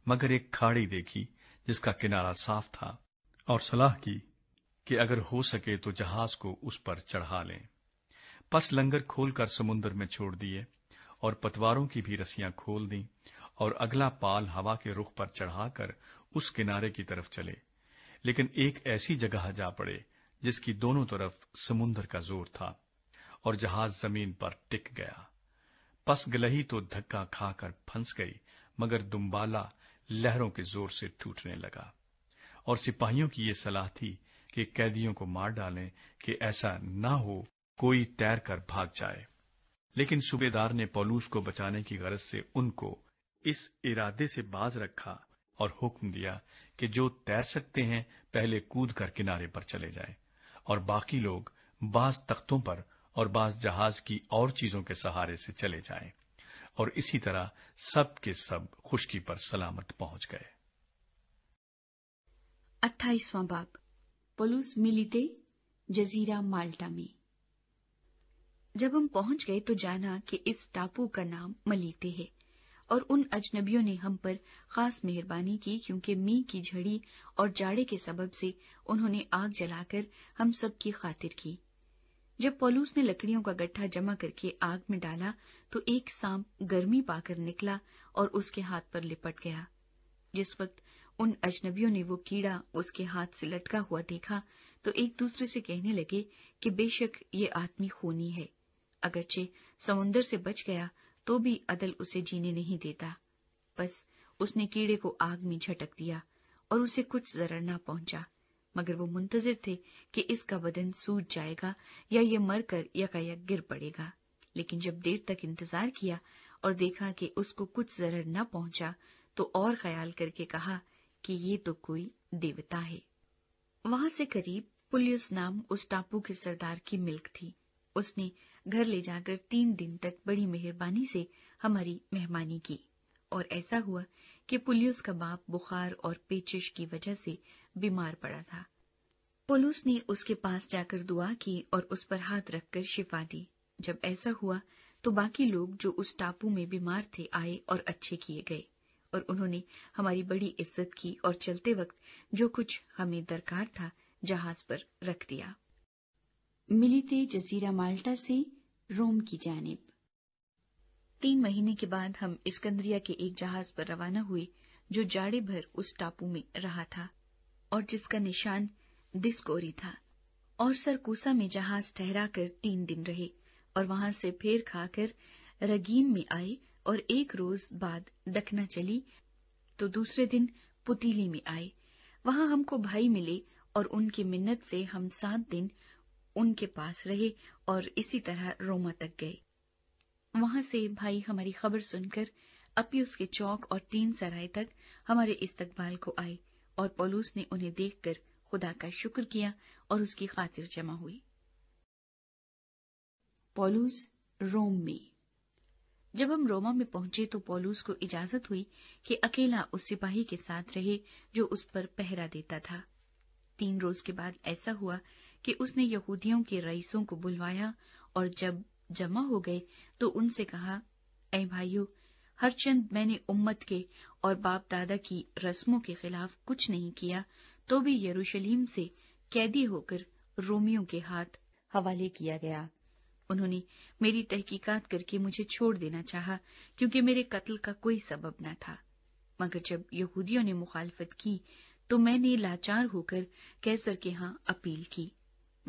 मगर एक खाड़ी देखी जिसका किनारा साफ था और सलाह की कि अगर हो सके तो जहाज को उस पर चढ़ा लें पस लंगर खोलकर समुन्द्र में छोड़ दिए और पतवारों की भी रस्सियां खोल दीं और अगला पाल हवा के रुख पर चढ़ाकर उस किनारे की तरफ चले लेकिन एक ऐसी जगह जा पड़े जिसकी दोनों तरफ समुन्द्र का जोर था और जहाज जमीन पर टिक गया पस गलही तो धक्का खाकर फंस गई मगर दुम्बाला लहरों के जोर से टूटने लगा और सिपाहियों की ये सलाह थी कि कैदियों को मार डालें कि ऐसा ना हो कोई तैर कर भाग जाए लेकिन सूबेदार ने पौलूस को बचाने की गरज से उनको इस इरादे से बाज रखा और हुक्म दिया कि जो तैर सकते हैं पहले कूद कर किनारे पर चले जाएं और बाकी लोग बाज तख्तों पर और बाज जहाज की और चीजों के सहारे से चले जाएं और इसी तरह सब के सब खुशकी पर सलामत पहुंच गए अट्ठाईसवां बाब पलूस मिलीते जजीरा माल्टा में जब हम पहुंच गए तो जाना कि इस टापू का नाम मलीते है और उन अजनबियों ने हम पर खास मेहरबानी की क्योंकि मी की झड़ी और जाड़े के सबब से उन्होंने आग जलाकर हम सब की खातिर की जब पोलूस ने लकड़ियों का गट्ठा जमा करके आग में डाला तो एक सांप गर्मी पाकर निकला और उसके हाथ पर लिपट गया जिस वक्त उन अजनबियों ने वो कीड़ा उसके हाथ से लटका हुआ देखा तो एक दूसरे से कहने लगे कि बेशक ये आदमी खूनी है अगरचे समुन्दर से बच गया तो भी अदल उसे जीने नहीं देता बस उसने कीड़े को आग में झटक दिया और उसे कुछ जरा ना पहुंचा मगर वो मुंतजिर थे कि इसका बदन सूज जाएगा या ये मरकर यकायक गिर पड़ेगा लेकिन जब देर तक इंतजार किया और देखा कि उसको कुछ जरर न पहुंचा तो और ख्याल करके कहा कि ये तो कोई देवता है वहां से करीब पुलियस नाम उस टापू के सरदार की मिल्क थी उसने घर ले जाकर तीन दिन तक बड़ी मेहरबानी से हमारी मेहमानी की और ऐसा हुआ कि पुलिस का बाप बुखार और पेचिश की वजह से बीमार पड़ा था पुलिस ने उसके पास जाकर दुआ की और उस पर हाथ रखकर शिफा दी जब ऐसा हुआ तो बाकी लोग जो उस टापू में बीमार थे आए और अच्छे किए गए और उन्होंने हमारी बड़ी इज्जत की और चलते वक्त जो कुछ हमें दरकार था जहाज पर रख दिया मिली थे जजीरा माल्टा से रोम की जानब तीन महीने के बाद हम इस्कंदरिया के एक जहाज पर रवाना हुए जो जाड़े भर उस टापू में रहा था और जिसका निशान दिसकोरी था और सरकूसा में जहाज ठहरा कर तीन दिन रहे और वहां से फेर खाकर रगीम में आए और एक रोज बाद दखना चली तो दूसरे दिन पुतीली में आए वहां हमको भाई मिले और उनकी मिन्नत से हम सात दिन उनके पास रहे और इसी तरह रोमा तक गए वहां से भाई हमारी खबर सुनकर अपी उसके चौक और तीन सराय तक हमारे इस्तकबाल को आए और पोलूस ने उन्हें देखकर खुदा का शुक्र किया और उसकी खातिर जमा हुई पोलूस रोम में जब हम रोमा में पहुंचे तो पोलूस को इजाजत हुई कि अकेला उस सिपाही के साथ रहे जो उस पर पहरा देता था तीन रोज के बाद ऐसा हुआ कि उसने यहूदियों के रईसों को बुलवाया और जब जमा हो गए तो उनसे कहा ऐ भाइयों हर चंद मैंने उम्मत के और बाप दादा की रस्मों के खिलाफ कुछ नहीं किया तो भी यरूशलेम से कैदी होकर रोमियों के हाथ हवाले किया गया उन्होंने मेरी तहकीकात करके मुझे छोड़ देना चाहा क्योंकि मेरे कत्ल का कोई सबब न था मगर जब यहूदियों ने मुखालफत की तो मैंने लाचार होकर कैसर के यहां अपील की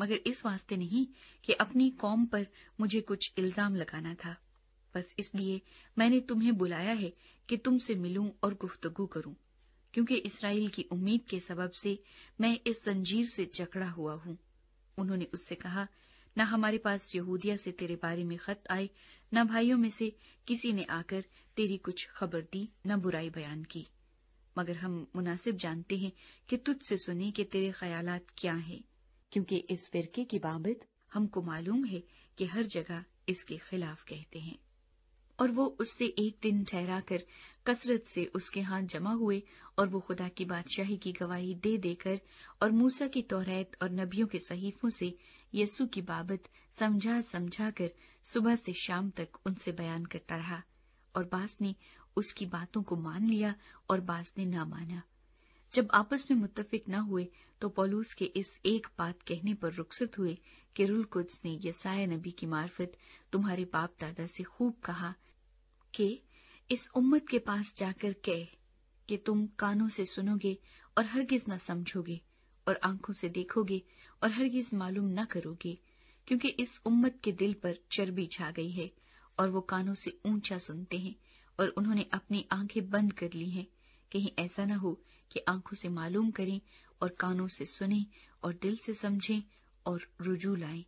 मगर इस वास्ते नहीं कि अपनी कौम पर मुझे कुछ इल्जाम लगाना था बस इसलिए मैंने तुम्हें बुलाया है कि तुमसे मिलूं और गुफ्तगु करूं क्योंकि इसराइल की उम्मीद के सबब से मैं इस जंजीर से जकड़ा हुआ हूं उन्होंने उससे कहा न हमारे पास यहूदिया से तेरे बारे में खत आए न भाइयों में से किसी ने आकर तेरी कुछ खबर दी न बुराई बयान की मगर हम मुनासिब जानते हैं कि तुझसे सुने कि तेरे ख्यालात क्या हैं क्योंकि इस फिरके की बाबत हमको मालूम है कि हर जगह इसके खिलाफ कहते हैं और वो उससे एक दिन ठहरा कर कसरत से उसके हाथ जमा हुए और वो खुदा की बादशाही की गवाही दे देकर और मूसा की तौरात और नबियों के सहीफों से यसु की बाबत समझा समझा कर सुबह से शाम तक उनसे बयान करता रहा और बास ने उसकी बातों को मान लिया और बास ने ना माना जब आपस में मुत्तफिक न हुए तो पौलूस के इस एक बात कहने पर रुखसत हुए कि रुल ने यसाया नबी की मार्फत तुम्हारे बाप दादा से खूब कहा कि इस उम्मत के पास जाकर कह कि तुम कानों से सुनोगे और हरगिज न समझोगे और आंखों से देखोगे और हरगिज मालूम न करोगे क्योंकि इस उम्मत के दिल पर चर्बी छा गई है और वो कानों से ऊंचा सुनते हैं और उन्होंने अपनी आंखें बंद कर ली हैं कहीं ऐसा न हो कि आंखों से मालूम करें और कानों से सुने और दिल से समझें और रुजू लाएं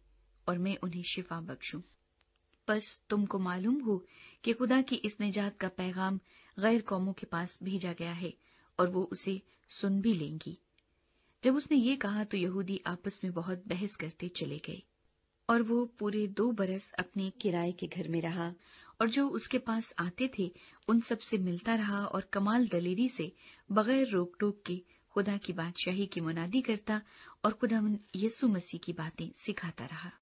और मैं उन्हें शिफा बख्शूं बस तुमको मालूम हो कि खुदा की इस निजात का पैगाम गैर कौमों के पास भेजा गया है और वो उसे सुन भी लेंगी जब उसने ये कहा तो यहूदी आपस में बहुत बहस करते चले गए और वो पूरे दो बरस अपने किराए के घर में रहा और जो उसके पास आते थे उन सब से मिलता रहा और कमाल दलेरी से बगैर रोक टोक के खुदा की बादशाही की मुनादी करता और खुदा यसु मसीह की बातें सिखाता रहा